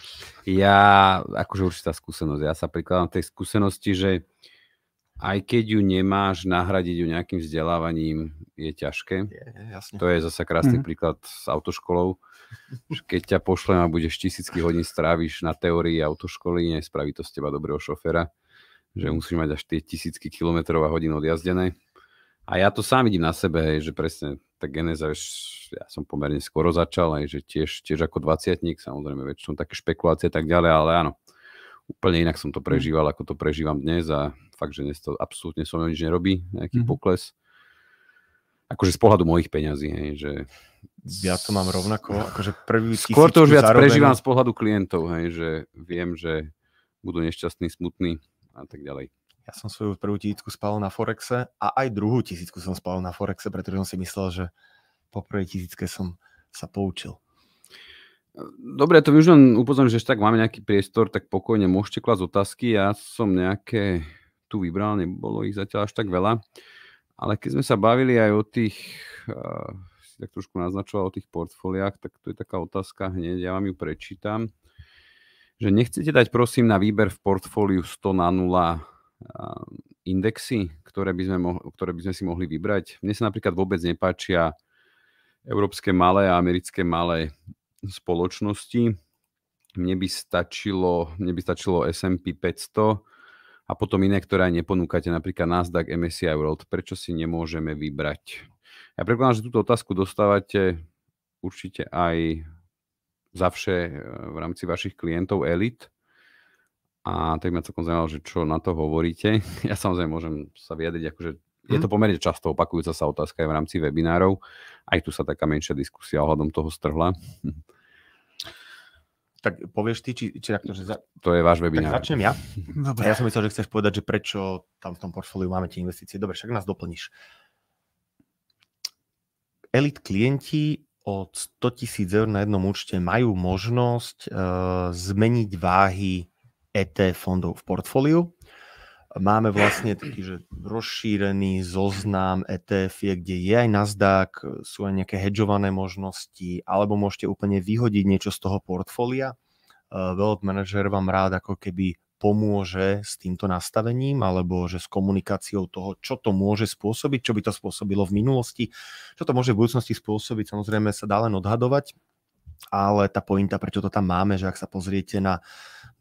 Ja, akože určitá skúsenosť, ja sa prikladám tej skúsenosti, že aj keď ju nemáš, nahradiť ju nejakým vzdelávaním je ťažké. Je, jasne. To je zase krásny mm. príklad s autoškolou. [LAUGHS] Keď ťa pošlem a budeš tisícky hodín stráviš na teórii autoškoly, nespraví to z teba dobrého šofera, že mhm. musíš mať až tie tisícky kilometrov a hodín odjazdené. A ja to sám vidím na sebe, hej, že presne tá geneza, ja som pomerne skoro začal, aj že tiež, tiež ako 20 samozrejme väčšinou také špekulácie a tak ďalej, ale áno, úplne inak som to mhm. prežíval, ako to prežívam dnes a fakt, že dnes to absolútne som nič nerobí, nejaký mm-hmm. pokles. Akože z pohľadu mojich peňazí, hej, že... Ja to mám rovnako, akože prvý Skôr to už viac zároveň... prežívam z pohľadu klientov, hej, že viem, že budú nešťastní, smutní a tak ďalej. Ja som svoju prvú tisícku spal na Forexe a aj druhú tisícku som spal na Forexe, pretože som si myslel, že po prvej tisícke som sa poučil. Dobre, to už len upozorím, že tak máme nejaký priestor, tak pokojne môžete klásť otázky. Ja som nejaké tu vybral, nebolo ich zatiaľ až tak veľa. Ale keď sme sa bavili aj o tých, uh, si tak trošku naznačoval o tých portfóliách, tak to je taká otázka hneď, ja vám ju prečítam, že nechcete dať prosím na výber v portfóliu 100 na 0 uh, eh, indexy, ktoré by, sme mohli, ktoré by sme si mohli vybrať. Mne sa napríklad vôbec nepáčia európske malé a americké malé spoločnosti. Mne by stačilo, mne by stačilo S&P 500, a potom iné, ktoré aj neponúkate, napríklad Nasdaq, MSCI World. Prečo si nemôžeme vybrať? Ja prekladám, že túto otázku dostávate určite aj za vše e, v rámci vašich klientov elit. A tak ma celkom zaujímalo, že čo na to hovoríte. [LAUGHS] Ja samozrejme môžem sa vyjadriť, akože je mhm. to pomerne často opakujúca sa otázka aj v rámci webinárov. Aj tu sa taká menšia diskusia ohľadom toho strhla. [LAUGHS] tak povieš ty, či, či takto, že... Za... To je váš webinár. Tak začnem ja. Dobre. Ja som myslel, že chceš povedať, že prečo tam v tom portfóliu máme tie investície. Dobre, však nás doplníš. Elit klienti od 100 tisíc eur na jednom účte majú možnosť uh, zmeniť váhy ET fondov v portfóliu Máme vlastne taký že rozšírený zoznam ETF, kde je aj Nasdaq, e, sú aj nejaké hedžované možnosti, alebo môžete úplne vyhodiť niečo z toho portfólia. E, wealth manager vám rád ako keby pomôže s týmto nastavením alebo že s komunikáciou toho, čo to môže spôsobiť, čo by to spôsobilo v minulosti, čo to môže v budúcnosti spôsobiť, samozrejme sa dá len odhadovať, ale tá pointa, prečo to tam máme, že ak sa pozriete na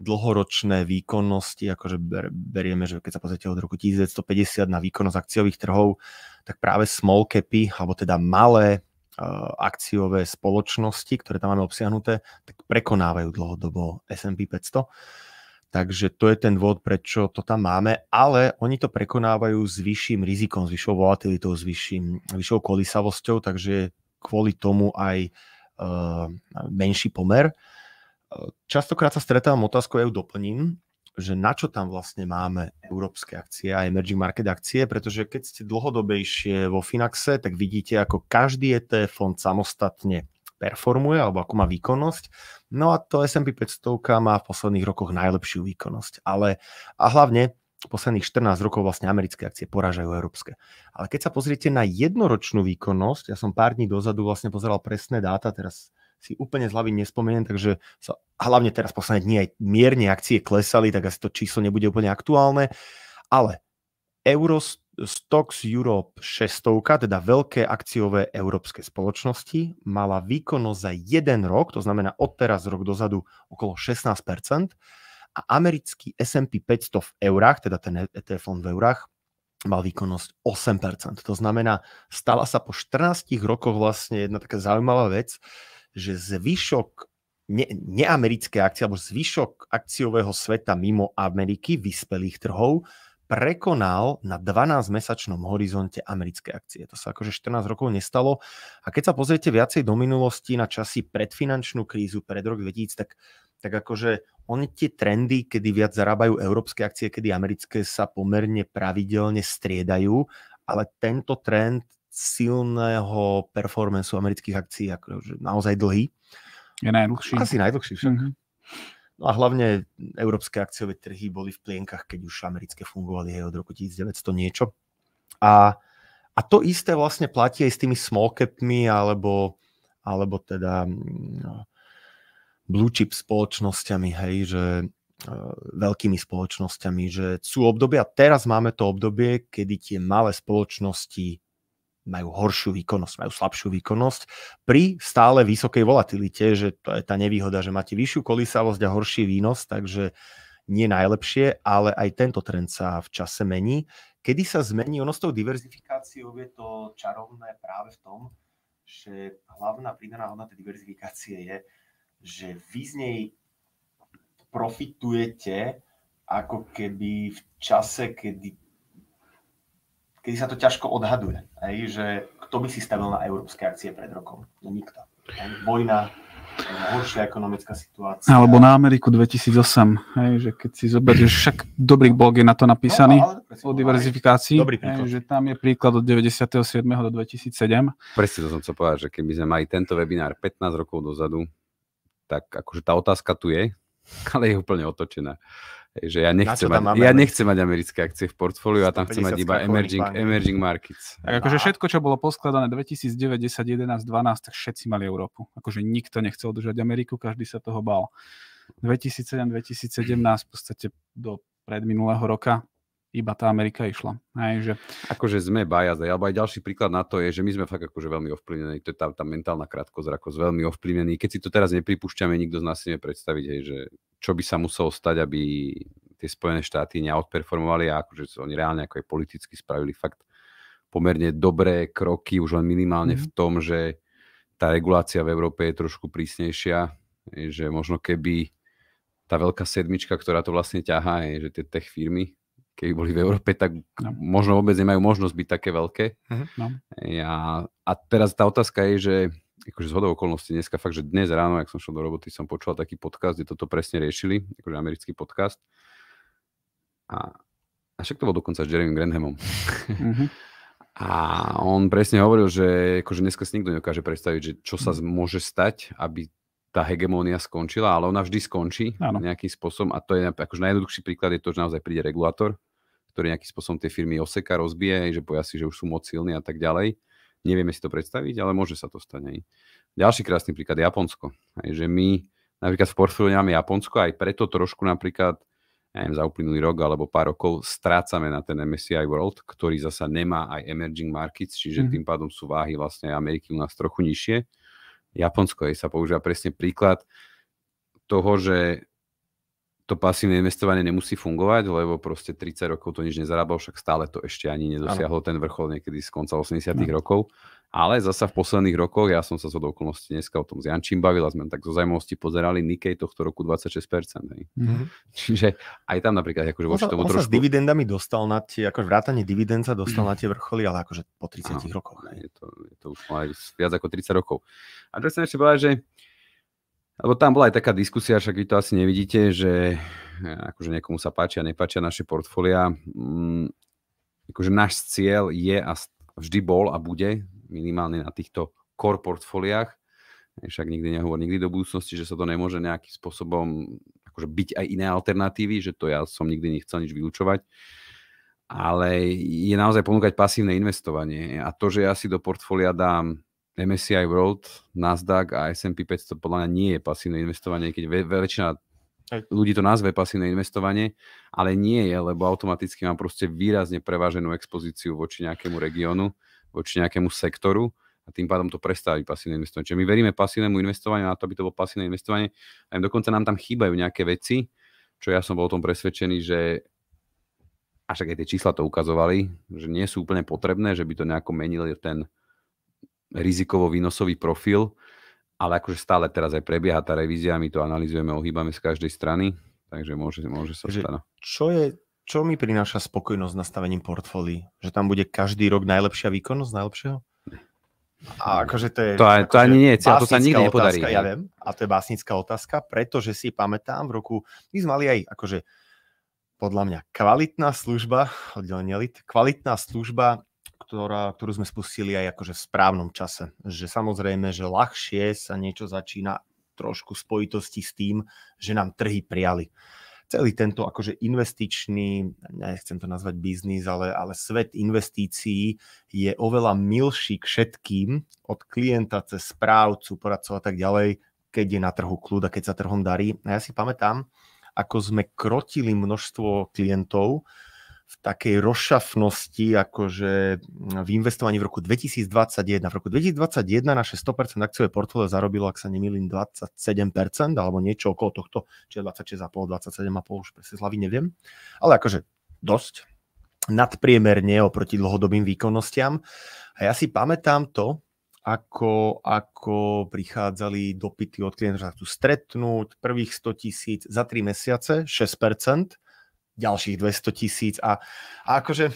dlhoročné výkonnosti, akože berieme, že keď sa pozriete od roku 1950 na výkonnosť akciových trhov, tak práve small capy, alebo teda malé eh, akciové spoločnosti, ktoré tam máme obsiahnuté, tak prekonávajú dlhodobo S&P 500. Takže to je ten dôvod, prečo to tam máme, ale oni to prekonávajú s vyšším rizikom, s vyššou volatilitou, s vyšším, vyššou kolisavosťou, takže kvôli tomu aj uh, Eh, menší pomer. Eh, častokrát sa stretávam otázkou, ja ju doplním, že na čo tam vlastne máme európske akcie a emerging market akcie, pretože keď ste dlhodobejšie vo Finaxe, tak vidíte, ako každý ETF fond samostatne performuje, alebo ako má výkonnosť. No a to S&P 500 má v posledných rokoch najlepšiu výkonnosť. Ale a hlavne posledných 14 rokov vlastne americké akcie porážajú európske. Ale keď sa pozriete na jednoročnú výkonnosť, ja som pár dní dozadu vlastne pozeral presné dáta, teraz si úplne z hlavy nespomeniem, takže sa, hlavne teraz posledné dni aj mierne akcie klesali, tak asi to číslo nebude úplne aktuálne, ale Euro Stox Europe 600, teda veľké akciové európske spoločnosti, mala výkonnosť za jeden rok, to znamená od teraz rok dozadu okolo 16 a americký S&P 500 v eurách, teda ten ETF v eurách, mal výkonnosť 8%. To znamená, stala sa po 14 rokoch vlastne jedna taká zaujímavá vec, že zvyšok ne, neamerické akcie, alebo zvyšok akciového sveta mimo Ameriky, vyspelých trhov, prekonal na 12-mesačnom horizonte americké akcie. To sa akože 14 rokov nestalo. A keď sa pozriete viacej do minulosti na časy pred finančnú krízu, pred rok 2000, tak tak akože oni tie trendy, kedy viac zarábajú európske akcie, kedy americké sa pomerne pravidelne striedajú, ale tento trend silného performancu amerických akcií akože naozaj dlhý. Je najdlhší. Asi najdlhší však. Mm-hmm. No a hlavne európske akciové trhy boli v plienkach, keď už americké fungovali aj od roku 1900 niečo. A, a to isté vlastne platí aj s tými small capmi alebo, alebo teda no, blue chip spoločnosťami, hej, že e, veľkými spoločnosťami, že sú obdobia, teraz máme to obdobie, kedy tie malé spoločnosti majú horšiu výkonnosť, majú slabšiu výkonnosť pri stále vysokej volatilite, že to je tá nevýhoda, že máte vyššiu kolísavosť a horší výnos, takže nie najlepšie, ale aj tento trend sa v čase mení. Kedy sa zmení? Ono s tou diverzifikáciou je to čarovné práve v tom, že hlavná pridaná hodnota diverzifikácie je, že vy z nej profitujete ako keby v čase, kedy, kedy sa to ťažko odhaduje. Hej? Že kto by si stavil na európske akcie pred rokom? No nikto. Hej? Vojna, horšia ekonomická situácia. Alebo na Ameriku 2008, hej, že keď si zoberieš, však dobrý blog je na to napísaný no, ale, o diverzifikácii, Hej, že tam je príklad od 97. do 2007. Presne to som chcel povedať, že keby sme mali tento webinár 15 rokov dozadu, tak akože tá otázka tu je, [LAUGHS] ale je úplne otočená. Že ja nechcem, mať, ja nechcem mať americké akcie v portfóliu a tam chcem mať iba emerging, emerging markets. Tak akože všetko, čo bolo poskladané 2009, 10, 11, 12, tak všetci mali Európu. Akože nikto nechcel držať Ameriku, každý sa toho bál. 2007, 2017 v podstate do predminulého roka iba tá Amerika išla. Aj, že... Akože sme bajazde, alebo aj ďalší príklad na to je, že my sme fakt akože veľmi ovplyvnení, to je tá, tá mentálna krátkozrakosť, veľmi ovplyvnení. Keď si to teraz nepripúšťame, nikto z nás si nevie predstaviť, hej, že čo by sa muselo stať, aby tie Spojené štáty neodperformovali a akože oni reálne ako aj politicky spravili fakt pomerne dobré kroky, už len minimálne mm-hmm. v mhm. tom, že tá regulácia v Európe je trošku prísnejšia, že možno keby tá veľká sedmička, ktorá to vlastne ťahá, je, že tie tech firmy, keby boli v Európe, tak no. možno vôbec nemajú možnosť byť také veľké. Uh-huh. No. Ja, a teraz tá otázka je, že akože z hodou okolností dneska, fakt, že dnes ráno, ak som šiel do roboty, som počúval taký podcast, kde toto presne riešili, akože americký podcast. A, a však to bol dokonca s Jeremy Grenhamom. Mhm. Uh-huh. [LAUGHS] a on presne hovoril, že akože dneska si nikto neokáže predstaviť, že čo sa mhm. môže stať, aby tá hegemónia skončila, ale ona vždy skončí ano. nejakým spôsobom a to je akože najjednoduchší príklad je to, že naozaj príde regulátor, ktorý nejakým spôsobom tie firmy oseka, rozbije, že boja si, že už sú moc silní a tak ďalej. Nevieme si to predstaviť, ale môže sa to stať. Aj. Ďalší krásny príklad je Japonsko. Aj, že my napríklad v portfóliu nemáme Japonsko aj preto trošku napríklad neviem, za uplynulý rok alebo pár rokov strácame na ten MSCI World, ktorý zasa nemá aj emerging markets, čiže mm. tým pádom sú váhy vlastne Ameriky u nás trochu nižšie Japonsko. je sa používa presne príklad toho, že to pasívne investovanie nemusí fungovať, lebo proste 30 rokov to nič nezarábal, však stále to ešte ani nedosiahlo ano. ten vrchol niekedy z konca 80 no. rokov. Ale zasa v posledných rokoch, ja som sa zo do okolností dneska o tom s Jančím bavil a sme tak zo zajímavosti pozerali Nikkei tohto roku 26%. Mm-hmm. [LAUGHS] Čiže aj tam napríklad akože voči tomu on trošku... s dividendami dostal na tie, akože vrátanie dividend sa dostal na tie [CLEARS THROAT] vrcholy, ale akože po 30 ano, rokoch. Je to, je to už aj viac ako 30 rokov. A teraz sa ešte povedať, že lebo tam bola aj taká diskusia, však vy to asi nevidíte, že e, akože niekomu sa páčia, nepáčia naše portfólia. Mm, akože náš cieľ je a vždy bol a bude minimálne na týchto core portfóliách. Však nikdy nehovor nikdy do budúcnosti, že sa to nemôže nejakým spôsobom akože byť aj iné alternatívy, že to ja som nikdy nechcel nič vylúčovať. Ale je naozaj ponúkať pasívne investovanie. A to, že ja si do portfólia dám MSCI World, Nasdaq a S&P 500 podľa mňa nie je pasívne investovanie, keď väčšina ľudí to nazve pasívne investovanie, ale nie je, lebo automaticky mám proste výrazne preváženú expozíciu voči nejakému regiónu, voči nejakému sektoru a tým pádom to prestáva byť pasívne investovanie. Čiže my veríme pasívnemu investovaniu na to, aby to bolo pasívne investovanie a dokonca nám tam chýbajú nejaké veci, čo ja som bol o tom presvedčený, že a však aj tie čísla to ukazovali, že nie sú úplne potrebné, že by to nejako menili ten, rizikovo-výnosový profil, ale akože stále teraz aj prebieha tá revízia, my to analizujeme, ohýbame z každej strany, takže môže, môže sa stať. No. Čo, je, čo mi prináša spokojnosť nastavením portfólií? Že tam bude každý rok najlepšia výkonnosť, najlepšieho? A akože to je... To, aj, akože to ani nie je cieľ, to sa nikdy nepodarí. Otázka, ja viem, a to je básnická otázka, pretože si pamätám v roku, my sme mali aj akože podľa mňa kvalitná služba, oddelenie kvalitná služba ktorá, ktorú sme spustili aj akože v správnom čase. Že samozrejme, že ľahšie sa niečo začína trošku spojitosti s tým, že nám trhy prijali. Celý tento akože investičný, nechcem to nazvať biznis, ale, ale svet investícií je oveľa milší k všetkým, od klienta cez správcu, poradcov a tak ďalej, keď je na trhu kľud a keď sa trhom darí. A ja si pamätám, ako sme krotili množstvo klientov, v takej rozšafnosti, akože v investovaní v roku 2021. V roku 2021 naše 100% akciové portfólio zarobilo, ak sa nemýlim, 27% alebo niečo okolo tohto, či 26,5, 27,5, už presne hlavy neviem. Ale akože dosť nadpriemerne oproti dlhodobým výkonnostiam. A ja si pamätám to, ako, ako prichádzali dopity od klientov, že sa tu stretnúť, prvých 100 tisíc za 3 mesiace, 6%, ďalších 200 tisíc a, a akože,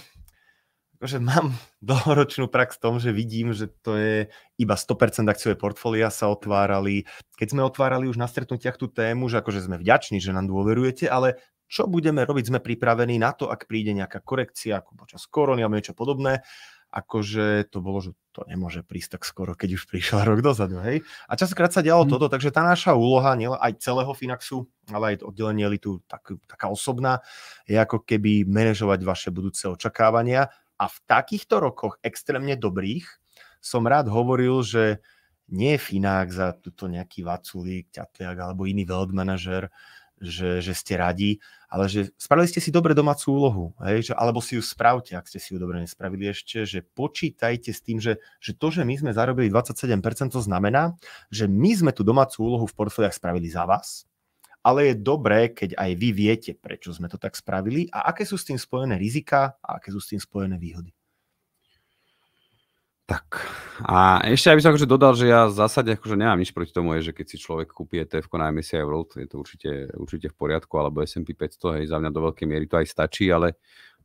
akože mám [LAUGHS] dlhoročnú prax v tom, že vidím, že to je iba 100% akciové portfólia sa otvárali. Keď sme otvárali už na stretnutiach tú tému, že akože sme vďační, že nám dôverujete, ale čo budeme robiť, sme pripravení na to, ak príde nejaká korekcia, ako počas korony alebo niečo podobné akože to bolo, že to nemôže prísť tak skoro, keď už prišiel rok dozadu, hej. A častokrát sa dialo mm. toto, takže tá naša úloha, aj celého Finaxu, ale aj oddelenie elitu, tak, taká osobná, je ako keby manažovať vaše budúce očakávania. A v takýchto rokoch extrémne dobrých som rád hovoril, že nie je Finax a tuto nejaký Vaculík, Ťatliak alebo iný manažer, že, že ste radi, ale že spravili ste si dobre domácu úlohu, hej, že, alebo si ju spravte, ak ste si ju dobre nespravili ešte, že počítajte s tým, že, že to, že my sme zarobili 27%, to znamená, že my sme tú domácu úlohu v portfóliach spravili za vás, ale je dobré, keď aj vy viete, prečo sme to tak spravili a aké sú s tým spojené rizika a aké sú s tým spojené výhody. Tak. A ešte aby som akože dodal, že ja v zásade akože nemám nič proti tomu, je, že keď si človek kúpi ETF na MSCI World, je to určite, určite v poriadku, alebo S&P 500, hej, za mňa do veľkej miery to aj stačí, ale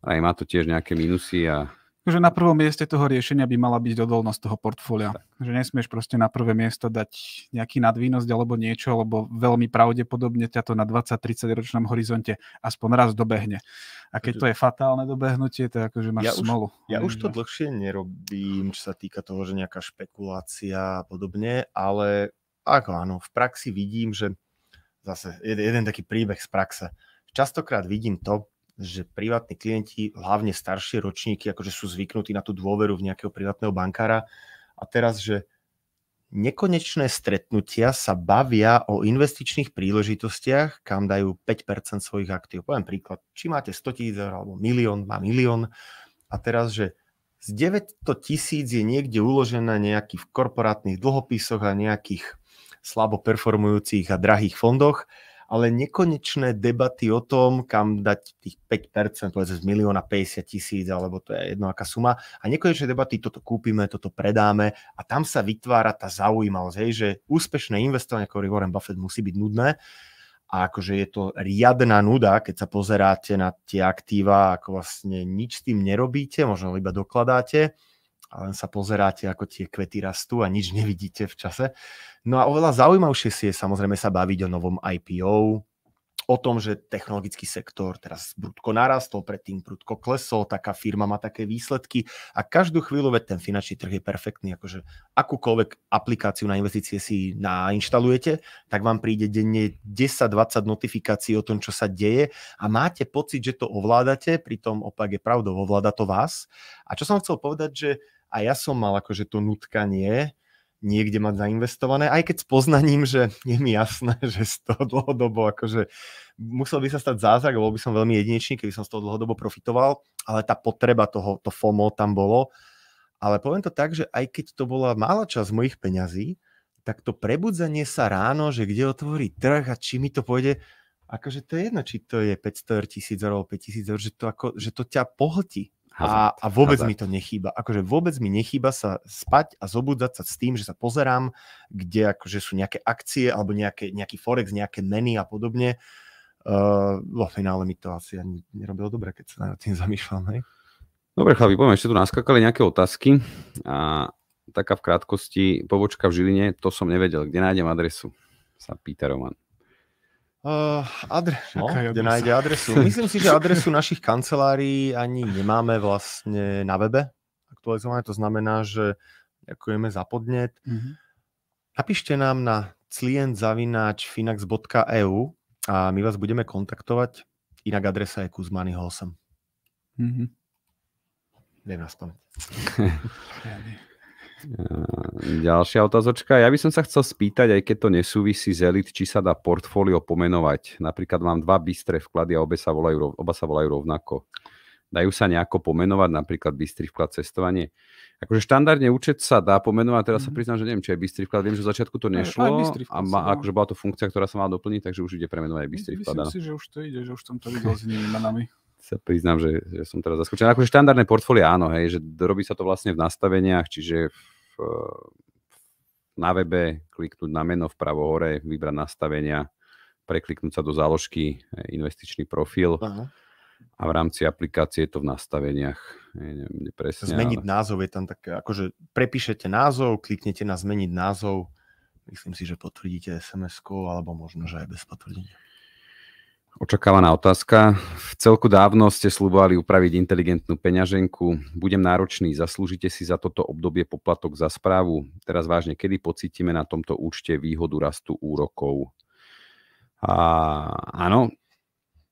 aj má to tiež nejaké minusy a že na prvom mieste toho riešenia by mala byť odolnosť toho portfólia. Tak. Že nesmieš proste na prvé miesto dať nejaký nadvýnosť alebo niečo, lebo veľmi pravdepodobne ťa to na 20-30 ročnom horizonte aspoň raz dobehne. A keď to je fatálne dobehnutie, to akože máš ja smolu. Už, ja už to no. dlhšie nerobím, čo sa týka toho, že nejaká špekulácia a podobne, ale ako áno, v praxi vidím, že zase jeden taký príbeh z praxe. Častokrát vidím to, že privátni klienti, hlavne staršie ročníky, akože sú zvyknutí na tú dôveru v nejakého privátneho bankára. A teraz, že nekonečné stretnutia sa bavia o investičných príležitostiach, kam dajú 5% svojich aktív. Poviem príklad, či máte 100 tisíc alebo milión, má milión. A teraz, že z 900 tisíc je niekde uložené nejaký v korporátnych dlhopisoch a nejakých slabo performujúcich a drahých fondoch ale nekonečné debaty o tom, kam dať tých 5%, povedzme z milióna 50 tisíc, alebo to je jedno aká suma. A nekonečné debaty, toto kúpime, toto predáme a tam sa vytvára tá zaujímavosť, hej, že úspešné investovanie, ako hovorí Warren Buffett, musí byť nudné. A akože je to riadna nuda, keď sa pozeráte na tie aktíva, ako vlastne nič s tým nerobíte, možno iba dokladáte a len sa pozeráte, ako tie kvety rastú a nič nevidíte v čase. No a oveľa zaujímavšie si je samozrejme sa baviť o novom IPO, o tom, že technologický sektor teraz brudko narastol, predtým brudko klesol, taká firma má také výsledky a každú chvíľu, veď ten finančný trh je perfektný, akože akúkoľvek aplikáciu na investície si nainštalujete, tak vám príde denne 10-20 notifikácií o tom, čo sa deje a máte pocit, že to ovládate, pritom opak je pravdou, ovláda to vás. A čo som chcel povedať, že a ja som mal akože to nutkanie niekde mať zainvestované, aj keď s poznaním, že [LAUGHS] je mi jasné, že z toho dlhodobo akože musel by sa stať zázrak, bol by som veľmi jedinečný, keby som z toho dlhodobo profitoval, ale tá potreba toho, to FOMO tam bolo. Ale poviem to tak, že aj keď to bola malá časť mojich peňazí, tak to prebudzanie sa ráno, že kde otvorí trh a či mi to pôjde, akože to je jedno, či to je 500 eur, 1000 eur, 5000 eur, že to, ako, že to ťa pohltí. A, a vôbec hazard. mi to nechýba. Akože vôbec mi nechýba sa spať a zobudzať sa s tým, že sa pozerám, kde akože sú nejaké akcie alebo nejaké, nejaký forex, nejaké meny a podobne. Uh, vo finále mi to asi ani nerobilo dobre, keď sa nad tým zamýšľam. Hej? Dobre, chlapi, poviem, ešte tu naskakali nejaké otázky. A taká v krátkosti, pobočka v Žiline, to som nevedel. Kde nájdem adresu? Sa pýta Roman. Uh, adre... no, kde nájde adresu? [LAUGHS] Myslím si, že adresu našich kancelárií ani nemáme vlastne na webe aktualizované. To znamená, že ďakujeme za podnet. Mm-hmm. Napíšte nám na clientzavináčfinax.eu a my vás budeme kontaktovať. Inak adresa je kuzmanyholsem. Mm-hmm. Viem na spamäť. [LAUGHS] [LAUGHS] Ďalšia otázočka. Ja by som sa chcel spýtať, aj keď to nesúvisí z elit, či sa dá portfólio pomenovať. Napríklad mám dva bystré vklady a obe sa volajú, oba sa volajú rovnako. Dajú sa nejako pomenovať, napríklad bystrý vklad cestovanie. Akože štandardne účet sa dá pomenovať, teraz sa mhm. priznám, že neviem, či je bystrý vklad. Viem, že v začiatku to nešlo vklad, a ma, akože bola to funkcia, ktorá sa mala doplniť, takže už ide premenovať aj bystrý vklad. Myslím si, že už to ide, že už som to videl s inými menami [LAUGHS] sa priznám, že, že som teraz zaskočený. Akože štandardné portfólia áno, hej, že robí sa to vlastne v nastaveniach, čiže v na webe, kliknúť na meno v pravo hore, vybrať nastavenia, prekliknúť sa do záložky eh, investičný profil. Aha. A v rámci aplikácie je to v nastaveniach. Ja neviem, presne, zmeniť ale... názov je tam také, akože prepíšete názov, kliknete na zmeniť názov, myslím si, že potvrdíte SMS-kou, alebo možno, že aj bez potvrdenia. Očakávaná otázka. V celku dávno ste slúbovali upraviť inteligentnú peňaženku. Budem náročný, zaslúžite si za toto obdobie poplatok za správu. Teraz vážne, kedy pocítime na tomto účte výhodu rastu úrokov? A, áno,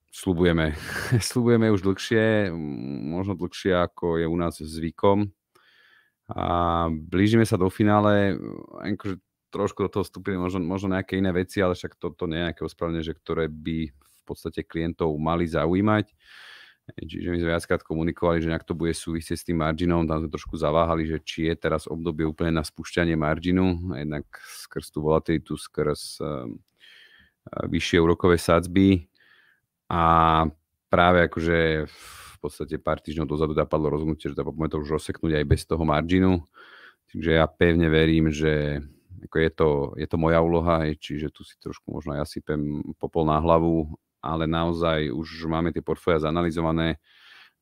slúbujeme. [LAUGHS] slúbujeme už dlhšie, možno dlhšie ako je u nás zvykom. A blížime sa do finále. Akože trošku do toho vstúpili možno, možno nejaké iné veci, ale však toto to nie je nejaké ospravedlnenie, že ktoré by podstate klientov mali zaujímať. Čiže my sme viackrát komunikovali, že nejak to bude súvisieť s tým marginom, tam sme trošku zaváhali, že či je teraz obdobie úplne na spúšťanie marginu, jednak skrz tú volatilitu, skrz um, vyššie úrokové sadzby a práve akože v podstate pár týždňov dozadu zapadlo rozhodnutie, že to to už rozseknúť aj bez toho marginu. Takže ja pevne verím, že ako je, to, je to moja úloha, čiže tu si trošku možno ja sypem popol na hlavu ale naozaj už máme tie portfólia zanalizované,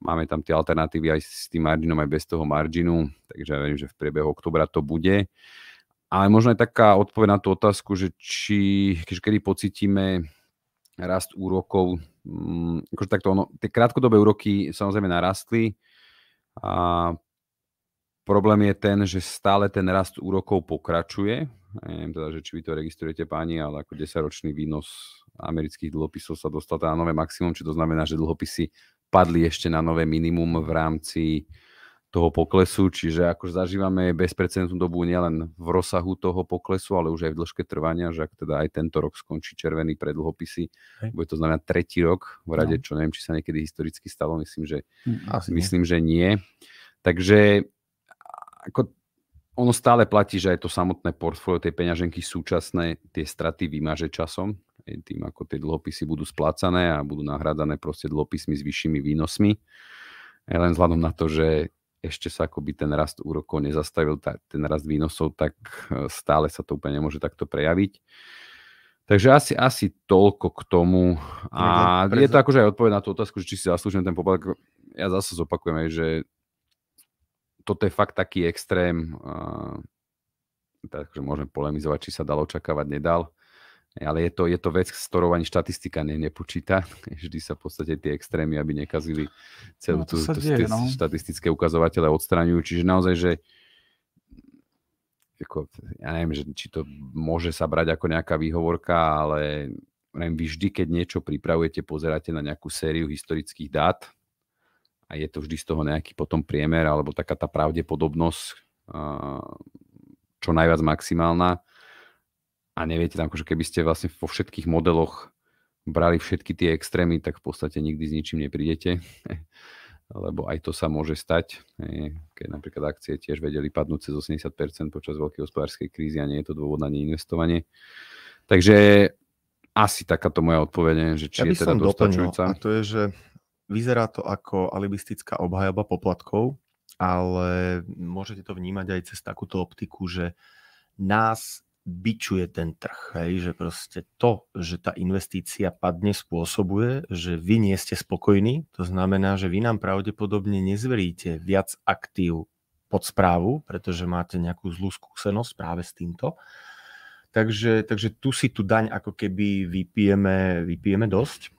máme tam tie alternatívy aj s tým marginom, aj bez toho marginu, takže ja verím, že v priebehu oktobra to bude. Ale možno aj taká odpoveď na tú otázku, že či, kedy pocítime rast úrokov, mm, akože takto ono, tie krátkodobé úroky samozrejme narastli a problém je ten, že stále ten rast úrokov pokračuje, ja neviem teda, že či vy to registrujete páni, ale ako 10-ročný výnos amerických dlhopisov sa dostal teda na nové maximum, či to znamená, že dlhopisy padli ešte na nové minimum v rámci toho poklesu, čiže ako zažívame bezprecedentnú dobu nielen v rozsahu toho poklesu, ale už aj v dĺžke trvania, že ak teda aj tento rok skončí červený pre dlhopisy, okay. bude to znamená tretí rok v rade, no. čo neviem, či sa niekedy historicky stalo, myslím, že, hm, Asi myslím, nie. že nie. Takže ako ono stále platí, že aj to samotné portfólio tej peňaženky súčasné tie straty vymaže časom, tým ako tie dlhopisy budú splácané a budú nahradané proste dlhopismi s vyššími výnosmi. Aj len vzhľadom na to, že ešte sa akoby ten rast úrokov nezastavil, ten rast výnosov, tak eh, stále sa to úplne nemôže takto prejaviť. Takže asi, asi toľko k tomu. A je to akože aj odpoveď na tú otázku, že či si zaslúžim ten poplatok. Ja zase zopakujem aj, že toto je fakt taký extrém, takže môžem polemizovať, či sa dalo očakávať, nedal. Ale je to, je to vec, s ktorou ani štatistika ne, nepočíta. [LAUGHS] Vždy sa v podstate tie extrémy, aby nekazili celú no, tú, tú deje, no. štatistické ukazovatele odstraňujú. Čiže naozaj, že ako, ja neviem, že, či to môže sa brať ako nejaká výhovorka, ale neviem, vy vždy, keď niečo pripravujete, pozeráte na nejakú sériu historických dát, a je to vždy z toho nejaký potom priemer alebo taká tá pravdepodobnosť čo najviac maximálna a neviete tam, že akože keby ste vlastne vo všetkých modeloch brali všetky tie extrémy, tak v podstate nikdy s ničím neprídete, [LAUGHS] lebo aj to sa môže stať, keď napríklad akcie tiež vedeli padnúť cez 80% počas veľkej hospodárskej krízy a nie je to dôvod na neinvestovanie. Takže asi takáto moja odpoveď, že či ja je teda doplnil, dostačujúca. A to je, že Vyzerá to ako alibistická obhajoba poplatkov, ale môžete to vnímať aj cez takúto optiku, že nás bičuje ten trh, hej, že proste to, že tá investícia padne, spôsobuje, že vy nie ste spokojní, to znamená, že vy nám pravdepodobne nezveríte viac aktív pod správu, pretože máte nejakú zlú skúsenosť práve s týmto. Takže, takže tu si tu daň ako keby vypijeme, vypijeme dosť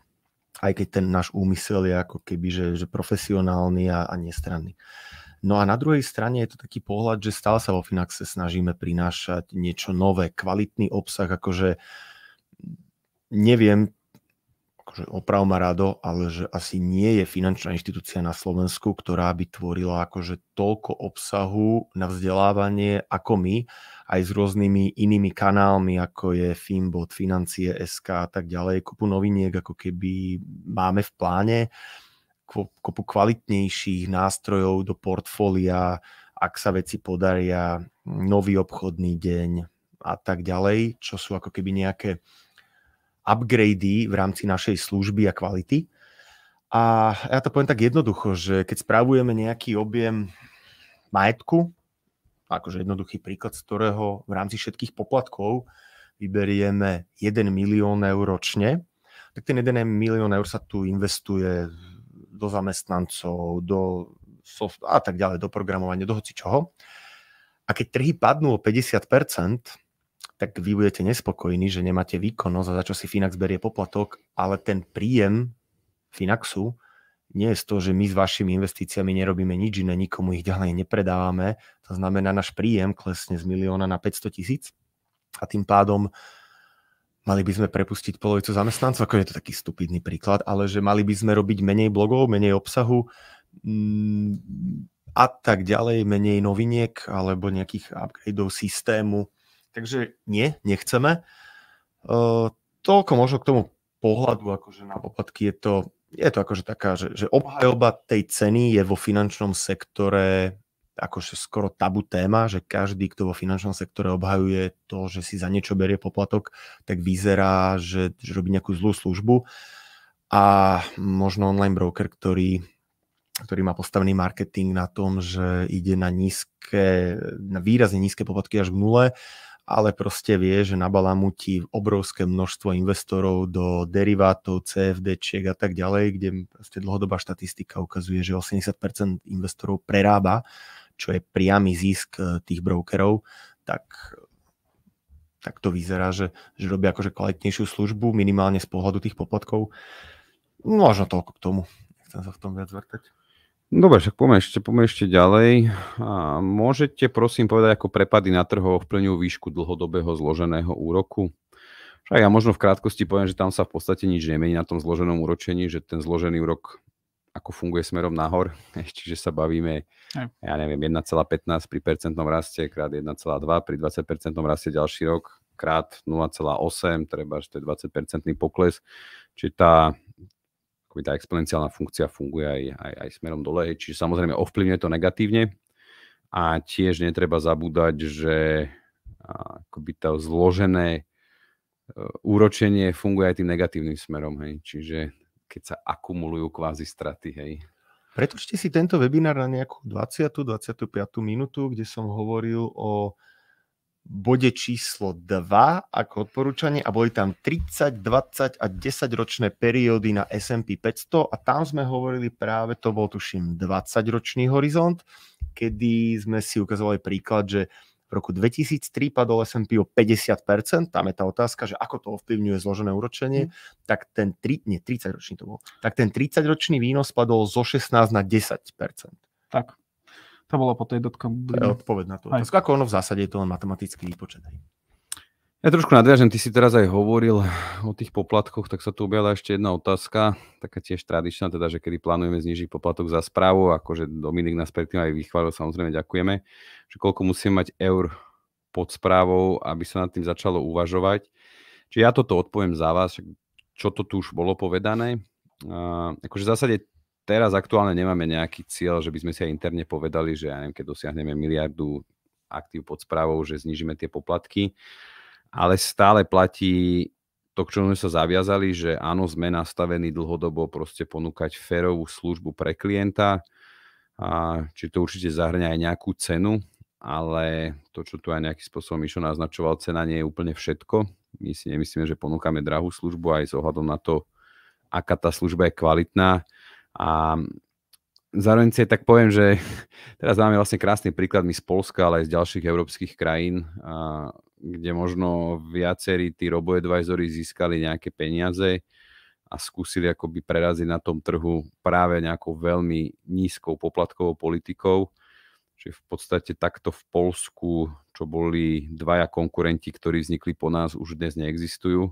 aj keď ten náš úmysel je ako keby, že, že profesionálny a, a nestranný. No a na druhej strane je to taký pohľad, že stále sa vo Finaxe snažíme prinášať niečo nové, kvalitný obsah, akože neviem, akože oprav ma rado, ale že asi nie je finančná inštitúcia na Slovensku, ktorá by tvorila akože toľko obsahu na vzdelávanie ako my aj s rôznymi inými kanálmi, ako je Finbot, Financie SK a tak ďalej. Kopu noviniek ako keby máme v pláne, kopu kvalitnejších nástrojov do portfólia, ak sa veci podaria, nový obchodný deň a tak ďalej, čo sú ako keby nejaké upgrady v rámci našej služby a kvality. A ja to poviem tak jednoducho, že keď spravujeme nejaký objem majetku, akože jednoduchý príklad, z ktorého v rámci všetkých poplatkov vyberieme 1 milión eur ročne, tak ten 1 milión eur sa tu investuje do zamestnancov, do soft a tak ďalej, do programovania, do hoci čoho. A keď trhy padnú o 50%, tak vy budete nespokojní, že nemáte výkonnosť a za čo si Finax berie poplatok, ale ten príjem Finaxu nie je to, že my s vašimi investíciami nerobíme nič iné, nikomu ich ďalej nepredávame. To znamená, náš príjem klesne z milióna na 500 tisíc a tým pádom mali by sme prepustiť polovicu zamestnancov, ako je to taký stupidný príklad, ale že mali by sme robiť menej blogov, menej obsahu mm, a tak ďalej, menej noviniek alebo nejakých upgradeov systému. Takže nie, nechceme. Uh, toľko možno k tomu pohľadu, akože na poplatky je to je to akože taká, že, že obhajoba tej ceny je vo finančnom sektore akože skoro tabu téma, že každý, kto vo finančnom sektore obhajuje to, že si za niečo berie poplatok, tak vyzerá, že, že robí nejakú zlú službu. A možno online broker, ktorý, ktorý má postavený marketing na tom, že ide na nízke, na výrazne nízke poplatky až k nule, ale proste vie, že nabalamutí obrovské množstvo investorov do derivátov, CFDčiek a tak ďalej, kde proste dlhodobá štatistika ukazuje, že 80% investorov prerába, čo je priamy zisk eh, tých brokerov, tak tak to vyzerá, že, že robia akože kvalitnejšiu službu, minimálne z pohľadu tých poplatkov. No Možno toľko k tomu. Nechcem sa v tom viac vrtať. Dobre, však poďme ešte, poďme ešte ďalej. A môžete prosím povedať, ako prepady na trhu ovplyvňujú výšku dlhodobého zloženého úroku? Však ja možno v krátkosti poviem, že tam sa v podstate nič nemení na tom zloženom úročení, že ten zložený úrok ako funguje smerom nahor, [LAUGHS] čiže sa bavíme, ja neviem, 1,15 pri percentnom raste, krát 1,2 pri 20 percentnom raste ďalší rok, krát 0,8, treba, že to je 20 percentný pokles, čiže tá akoby tá exponenciálna funkcia funguje aj, aj, aj smerom dole, čiže samozrejme ovplyvňuje to negatívne a tiež netreba zabúdať, že akoby to zložené e, úročenie funguje aj tým negatívnym smerom, hej, čiže keď sa akumulujú kvázi straty, hej. Pretočte si tento webinár na nejakú 20. 25. minútu, kde som hovoril o bode číslo 2 ako odporúčanie a boli tam 30, 20 a 10 ročné periódy na S&P 500 a tam sme hovorili práve, to bol tuším 20 ročný horizont, kedy sme si ukazovali príklad, že v roku 2003 padol S&P o 50%, tam je tá otázka, že ako to ovplyvňuje zložené úročenie, mm. tak ten 3, nie, 30 ročný to bol, tak ten 30 ročný výnos padol zo 16 na 10%. Tak. To bolo po tej dotkom. odpoveď na to. Otázku. Ako ono v zásade je to len matematický výpočet. Ja trošku nadviažem, ty si teraz aj hovoril o tých poplatkoch, tak sa tu objavila ešte jedna otázka, taká tiež tradičná, teda, že kedy plánujeme znižiť poplatok za správu, akože Dominik nás predtým aj vychválil, samozrejme ďakujeme, že koľko musíme mať eur pod správou, aby sa nad tým začalo uvažovať. Čiže ja toto odpoviem za vás, čo to tu už bolo povedané. Uh, akože v zásade teraz aktuálne nemáme nejaký cieľ, že by sme si aj interne povedali, že ja neviem, keď dosiahneme miliardu aktív pod správou, že znižíme tie poplatky, ale stále platí to, k čomu sme sa zaviazali, že áno, sme nastavení dlhodobo proste ponúkať férovú službu pre klienta, a či to určite zahrňa aj nejakú cenu, ale to, čo tu aj nejakým spôsobom Mišo naznačoval, cena nie je úplne všetko. My si nemyslíme, že ponúkame drahú službu aj s ohľadom na to, aká tá služba je kvalitná a zároveň si aj tak poviem, že [LAUGHS] teraz máme vlastne krásny príklad my z Polska, ale aj z ďalších európskych krajín, a, kde možno viacerí tí roboadvisory získali nejaké peniaze a skúsili akoby preraziť na tom trhu práve nejakou veľmi nízkou poplatkovou politikou. Čiže v podstate takto v Polsku, čo boli dvaja konkurenti, ktorí vznikli po nás, už dnes neexistujú.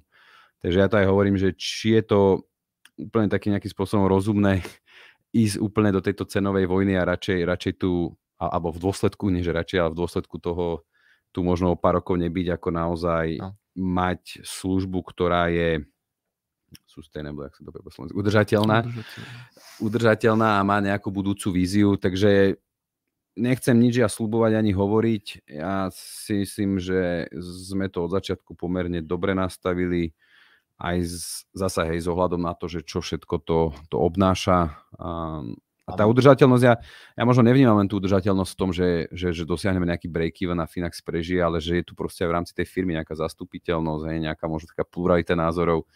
Takže ja to aj hovorím, že či je to úplne taký nejakým spôsobom rozumné [LAUGHS] ísť úplne do tejto cenovej vojny a radšej, radšej tu, alebo v dôsledku, nie že radšej, ale v dôsledku toho tu možno o pár rokov nebyť, ako naozaj no. mať službu, ktorá je sustainable, ak sa to povie slovensku, udržateľná, udržateľná a má nejakú budúcu víziu, takže nechcem nič ja slubovať ani hovoriť. Ja si myslím, že sme to od začiatku pomerne dobre nastavili aj z, zasa hej, s ohľadom na to, že čo všetko to, to obnáša. A, a tá udržateľnosť, ja, ja možno nevnímam len tú udržateľnosť v tom, že, že, že dosiahneme nejaký break-even a Finax prežije, ale že je tu proste aj v rámci tej firmy nejaká zastupiteľnosť, hej, nejaká možno taká pluralita názorov,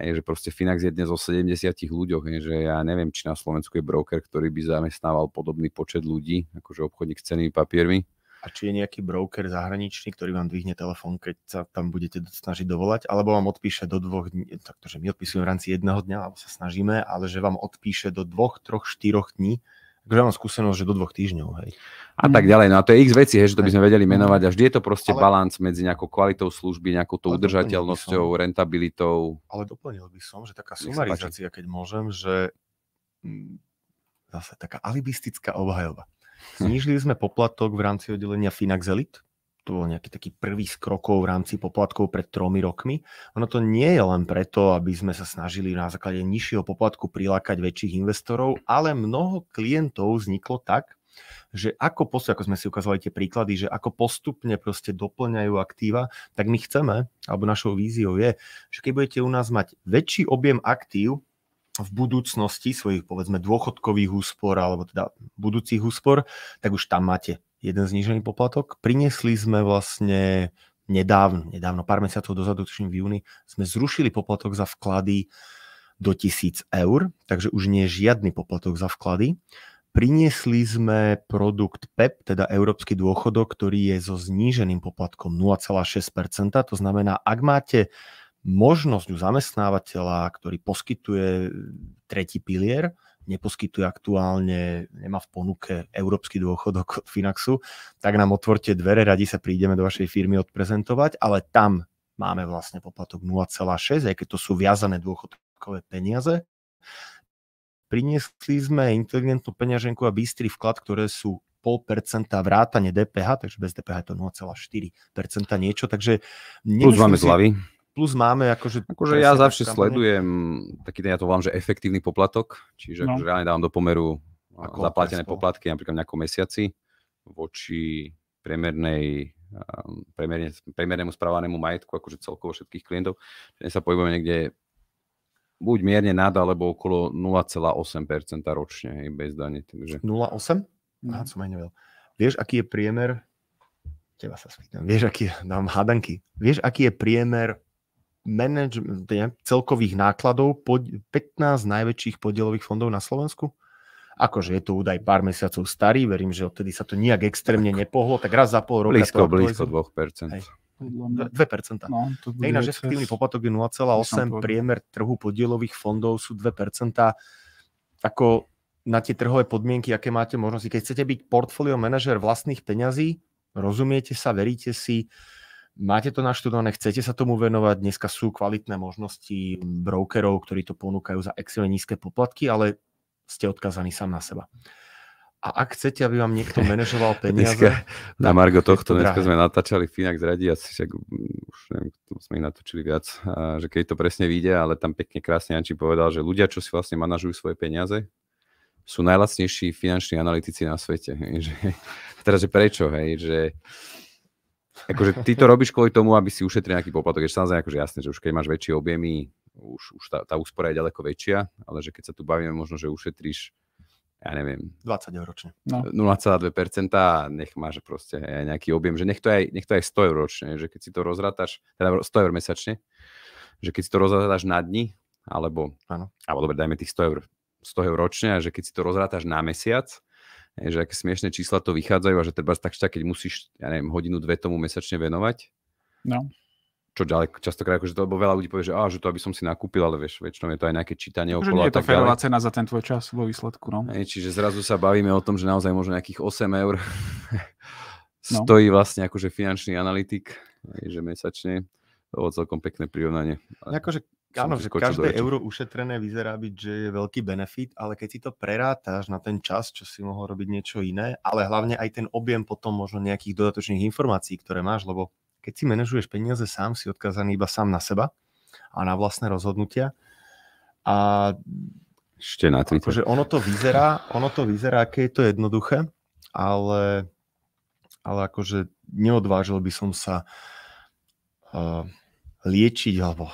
hej, že proste Finax je dnes o 70 ľuďoch, hej, že ja neviem, či na Slovensku je broker, ktorý by zamestnával podobný počet ľudí, akože obchodník s cenými papiermi a či je nejaký broker zahraničný, ktorý vám dvihne telefón, keď sa tam budete snažiť dovolať, alebo vám odpíše do dvoch dní, e, takže my odpisujeme v rámci jedného dňa, alebo sa snažíme, ale že vám odpíše do dvoch, troch, štyroch dní, Takže mám skúsenosť, že do dvoch týždňov, hej. A tak ďalej, no a to je x veci, hej, že to by sme vedeli menovať a vždy je to proste ale... balans medzi nejakou kvalitou služby, nejakou tou udržateľnosťou, rentabilitou. Ale doplnil by som, že taká sumarizácia, keď môžem, že mm, zase taká alibistická obhajoba. Znížili sme poplatok v rámci oddelenia Finax Elite, to bol nejaký taký prvý z krokov v rámci poplatkov pred tromi rokmi. Ono to nie je len preto, aby sme sa snažili na základe nižšieho poplatku prilákať väčších investorov, ale mnoho klientov vzniklo tak, že ako postup, ako sme si ukázali tie príklady, že ako postupne proste doplňajú aktíva, tak my chceme, alebo našou víziou je, že keď budete u nás mať väčší objem aktív, v budúcnosti svojich povedzme dôchodkových úspor alebo teda budúcich úspor, tak už tam máte jeden znížený poplatok. Priniesli sme vlastne nedávno, nedávno pár mesiacov dozadu, tuším v júni, sme zrušili poplatok za vklady do 1000 eur, takže už nie je žiadny poplatok za vklady. Priniesli sme produkt PEP, e teda Európsky dôchodok, ktorý je so zníženým poplatkom 0,6%. To znamená, ak máte možnosť u zamestnávateľa, ktorý poskytuje e, tretí pilier, neposkytuje aktuálne, nemá v ponuke európsky dôchodok od Finaxu, tak nám otvorte dvere, radi sa prídeme do vašej firmy odprezentovať, ale tam máme vlastne poplatok 0,6, aj keď to sú viazané dôchodkové peniaze. Priniesli sme inteligentnú peňaženku a bystrý vklad, ktoré sú 0,5% vrátane DPH, takže bez DPH je to 0,4% niečo, takže... Plus máme zľavy plus máme akože... Akože ja zavšie sledujem taký ten, ja to volám, že efektívny poplatok, čiže no. akože reálne dávam do pomeru Ako zaplatené to? poplatky napríklad v nejakom mesiaci voči priemernej um, priemerne, priemernému správanému majetku, akože celkovo všetkých klientov. Dnes sa pohybujeme niekde buď mierne nad, alebo okolo 0,8% ročne, hej, bez dane. Takže... 0,8? Mhm. Aha, som aj nevedel. Vieš, aký je priemer teba sa spýtam. Vieš, aký, dám hádanky. Vieš, aký je priemer manage, celkových nákladov 15 najväčších podielových fondov na Slovensku. Akože je to údaj pár mesiacov starý, verím, že odtedy sa to nejak extrémne nepohlo, tak raz za pol roka... Blízko, to blízko 2%. Hej. 2%. No, Ináč efektívny poplatok je 0,8, priemer trhu podielových fondov sú 2%. Ako na tie trhové podmienky, aké máte možnosti. Keď chcete byť portfólio manažer vlastných peňazí, rozumiete sa, veríte si, máte to naštudované, chcete sa tomu venovať, dneska sú kvalitné možnosti brokerov, ktorí to ponúkajú za extrémne nízke poplatky, ale ste odkazaní sám na seba. A ak chcete, aby vám niekto [LAUGHS] manažoval peniaze... Dneska, na Margo tohto, dneska drahé. sme natáčali Finak z Radiac, však už neviem, sme ich natočili viac, a že keď to presne vyjde, ale tam pekne krásne Janči povedal, že ľudia, čo si vlastne manažujú svoje peniaze, sú najlacnejší finanční analytici na svete. Hej, [LAUGHS] že, teraz, že prečo? Hej, že Akože ty to robíš kvôli tomu, aby si ušetril nejaký poplatok. Je samozrejme akože jasné, že už keď máš väčšie objemy, už, už tá, tá úspora je ďaleko väčšia, ale že keď sa tu bavíme, možno, že ušetríš ja neviem. 20 eur ročne. No. 0,2% a nech máš proste nejaký objem, že nech to, aj, nech to aj 100 eur ročne, že keď si to rozrátaš, teda 100 eur mesačne, že keď si to rozrátaš na dni, alebo, ano. alebo dobre, dajme tých 100 eur, 100 eur ročne a že keď si to rozrátaš na mesiac, že aké smiešné čísla to vychádzajú a že treba tak keď musíš, ja neviem, hodinu, dve tomu mesačne venovať. No. Čo ďalej, častokrát, akože to, lebo veľa ľudí povie, že, á, že to aby som si nakúpil, ale vieš, väčšinou je to aj nejaké čítanie okolo. Nie je to ferová férová cena za ten tvoj čas vo výsledku, no. Hej, čiže zrazu sa bavíme o tom, že naozaj možno nejakých 8 eur [LAUGHS] no. vlastne akože finančný analytik, že mesačne. To bolo celkom pekné prirovnanie. Ale... Akože Áno, že každé euro ušetrené vyzerá byť, že je veľký benefit, ale keď si to prerátáš na ten čas, čo si mohol robiť niečo iné, ale hlavne aj ten objem potom možno nejakých dodatočných informácií, ktoré máš, lebo keď si manažuješ peniaze sám, si odkazaný iba sám na seba a na vlastné rozhodnutia. A ešte na Twitter. Akože ono to vyzerá, ono to vyzerá, aké je to jednoduché, ale, ale akože neodvážil by som sa uh, liečiť alebo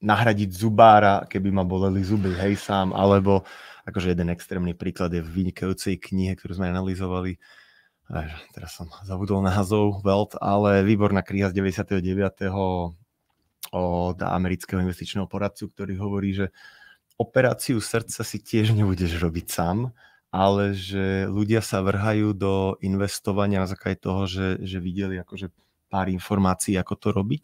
nahradiť zubára, keby ma boleli zuby, hej, sám, alebo akože jeden extrémny príklad je v vynikajúcej knihe, ktorú sme analyzovali, eh, teraz som zabudol názov, Welt, ale výborná kniha z 99. od amerického investičného poradcu, ktorý hovorí, že operáciu srdca si tiež nebudeš robiť sám, ale že ľudia sa vrhajú do investovania na základe toho, že, že videli akože pár informácií, ako to robiť.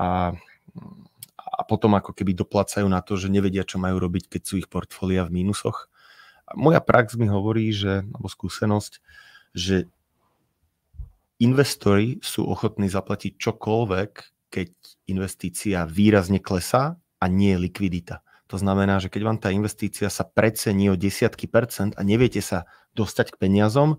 A mm, a potom ako keby doplácajú na to, že nevedia, čo majú robiť, keď sú ich portfólia v mínusoch. A moja prax mi hovorí, že, alebo skúsenosť, že investori sú ochotní zaplatiť čokoľvek, keď investícia výrazne klesá a nie je likvidita. To znamená, že keď vám tá investícia sa precení o desiatky percent a neviete sa dostať k peniazom,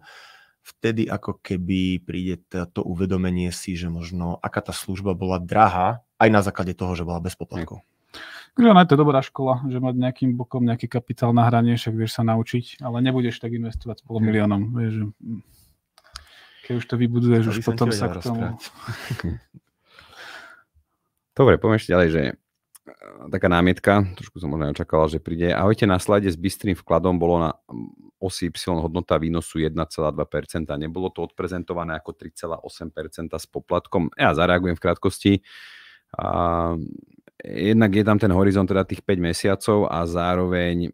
vtedy ako keby príde to uvedomenie si, že možno aká tá služba bola drahá, aj na základe toho, že bola bez poplatkov. Hm. ona je to dobrá škola, že mať nejakým bokom nejaký kapitál na hranie, však vieš sa naučiť, ale nebudeš tak investovať spolu pol hm. miliónom. Vieš, že... Hm. Keď už to vybuduješ, už potom sa k tomu... [LAUGHS] [LAUGHS] Dobre, poďme ešte ďalej, že taká námietka, trošku som možno očakával, že príde. Ahojte, na slajde s bystrým vkladom bolo na osi Y hodnota výnosu 1,2%. Nebolo to odprezentované ako 3,8% s poplatkom. Ja zareagujem v krátkosti. A jednak je tam ten horizont teda tých 5 mesiacov a zároveň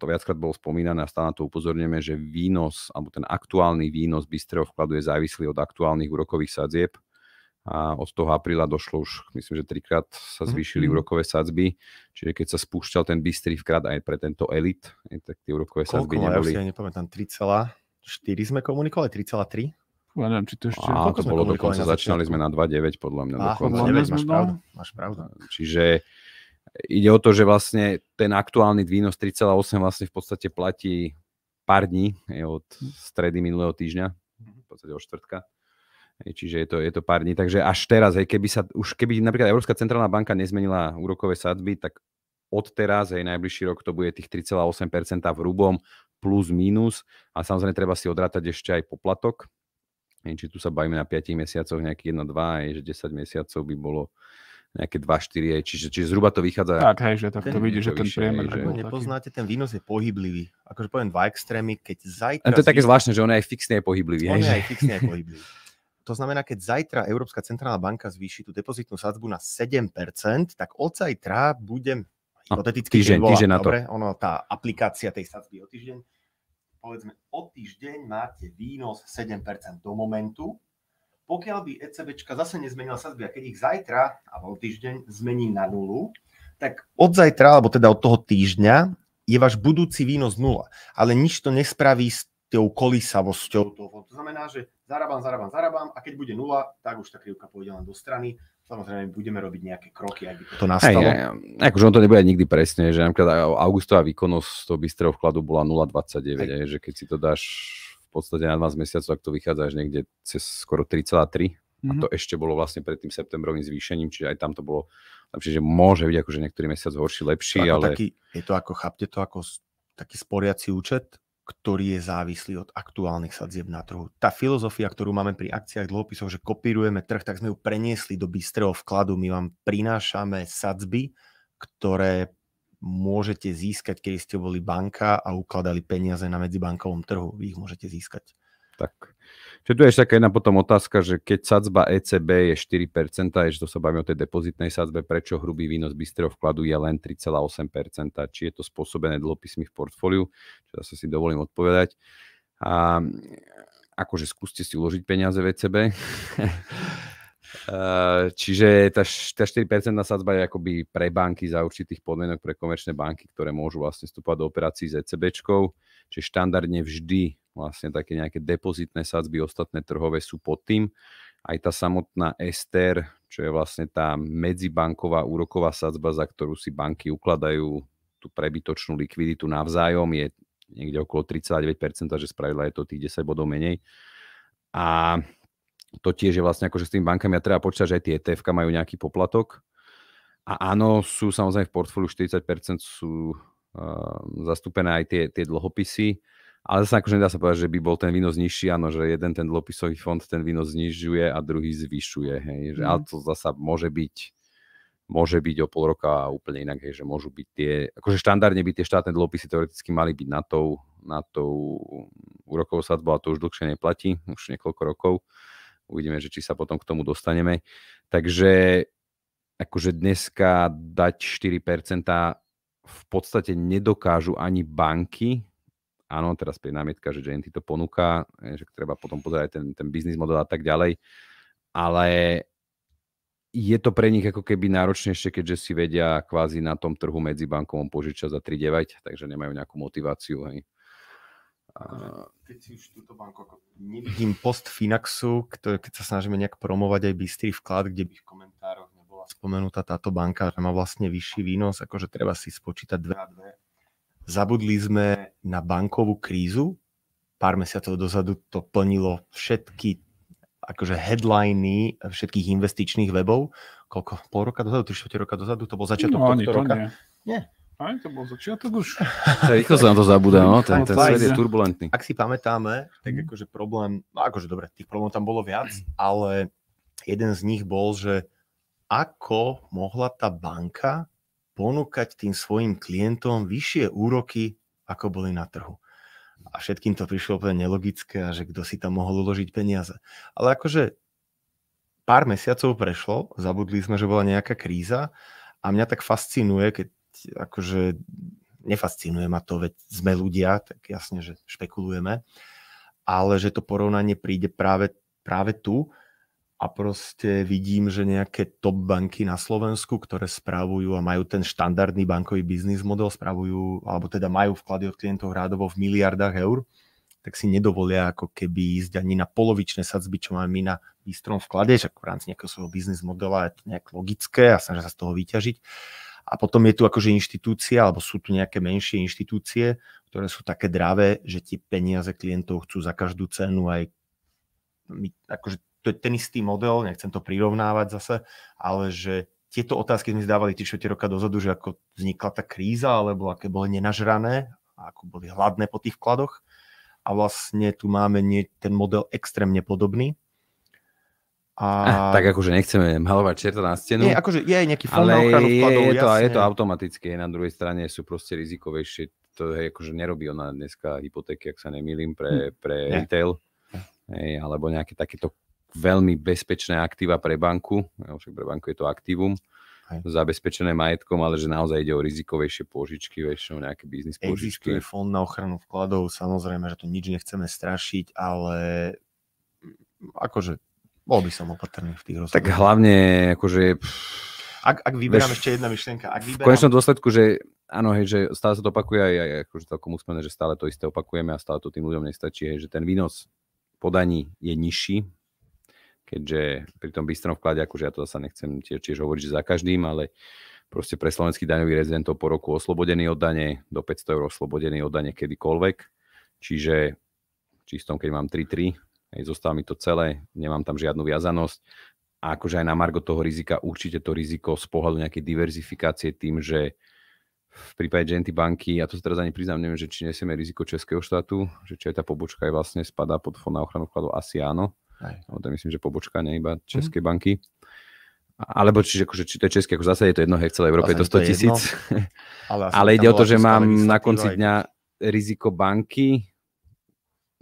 to viackrát bolo spomínané a stále na to upozorňujeme, že výnos, alebo ten aktuálny výnos bystreho vkladu je závislý od aktuálnych úrokových sadzieb a od toho apríla došlo už, myslím, že trikrát sa zvýšili mm úrokové sadzby, čiže keď sa spúšťal ten bystrý vkrát aj pre tento elit, tak tie úrokové Koľko sadzby neboli... Ja nepamätám, 3,4 sme komunikovali, 3,3? Ja neviem, či to ešte... Á, to bolo dokonca, začínali sme na 2,9 podľa mňa. Á, dokonca. 9, máš pravdu, máš pravdu. Čiže e, ide o to, že vlastne ten aktuálny výnos 3,8 vlastne v podstate platí pár dní od mhm. stredy minulého týždňa, v podstate od štvrtka Čiže je to, je to pár dní. Takže až teraz, hej, keby sa, už keby napríklad Európska centrálna banka nezmenila úrokové sadby, tak od teraz, aj najbližší rok to bude tých 3,8% v rubom plus minus a samozrejme treba si odrátať ešte aj poplatok. Hej, či tu sa bavíme na 5 mesiacoch nejakých 1, 2, hej, že 10 mesiacov by bolo nejaké 2-4, čiže, čiže zhruba to vychádza. Tak, hej, že tak to vidí, že ten priemer. Že... ho nepoznáte, ten výnos je pohyblivý. Akože poviem dva extrémy, keď zajtra... A no, to je také zvláštne, že on je aj fixne je pohyblivý. On je aj fixne je pohyblivý. [LAUGHS] To znamená, keď zajtra Európska centrálna banka zvýši tú depozitnú sadzbu na 7%, tak od zajtra bude no, hypoteticky, týždeň, bola, týždeň na to. ono, tá aplikácia tej sadzby o týždeň, povedzme, o týždeň máte výnos 7% do momentu, pokiaľ by ECBčka zase nezmenila sadzby, a keď ich zajtra alebo o týždeň zmení na nulu, tak od zajtra, alebo teda od toho týždňa, je váš budúci výnos nula. Ale nič to nespraví s tou kolisavosťou toho. To znamená, že zarábam, zarábam, zarábam a keď bude nula, tak už tá krivka pôjde len do strany. Samozrejme, budeme robiť nejaké kroky, aby to, to nastalo. Aj, aj, akože on to nebude nikdy presne, že napríklad augustová výkonnosť toho bystreho vkladu bola 0,29, že keď si to dáš v podstate na 12 mesiacov, tak to vychádza až niekde cez skoro 3,3, Mm-hmm. A mhm. to ešte bolo vlastne pred tým septembrovým zvýšením, čiže aj tam to bolo lepšie, že môže byť akože niektorý mesiac horší, lepší, to ale... Taký, je to ako, chápte to ako taký sporiaci účet, ktorý je závislý od aktuálnych sadzieb na trhu. Tá filozofia, ktorú máme pri akciách dlhopisov, že kopírujeme trh, tak sme ju preniesli do bystrého vkladu. My vám prinášame sadzby, ktoré môžete získať, keď ste boli banka a ukladali peniaze na medzibankovom trhu. Vy ich môžete získať tak. Čiže tu je ešte taká jedna potom otázka, že keď sadzba ECB je 4%, ešte to sa bavíme o tej depozitnej sadzbe, prečo hrubý výnos bystreho vkladu je len 3,8%, či je to spôsobené dlhopismi v portfóliu, čo zase si dovolím odpovedať. A akože skúste si uložiť peniaze v ECB. [LAUGHS] Čiže tá, tá 4% sadzba je akoby pre banky za určitých podmienok pre komerčné banky, ktoré môžu vlastne vstúpať do operácií s ECBčkou. Čiže štandardne vždy vlastne také nejaké depozitné sadzby, ostatné trhové sú pod tým. Aj tá samotná STR, čo je vlastne tá medzibanková úroková sadzba, za ktorú si banky ukladajú tú prebytočnú likviditu navzájom, je niekde okolo 39%, že spravidla je to tých 10 bodov menej. A to tiež je vlastne že akože s tými bankami a treba počítať, že aj tie etf majú nejaký poplatok. A áno, sú samozrejme v portfóliu 40% sú Ehm, zastúpené aj tie, tie dlhopisy. Ale zase akože nedá sa povedať, že by bol ten výnos nižší, áno, že jeden ten dlhopisový fond ten výnos znižuje a druhý zvyšuje, hej, že, mm. ale mhm. to zasa môže byť môže byť o pol roka úplne inak, hej, že môžu byť tie, akože štandardne by tie štátne dlhopisy teoreticky mali byť na tou, na tou úrokovou sadzbou a to už dlhšie neplatí, už niekoľko rokov. Uvidíme, že či sa potom k tomu dostaneme. Takže akože dneska dať 4% v podstate nedokážu ani banky, áno, teraz je námietka, že JNT to ponúka, e, že treba potom pozerať ten, ten biznis model a tak ďalej, ale je to pre nich ako keby náročnejšie, keďže si vedia kvázi na tom trhu medzi bankovom požičať za 3,9, takže nemajú nejakú motiváciu. Hej. A... Akože, keď si už túto banku, ako nevidím post Finaxu, ktoré, keď sa snažíme nejak promovať aj bystrý vklad, kde by v komentároch bola spomenutá táto banka, že má vlastne vyšší výnos, akože treba si spočítať 2 a 2. Zabudli sme na bankovú krízu, pár mesiacov dozadu to plnilo všetky akože headliny všetkých investičných webov. Koľko? Pol roka dozadu? 3 roka dozadu? To bol začiatok no, tohto to roka? Nie. nie. Aj to bol začiatok už. Rýchlo sa na to zabúda, no, ten, ten svet je turbulentný. Ak si pamätáme, tak mhm. akože problém, no akože dobre, tých problémov tam bolo viac, ale jeden z nich bol, že ako mohla tá banka ponúkať tým svojim klientom vyššie úroky, ako boli na trhu. A všetkým to prišlo úplne nelogické a že kto si tam mohol uložiť peniaze. Ale akože pár mesiacov prešlo, zabudli sme, že bola nejaká kríza a mňa tak fascinuje, keď akože nefascinuje ma to, veď sme ľudia, tak jasne, že špekulujeme, ale že to porovnanie príde práve, práve tu, a proste vidím, že nejaké top banky na Slovensku, ktoré správujú a majú ten štandardný bankový biznis model, správujú, alebo teda majú vklady od klientov rádovo v miliardách eur, tak si nedovolia ako keby ísť ani na polovičné sadzby, čo máme my na istrom vklade, že v rámci nejakého svojho biznis modela je to nejak logické a snažia sa z toho vyťažiť. A potom je tu akože inštitúcia, alebo sú tu nejaké menšie inštitúcie, ktoré sú také dravé, že tie peniaze klientov chcú za každú cenu aj my, akože to je ten istý model, nechcem to prirovnávať zase, ale že tieto otázky sme zdávali tie 4 roka dozadu, že ako vznikla tá kríza, alebo aké boli nenažrané, ako boli hladné po tých vkladoch. A vlastne tu máme nie, ten model extrémne podobný. A... Ah, [LAUGHS] tak akože nechceme malovať čerta na stenu. Nie, akože je nejaký fond ale na ochranu vkladov, je, je, to, jasne. je to automatické, na druhej strane sú proste rizikovejšie. To je akože nerobí ona dneska hypotéky, ak sa nemýlim, pre, hm. pre ne. retail. Hej, alebo nejaké takéto veľmi bezpečné aktíva pre banku, však pre banku je to aktívum, zabezpečené majetkom, ale že naozaj ide o rizikovejšie pôžičky, väčšinou nejaké biznis požičky. Existuje fond na ochranu vkladov, samozrejme, že tu nič nechceme strašiť, ale akože bol by som opatrný v tých rozhodoch. Tak hlavne, akože... Ak, ak vyberám veš, ešte jedna myšlienka. Ak vyberám... V konečnom dôsledku, že áno, hej, že stále sa to opakuje aj, aj akože celkom úsmene, že stále to isté opakujeme a stále to tým ľuďom nestačí, hej, že ten výnos podaní je nižší, keďže pri tom bystrom vklade, akože ja to zase nechcem tiež, tiež hovoriť, že za každým, ale proste pre slovenských daňových rezidentov po roku oslobodený od dane, do 500 eur oslobodený od dane kedykoľvek, čiže čistom, keď mám 3-3, aj zostáva mi to celé, nemám tam žiadnu viazanosť. A akože aj na margo toho rizika, určite to riziko z pohľadu nejakej diverzifikácie tým, že v prípade Genty banky, ja to sa teraz ani priznám, neviem, že či nesieme riziko Českého štátu, že či aj tá pobočka aj vlastne spadá pod fond na ochranu vkladov, asi áno. Aj. Ale to myslím, že pobočka, nie iba mhm. Českej mm. banky. Alebo čiže, akože, či to je české, ako zase je to jedno, hej, v celej Európe je to 100 tisíc. Ale, [LAUGHS] ale ide o to, že mám na konci dňa riziko banky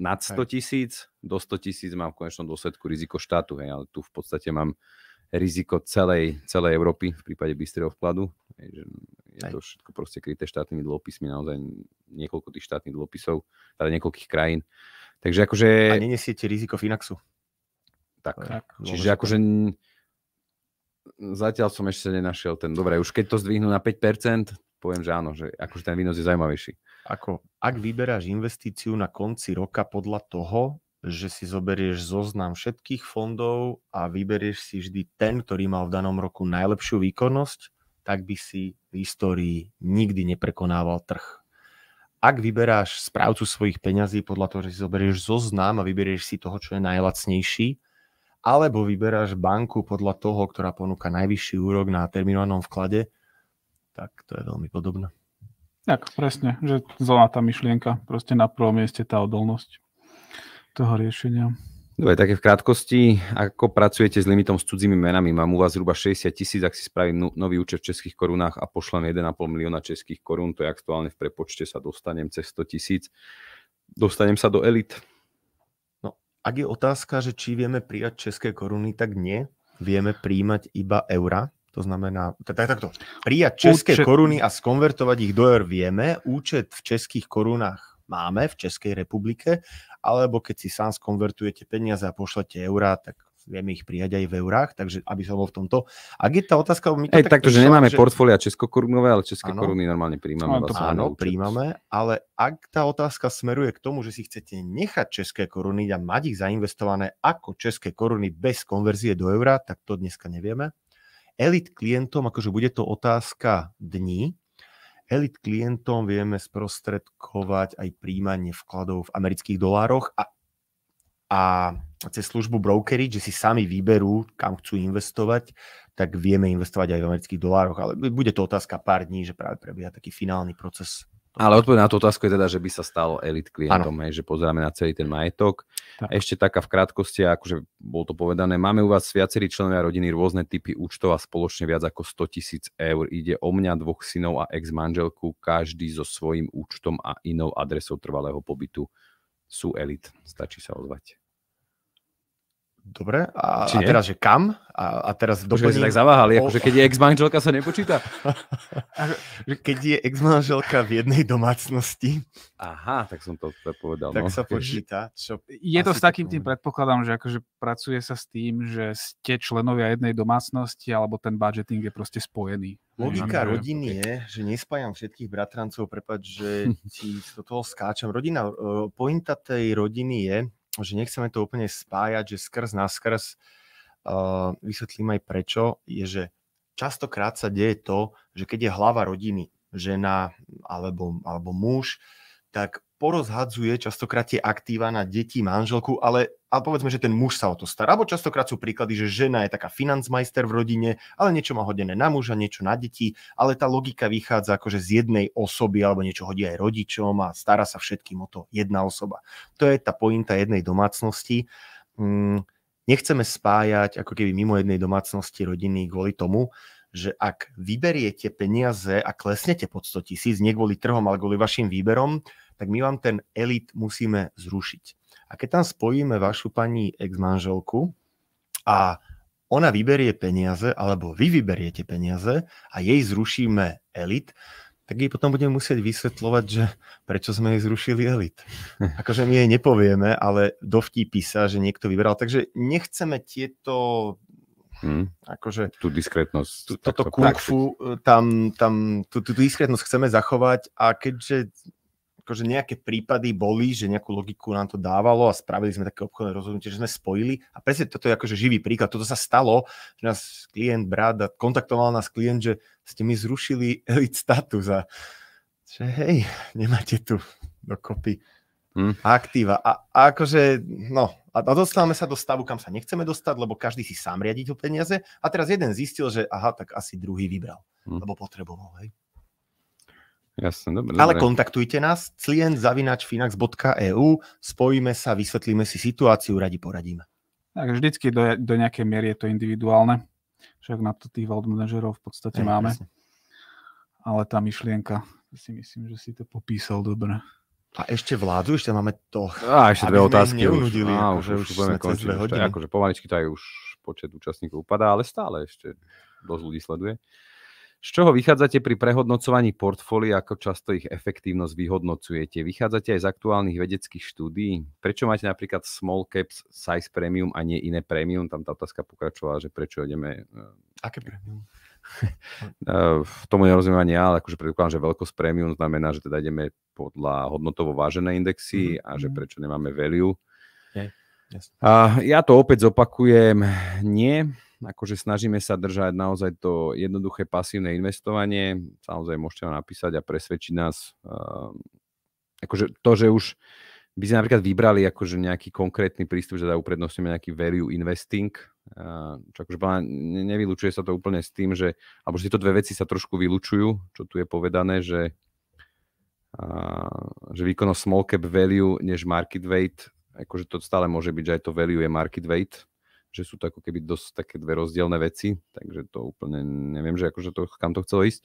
nad 100 tisíc, do 100 tisíc mám v konečnom dôsledku riziko štátu, hej, ale tu v podstate mám riziko celej, celej Európy v prípade bystrého vkladu. Hej, že je to všetko proste kryté štátnymi dlhopismi, naozaj niekoľko tých štátnych dlhopisov, teda niekoľkých krajín. Takže akože... A nenesiete riziko Finaxu? Tak. tak Čiže akože zatiaľ som ešte nenašiel ten. Dobre, už keď to zdvihnú na 5%, poviem, že áno, že akože ten výnos je zaujímavejší. Ako, ak vyberáš investíciu na konci roka podľa toho, že si zoberieš zoznam všetkých fondov a vyberieš si vždy ten, ktorý mal v danom roku najlepšiu výkonnosť, tak by si v histórii nikdy neprekonával trh. Ak vyberáš správcu svojich peňazí podľa toho, že si zoberieš zoznam a vyberieš si toho, čo je najlacnejší, alebo vyberáš banku podľa toho, ktorá ponúka najvyšší úrok na terminovanom vklade, tak to je veľmi podobné. Tak, presne, že tá myšlienka, proste na prvom mieste tá odolnosť toho riešenia. Dobre, také v krátkosti, ako pracujete s limitom s cudzími menami? Mám u vás zhruba 60 tisíc, ak si spravím nový účet v českých korunách a pošlem 1,5 milióna českých korún, to je aktuálne v prepočte, sa dostanem cez 100 tisíc. Dostanem sa do elit ak je otázka, že či vieme prijať české koruny, tak nie. Vieme príjmať iba eura. To znamená, tak, takto, prijať české Uče... koruny a skonvertovať ich do eur vieme. Účet v českých korunách máme v Českej republike, alebo keď si sám skonvertujete peniaze a pošlete eurá, tak vieme ich prijať aj v eurách, takže aby som bol v tomto. Ak je tá otázka... My to Ej, tak takto, že nemáme že... portfólia českokorunové, ale české ano, koruny normálne príjmame. Áno, to áno príjmame, ale ak tá otázka smeruje k tomu, že si chcete nechať české koruny a mať ich zainvestované ako české koruny bez konverzie do eura, tak to dneska nevieme. Elit klientom, akože bude to otázka dní, elit klientom vieme sprostredkovať aj príjmanie vkladov v amerických dolároch a, a cez službu brokery, že si sami vyberú, kam chcú investovať, tak vieme investovať aj v amerických dolároch, ale bude to otázka pár dní, že práve prebieha taký finálny proces. Ale odpoveď na tú otázku je teda, že by sa stalo elit klientom, hej, že pozeráme na celý ten majetok. Tak. Ešte taká v krátkosti, akože bolo to povedané, máme u vás viacerí členovia rodiny rôzne typy účtov a spoločne viac ako 100 tisíc eur. Ide o mňa, dvoch synov a ex-manželku, každý so svojím účtom a inou adresou trvalého pobytu. Sú elit, stačí sa ozvať. Dobre, a, a teraz, že kam? A, a teraz doplním... si tak zaváhali, akože keď je ex-manželka, sa nepočíta? [LAUGHS] keď je ex-manželka v jednej domácnosti... Aha, tak som to teda povedal. Tak no. sa počíta. Čo... Je to s takým tým no. predpokladom, že akože pracuje sa s tým, že ste členovia jednej domácnosti, alebo ten budgeting je proste spojený. Logika rodiny je, že nespájam všetkých bratrancov, prepač, že [LAUGHS] ti do toho skáčam. Rodina, e, pointa tej rodiny je, že nechceme to úplne spájať, že skrz na skrz, uh, vysvetlím aj prečo, je, že častokrát sa deje to, že keď je hlava rodiny, žena alebo, alebo muž, tak porozhadzuje častokrát tie aktíva na deti, manželku, ale ale povedzme, že ten muž sa o to stará. Alebo častokrát sú príklady, že žena je taká financmajster v rodine, ale niečo má hodené na muža, niečo na deti, ale tá logika vychádza akože z jednej osoby alebo niečo hodí aj rodičom a stará sa všetkým o to jedna osoba. To je tá pointa jednej domácnosti. Mm, nechceme spájať ako keby mimo jednej domácnosti rodiny kvôli tomu, že ak vyberiete peniaze a klesnete pod 100 tisíc, nie kvôli trhom, ale kvôli vašim výberom, tak my vám ten elit musíme zrušiť. A keď tam spojíme vašu pani ex-manželku a ona vyberie peniaze, alebo vy vyberiete peniaze a jej zrušíme elit, tak jej potom budeme musieť vysvetľovať, že prečo sme jej zrušili elit. [LAUGHS] Akože my jej nepovieme, ale dovtípí sa, že niekto vyberal. Takže nechceme tieto Hmm. Akože, tú diskrétnosť. Tú, toto kung fu, eh, tam, tam, tú, tú, tú diskrétnosť chceme zachovať a keďže akože nejaké prípady boli, že nejakú logiku nám to dávalo a spravili sme také obchodné rozhodnutie, že sme spojili. A presne toto je akože živý príklad. Toto sa stalo, že nás klient brat a kontaktoval nás klient, že ste mi zrušili [LAUGHS] elite status a že hej, nemáte tu dokopy hmm. aktíva. A, a akože, no, a dostávame sa do stavu, kam sa nechceme dostať, lebo každý si sám riadiť o peniaze. A teraz jeden zistil, že aha, tak asi druhý vybral, hmm. lebo potreboval, hej. Jasne, dobré, Ale dobré. kontaktujte nás, clientzavinačfinax.eu, spojíme sa, vysvetlíme si situáciu, radi poradíme. Tak vždycky do, do nejakej miery je to individuálne, však na to tých world manažerov v podstate Ej, máme. Presne. Ale tá myšlienka, si myslím, že si to popísal dobre. A ešte vládu, ešte máme to. A ešte dve otázky. Už, á, akože už, už budeme končiť. Ešte, akože pomaličky to aj už počet účastníkov upadá, ale stále ešte dosť ľudí sleduje. Z čoho vychádzate pri prehodnocovaní portfólií, ako často ich efektívnosť vyhodnocujete? Vychádzate aj z aktuálnych vedeckých štúdií? Prečo máte napríklad small caps, size premium a nie iné premium? Tam tá otázka pokračovala, že prečo ideme... Eh, Aké premium? [LAUGHS] Eh, v tomu nerozumiem ani ja, ale akože predpokladám, že veľkosť premium znamená, že teda ideme podľa hodnotovo vážené indexy mm-hmm. a že mhm. prečo nemáme value. Okay. yes. a ja to opäť zopakujem. Nie, akože snažíme sa držať naozaj to jednoduché pasívne investovanie. Samozrejme môžete ho napísať a presvedčiť nás. Ehm, akože to, že už by sme napríklad vybrali akože nejaký konkrétny prístup, že teda uprednostňujeme nejaký value investing, ehm, čo akože nevylučuje sa to úplne s tým, že, alebo že tieto dve veci sa trošku vylučujú, čo tu je povedané, že, a, ehm, že výkonnosť small cap value než market weight, akože to stále môže byť, že aj to value je market weight, že sú to ako keby dosť také dve rozdielne veci, takže to úplne neviem, že akože to, kam to chcelo ísť.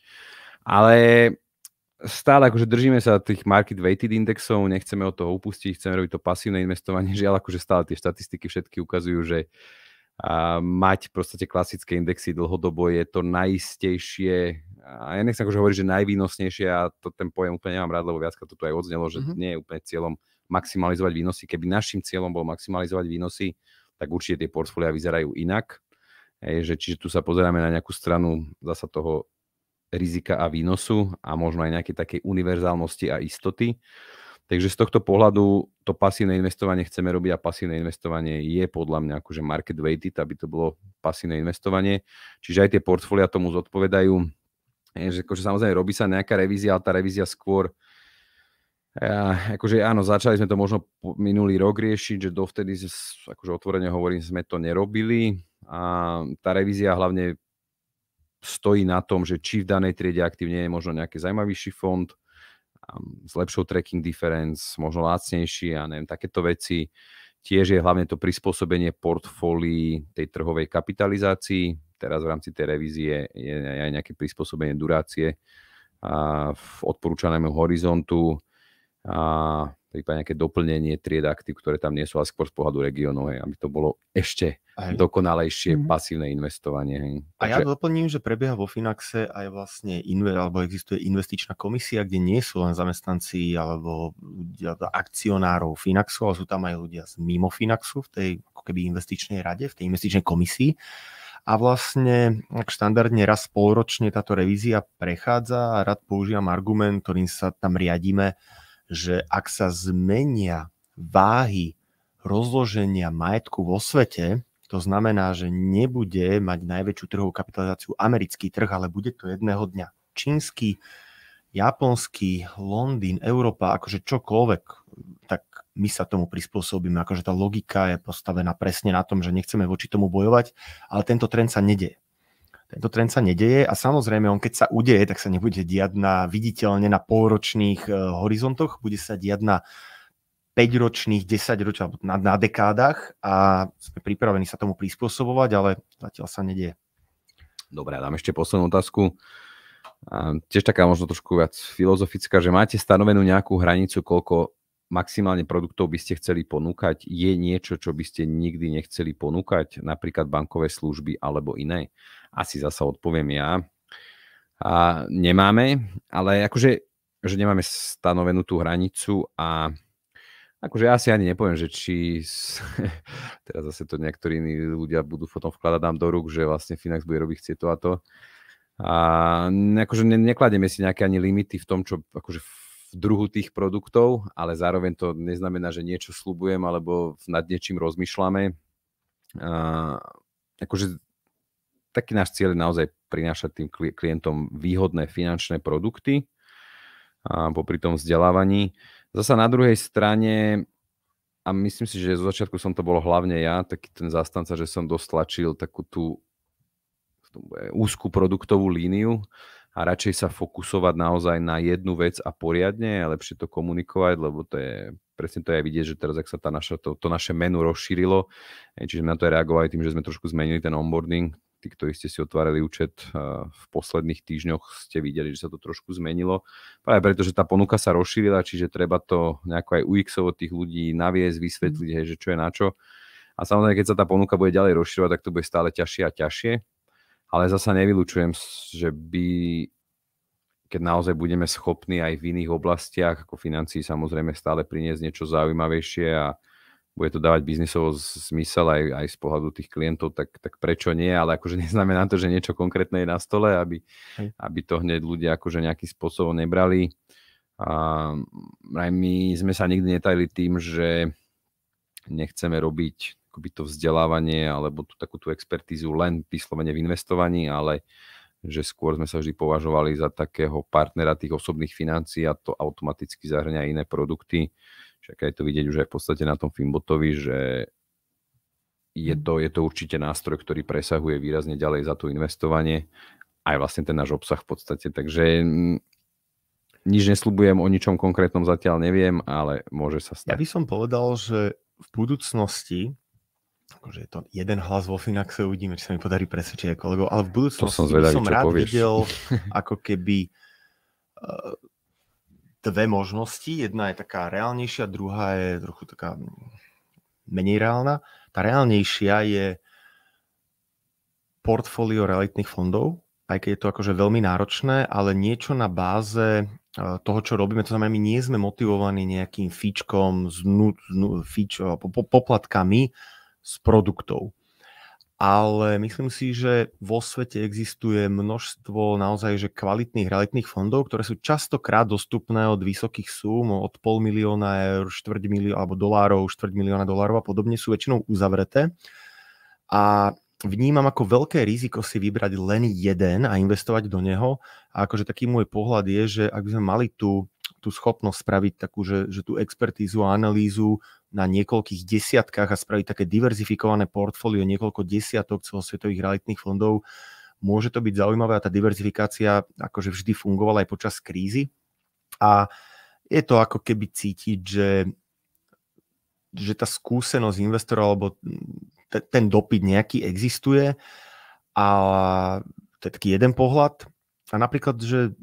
Ale stále akože držíme sa tých market weighted indexov, nechceme od toho upustiť, chceme robiť to pasívne investovanie, [LAUGHS] žiaľ akože stále tie štatistiky všetky ukazujú, že a mať proste klasické indexy dlhodobo je to najistejšie a ja nechcem akože hovoriť, že najvýnosnejšie a to ten pojem úplne nemám rád, lebo viacka to tu aj odznelo, že mm-hmm. nie je úplne cieľom maximalizovať výnosy. Keby našim cieľom bolo maximalizovať výnosy, tak určite tie portfólia vyzerajú inak. Hej, že, čiže tu sa pozeráme na nejakú stranu zasa toho rizika a výnosu a možno aj nejakej takej univerzálnosti a istoty. Takže z tohto pohľadu to pasívne investovanie chceme robiť a pasívne investovanie je podľa mňa akože market weighted, aby to bolo pasívne investovanie. Čiže aj tie portfólia tomu zodpovedajú. Je, že akože samozrejme robí sa nejaká revízia, ale tá revízia skôr ja, akože áno, začali sme to možno minulý rok riešiť, že dovtedy, akože otvorene hovorím, sme to nerobili a tá revízia hlavne stojí na tom, že či v danej triede aktívne je možno nejaký zajímavýší fond, s lepšou tracking difference, možno lácnejší a neviem, takéto veci. Tiež je hlavne to prispôsobenie portfólií tej trhovej kapitalizácii. Teraz v rámci tej revízie je aj nejaké prispôsobenie durácie a v odporúčanému horizontu a prípadne nejaké doplnenie tried aktív, ktoré tam nie sú, ale skôr z pohľadu regiónov, aby to bolo ešte aj. dokonalejšie mm-hmm. pasívne investovanie. Hej. Takže... A ja doplním, že prebieha vo Finaxe aj vlastne inve, alebo existuje investičná komisia, kde nie sú len zamestnanci alebo akcionárov Finaxu, ale sú tam aj ľudia z mimo Finaxu v tej ako keby investičnej rade, v tej investičnej komisii. A vlastne ak štandardne raz polročne táto revízia prechádza a rad používam argument, ktorým sa tam riadíme, že ak sa zmenia váhy rozloženia majetku vo svete, to znamená, že nebude mať najväčšiu trhovú kapitalizáciu americký trh, ale bude to jedného dňa čínsky, japonský, Londýn, Európa, akože čokoľvek, tak my sa tomu prispôsobíme. Akože tá logika je postavená presne na tom, že nechceme voči tomu bojovať, ale tento trend sa nedie. Tento trend sa nedeje a samozrejme on keď sa udeje, tak sa nebude diať na viditeľne na polročných eh, horizontoch, bude sa diať na 5-ročných, 10 ročných, alebo na, na dekádach a sme pripravení sa tomu prispôsobovať, ale zatiaľ sa nedieje. Dobre, dám ešte poslednú otázku. A tiež taká možno trošku viac filozofická, že máte stanovenú nejakú hranicu, koľko maximálne produktov by ste chceli ponúkať? Je niečo, čo by ste nikdy nechceli ponúkať, napríklad bankové služby alebo iné? asi zasa odpoviem ja. A nemáme, ale akože že nemáme stanovenú tú hranicu a akože ja si ani nepoviem, že či [LAUGHS] teraz zase to niektorí iní ľudia budú potom vkladať nám do rúk, že vlastne Finax bude robiť chcieť to a to. A akože ne, nekladieme si nejaké ani limity v tom, čo akože v druhu tých produktov, ale zároveň to neznamená, že niečo slubujem alebo nad niečím rozmýšľame. A, akože taký náš cieľ je naozaj prinášať tým klientom výhodné finančné produkty a popri tom vzdelávaní. Zasa na druhej strane, a myslím si, že zo začiatku som to bol hlavne ja, taký ten zastanca, že som dostlačil takú tú e, úzku produktovú líniu a radšej sa fokusovať naozaj na jednu vec a poriadne a lepšie to komunikovať, lebo to je presne to je aj vidieť, že teraz, ak sa tá naša, to, to naše menu rozšírilo, e, čiže sme na to reagovali tým, že sme trošku zmenili ten onboarding, tí, ktorí ste si otvárali účet eh, v posledných týždňoch, ste videli, že sa to trošku zmenilo. Práve preto, že tá ponuka sa rozšírila, čiže treba to nejako aj ux od tých ľudí naviesť, vysvetliť, mhm. hej, že čo je na čo. A samozrejme, keď sa tá ponuka bude ďalej rozširovať, tak to bude stále ťažšie a ťažšie. Ale zasa nevylučujem, že by keď naozaj budeme schopní aj v iných oblastiach, ako financií samozrejme stále priniesť niečo zaujímavejšie a, bude to dávať biznisovo zmysel aj, aj z pohľadu tých klientov, tak, tak prečo nie, ale akože [LAUGHS] neznamená to, že niečo konkrétne je na stole, aby, aby to hneď ľudia akože nejakým spôsobom nebrali. A aj my sme sa nikdy netajili tým, že nechceme robiť akoby to vzdelávanie alebo tú takú tú expertízu len vyslovene v investovaní, ale že skôr sme sa vždy považovali za takého partnera tých osobných financií a to automaticky zahrňa iné produkty však aj to vidieť už aj v podstate na tom Fimbotovi, že je mm. to, je to určite nástroj, ktorý presahuje výrazne ďalej za to investovanie, aj vlastne ten náš obsah v podstate. Takže mm, nič nesľubujem, o ničom konkrétnom zatiaľ neviem, ale môže sa stať. Ja by som povedal, že v budúcnosti akože je to jeden hlas vo Finaxe, uvidíme, či sa mi podarí presvedčiť aj kolegov, ale v budúcnosti som, zvedavý, by som rád povieš. videl [LAUGHS] ako keby uh, dve možnosti. Jedna je taká reálnejšia, druhá je trochu taká mm, menej reálna. Tá reálnejšia je portfólio realitných fondov, aj keď je to akože veľmi náročné, ale niečo na báze e, toho, čo robíme, to znamená, my nie sme motivovaní nejakým fíčkom, znú, znú, fíč, poplatkami z produktov ale myslím si, že vo svete existuje množstvo naozaj že kvalitných realitných fondov, ktoré sú častokrát dostupné od vysokých súm, od pol milióna eur, štvrť milióna, alebo dolárov, štvrť milióna dolárov a podobne sú väčšinou uzavreté. A vnímam ako veľké riziko si vybrať len jeden a investovať do neho. A akože taký môj pohľad je, že ak by sme mali tú, tú schopnosť spraviť takú, že, že tú expertízu a analýzu na niekoľkých desiatkách a spraviť také diverzifikované portfólio, niekoľko desiatok celosvetových realitných fondov, môže to byť zaujímavé a tá diverzifikácia akože vždy fungovala aj počas krízy. A je to ako keby cítiť, že, že tá skúsenosť investora alebo t- ten dopyt nejaký existuje a to je taký jeden pohľad. A napríklad, že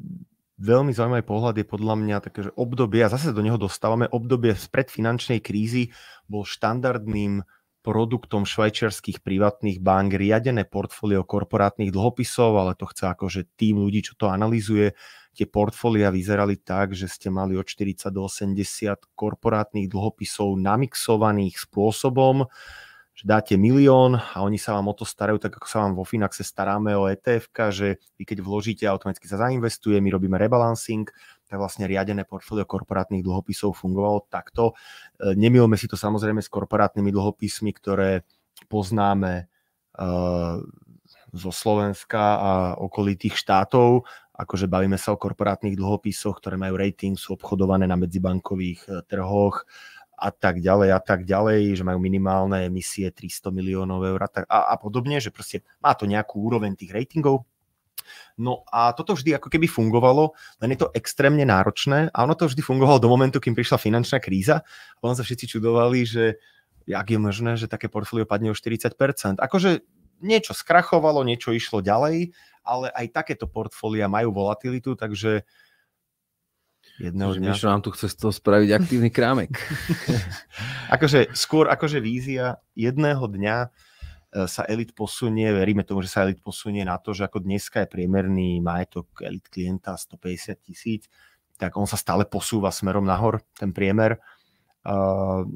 veľmi zaujímavý pohľad je podľa mňa také, že obdobie, a zase do neho dostávame, obdobie spred finančnej krízy bol štandardným produktom švajčiarských privátnych bank riadené portfólio korporátnych dlhopisov, ale to chce akože tým ľudí, čo to analizuje. Tie portfólia vyzerali tak, že ste mali od 40 do 80 korporátnych dlhopisov namixovaných spôsobom, že dáte milión a oni sa vám o to starajú, tak ako sa vám vo Finaxe staráme o etf že vy keď vložíte, automaticky sa zainvestuje, my robíme rebalancing, tak vlastne riadené portfólio korporátnych dlhopisov fungovalo takto. E, Nemilme si to samozrejme s korporátnymi dlhopismi, ktoré poznáme uh, zo Slovenska a okolitých štátov, akože bavíme sa o korporátnych dlhopisoch, ktoré majú rating, sú obchodované na medzibankových e, trhoch, a tak ďalej a tak ďalej, že majú minimálne emisie 300 miliónov eur a, tak, a, a podobne, že proste má to nejakú úroveň tých ratingov. No a toto vždy ako keby fungovalo, len je to extrémne náročné a ono to vždy fungovalo do momentu, kým prišla finančná kríza. A potom sa všetci čudovali, že jak je možné, že také portfólio padne o 40%. Akože niečo skrachovalo, niečo išlo ďalej, ale aj takéto portfólia majú volatilitu, takže Jedného dňa. Mišo nám tu chce z toho spraviť aktívny krámek. [LAUGHS] akože, skôr akože vízia jedného dňa e, sa elit posunie, veríme tomu, že sa elit posunie na to, že ako dneska je priemerný majetok elit klienta 150 tisíc, tak on sa stále posúva smerom nahor, ten priemer. Uh,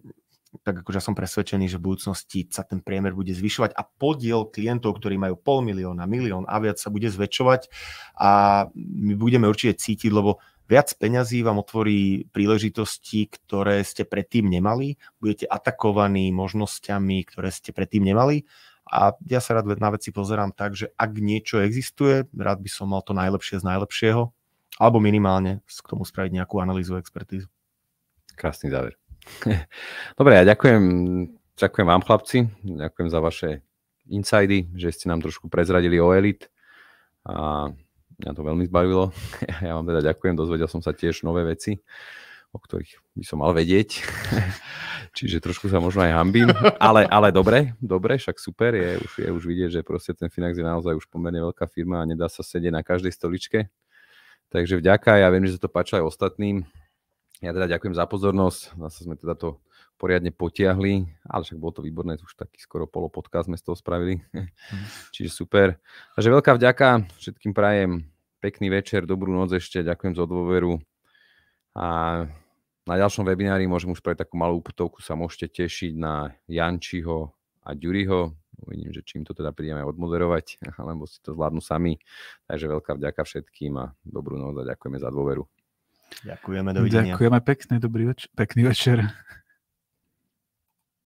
tak akože som presvedčený, že v budúcnosti sa ten priemer bude zvyšovať a podiel klientov, ktorí majú pol milióna, milión a viac sa bude zväčšovať a my budeme určite cítiť, lebo Viac peňazí vám otvorí príležitosti, ktoré ste predtým nemali, budete atakovaní možnosťami, ktoré ste predtým nemali a ja sa rád na veci pozerám tak, že ak niečo existuje, rád by som mal to najlepšie z najlepšieho, alebo minimálne k tomu spraviť nejakú analýzu, expertízu. Krásny záver. [LAUGHS] Dobre, ja ďakujem, ďakujem vám chlapci, ďakujem za vaše insidy, že ste nám trošku prezradili o Elite a mňa to veľmi zbavilo. [LAUGHS] Ja vám teda ďakujem, dozvedel som sa tiež nové veci, o ktorých by som mal vedieť. [LAUGHS] Čiže trošku sa možno aj hambím, ale, ale dobre, dobre, však super, je už, je už vidieť, že proste ten Finax je naozaj už pomerne veľká firma a nedá sa sedieť na každej stoličke. Takže vďaka, ja viem, že sa to páči aj ostatným. Ja teda ďakujem za pozornosť, zase sme teda to poriadne potiahli, ale však bolo to výborné, to už taký skoro polopodkaz sme z toho spravili. Mm. [LAUGHS] Čiže super. Takže veľká vďaka, všetkým prajem pekný večer, dobrú noc ešte, ďakujem za dôveru a na ďalšom webinári môžem už pre takú malú úputovku sa môžete tešiť na Jančiho a Ďuriho. Uvidím, že čím to teda prídeme odmoderovať, [LAUGHS] alebo si to zvládnu sami. Takže veľká vďaka všetkým a dobrú noc a ďakujeme za dôveru. Ďakujeme, dovidenia. Ďakujeme pekne, dobrý večer. pekný večer. [LAUGHS]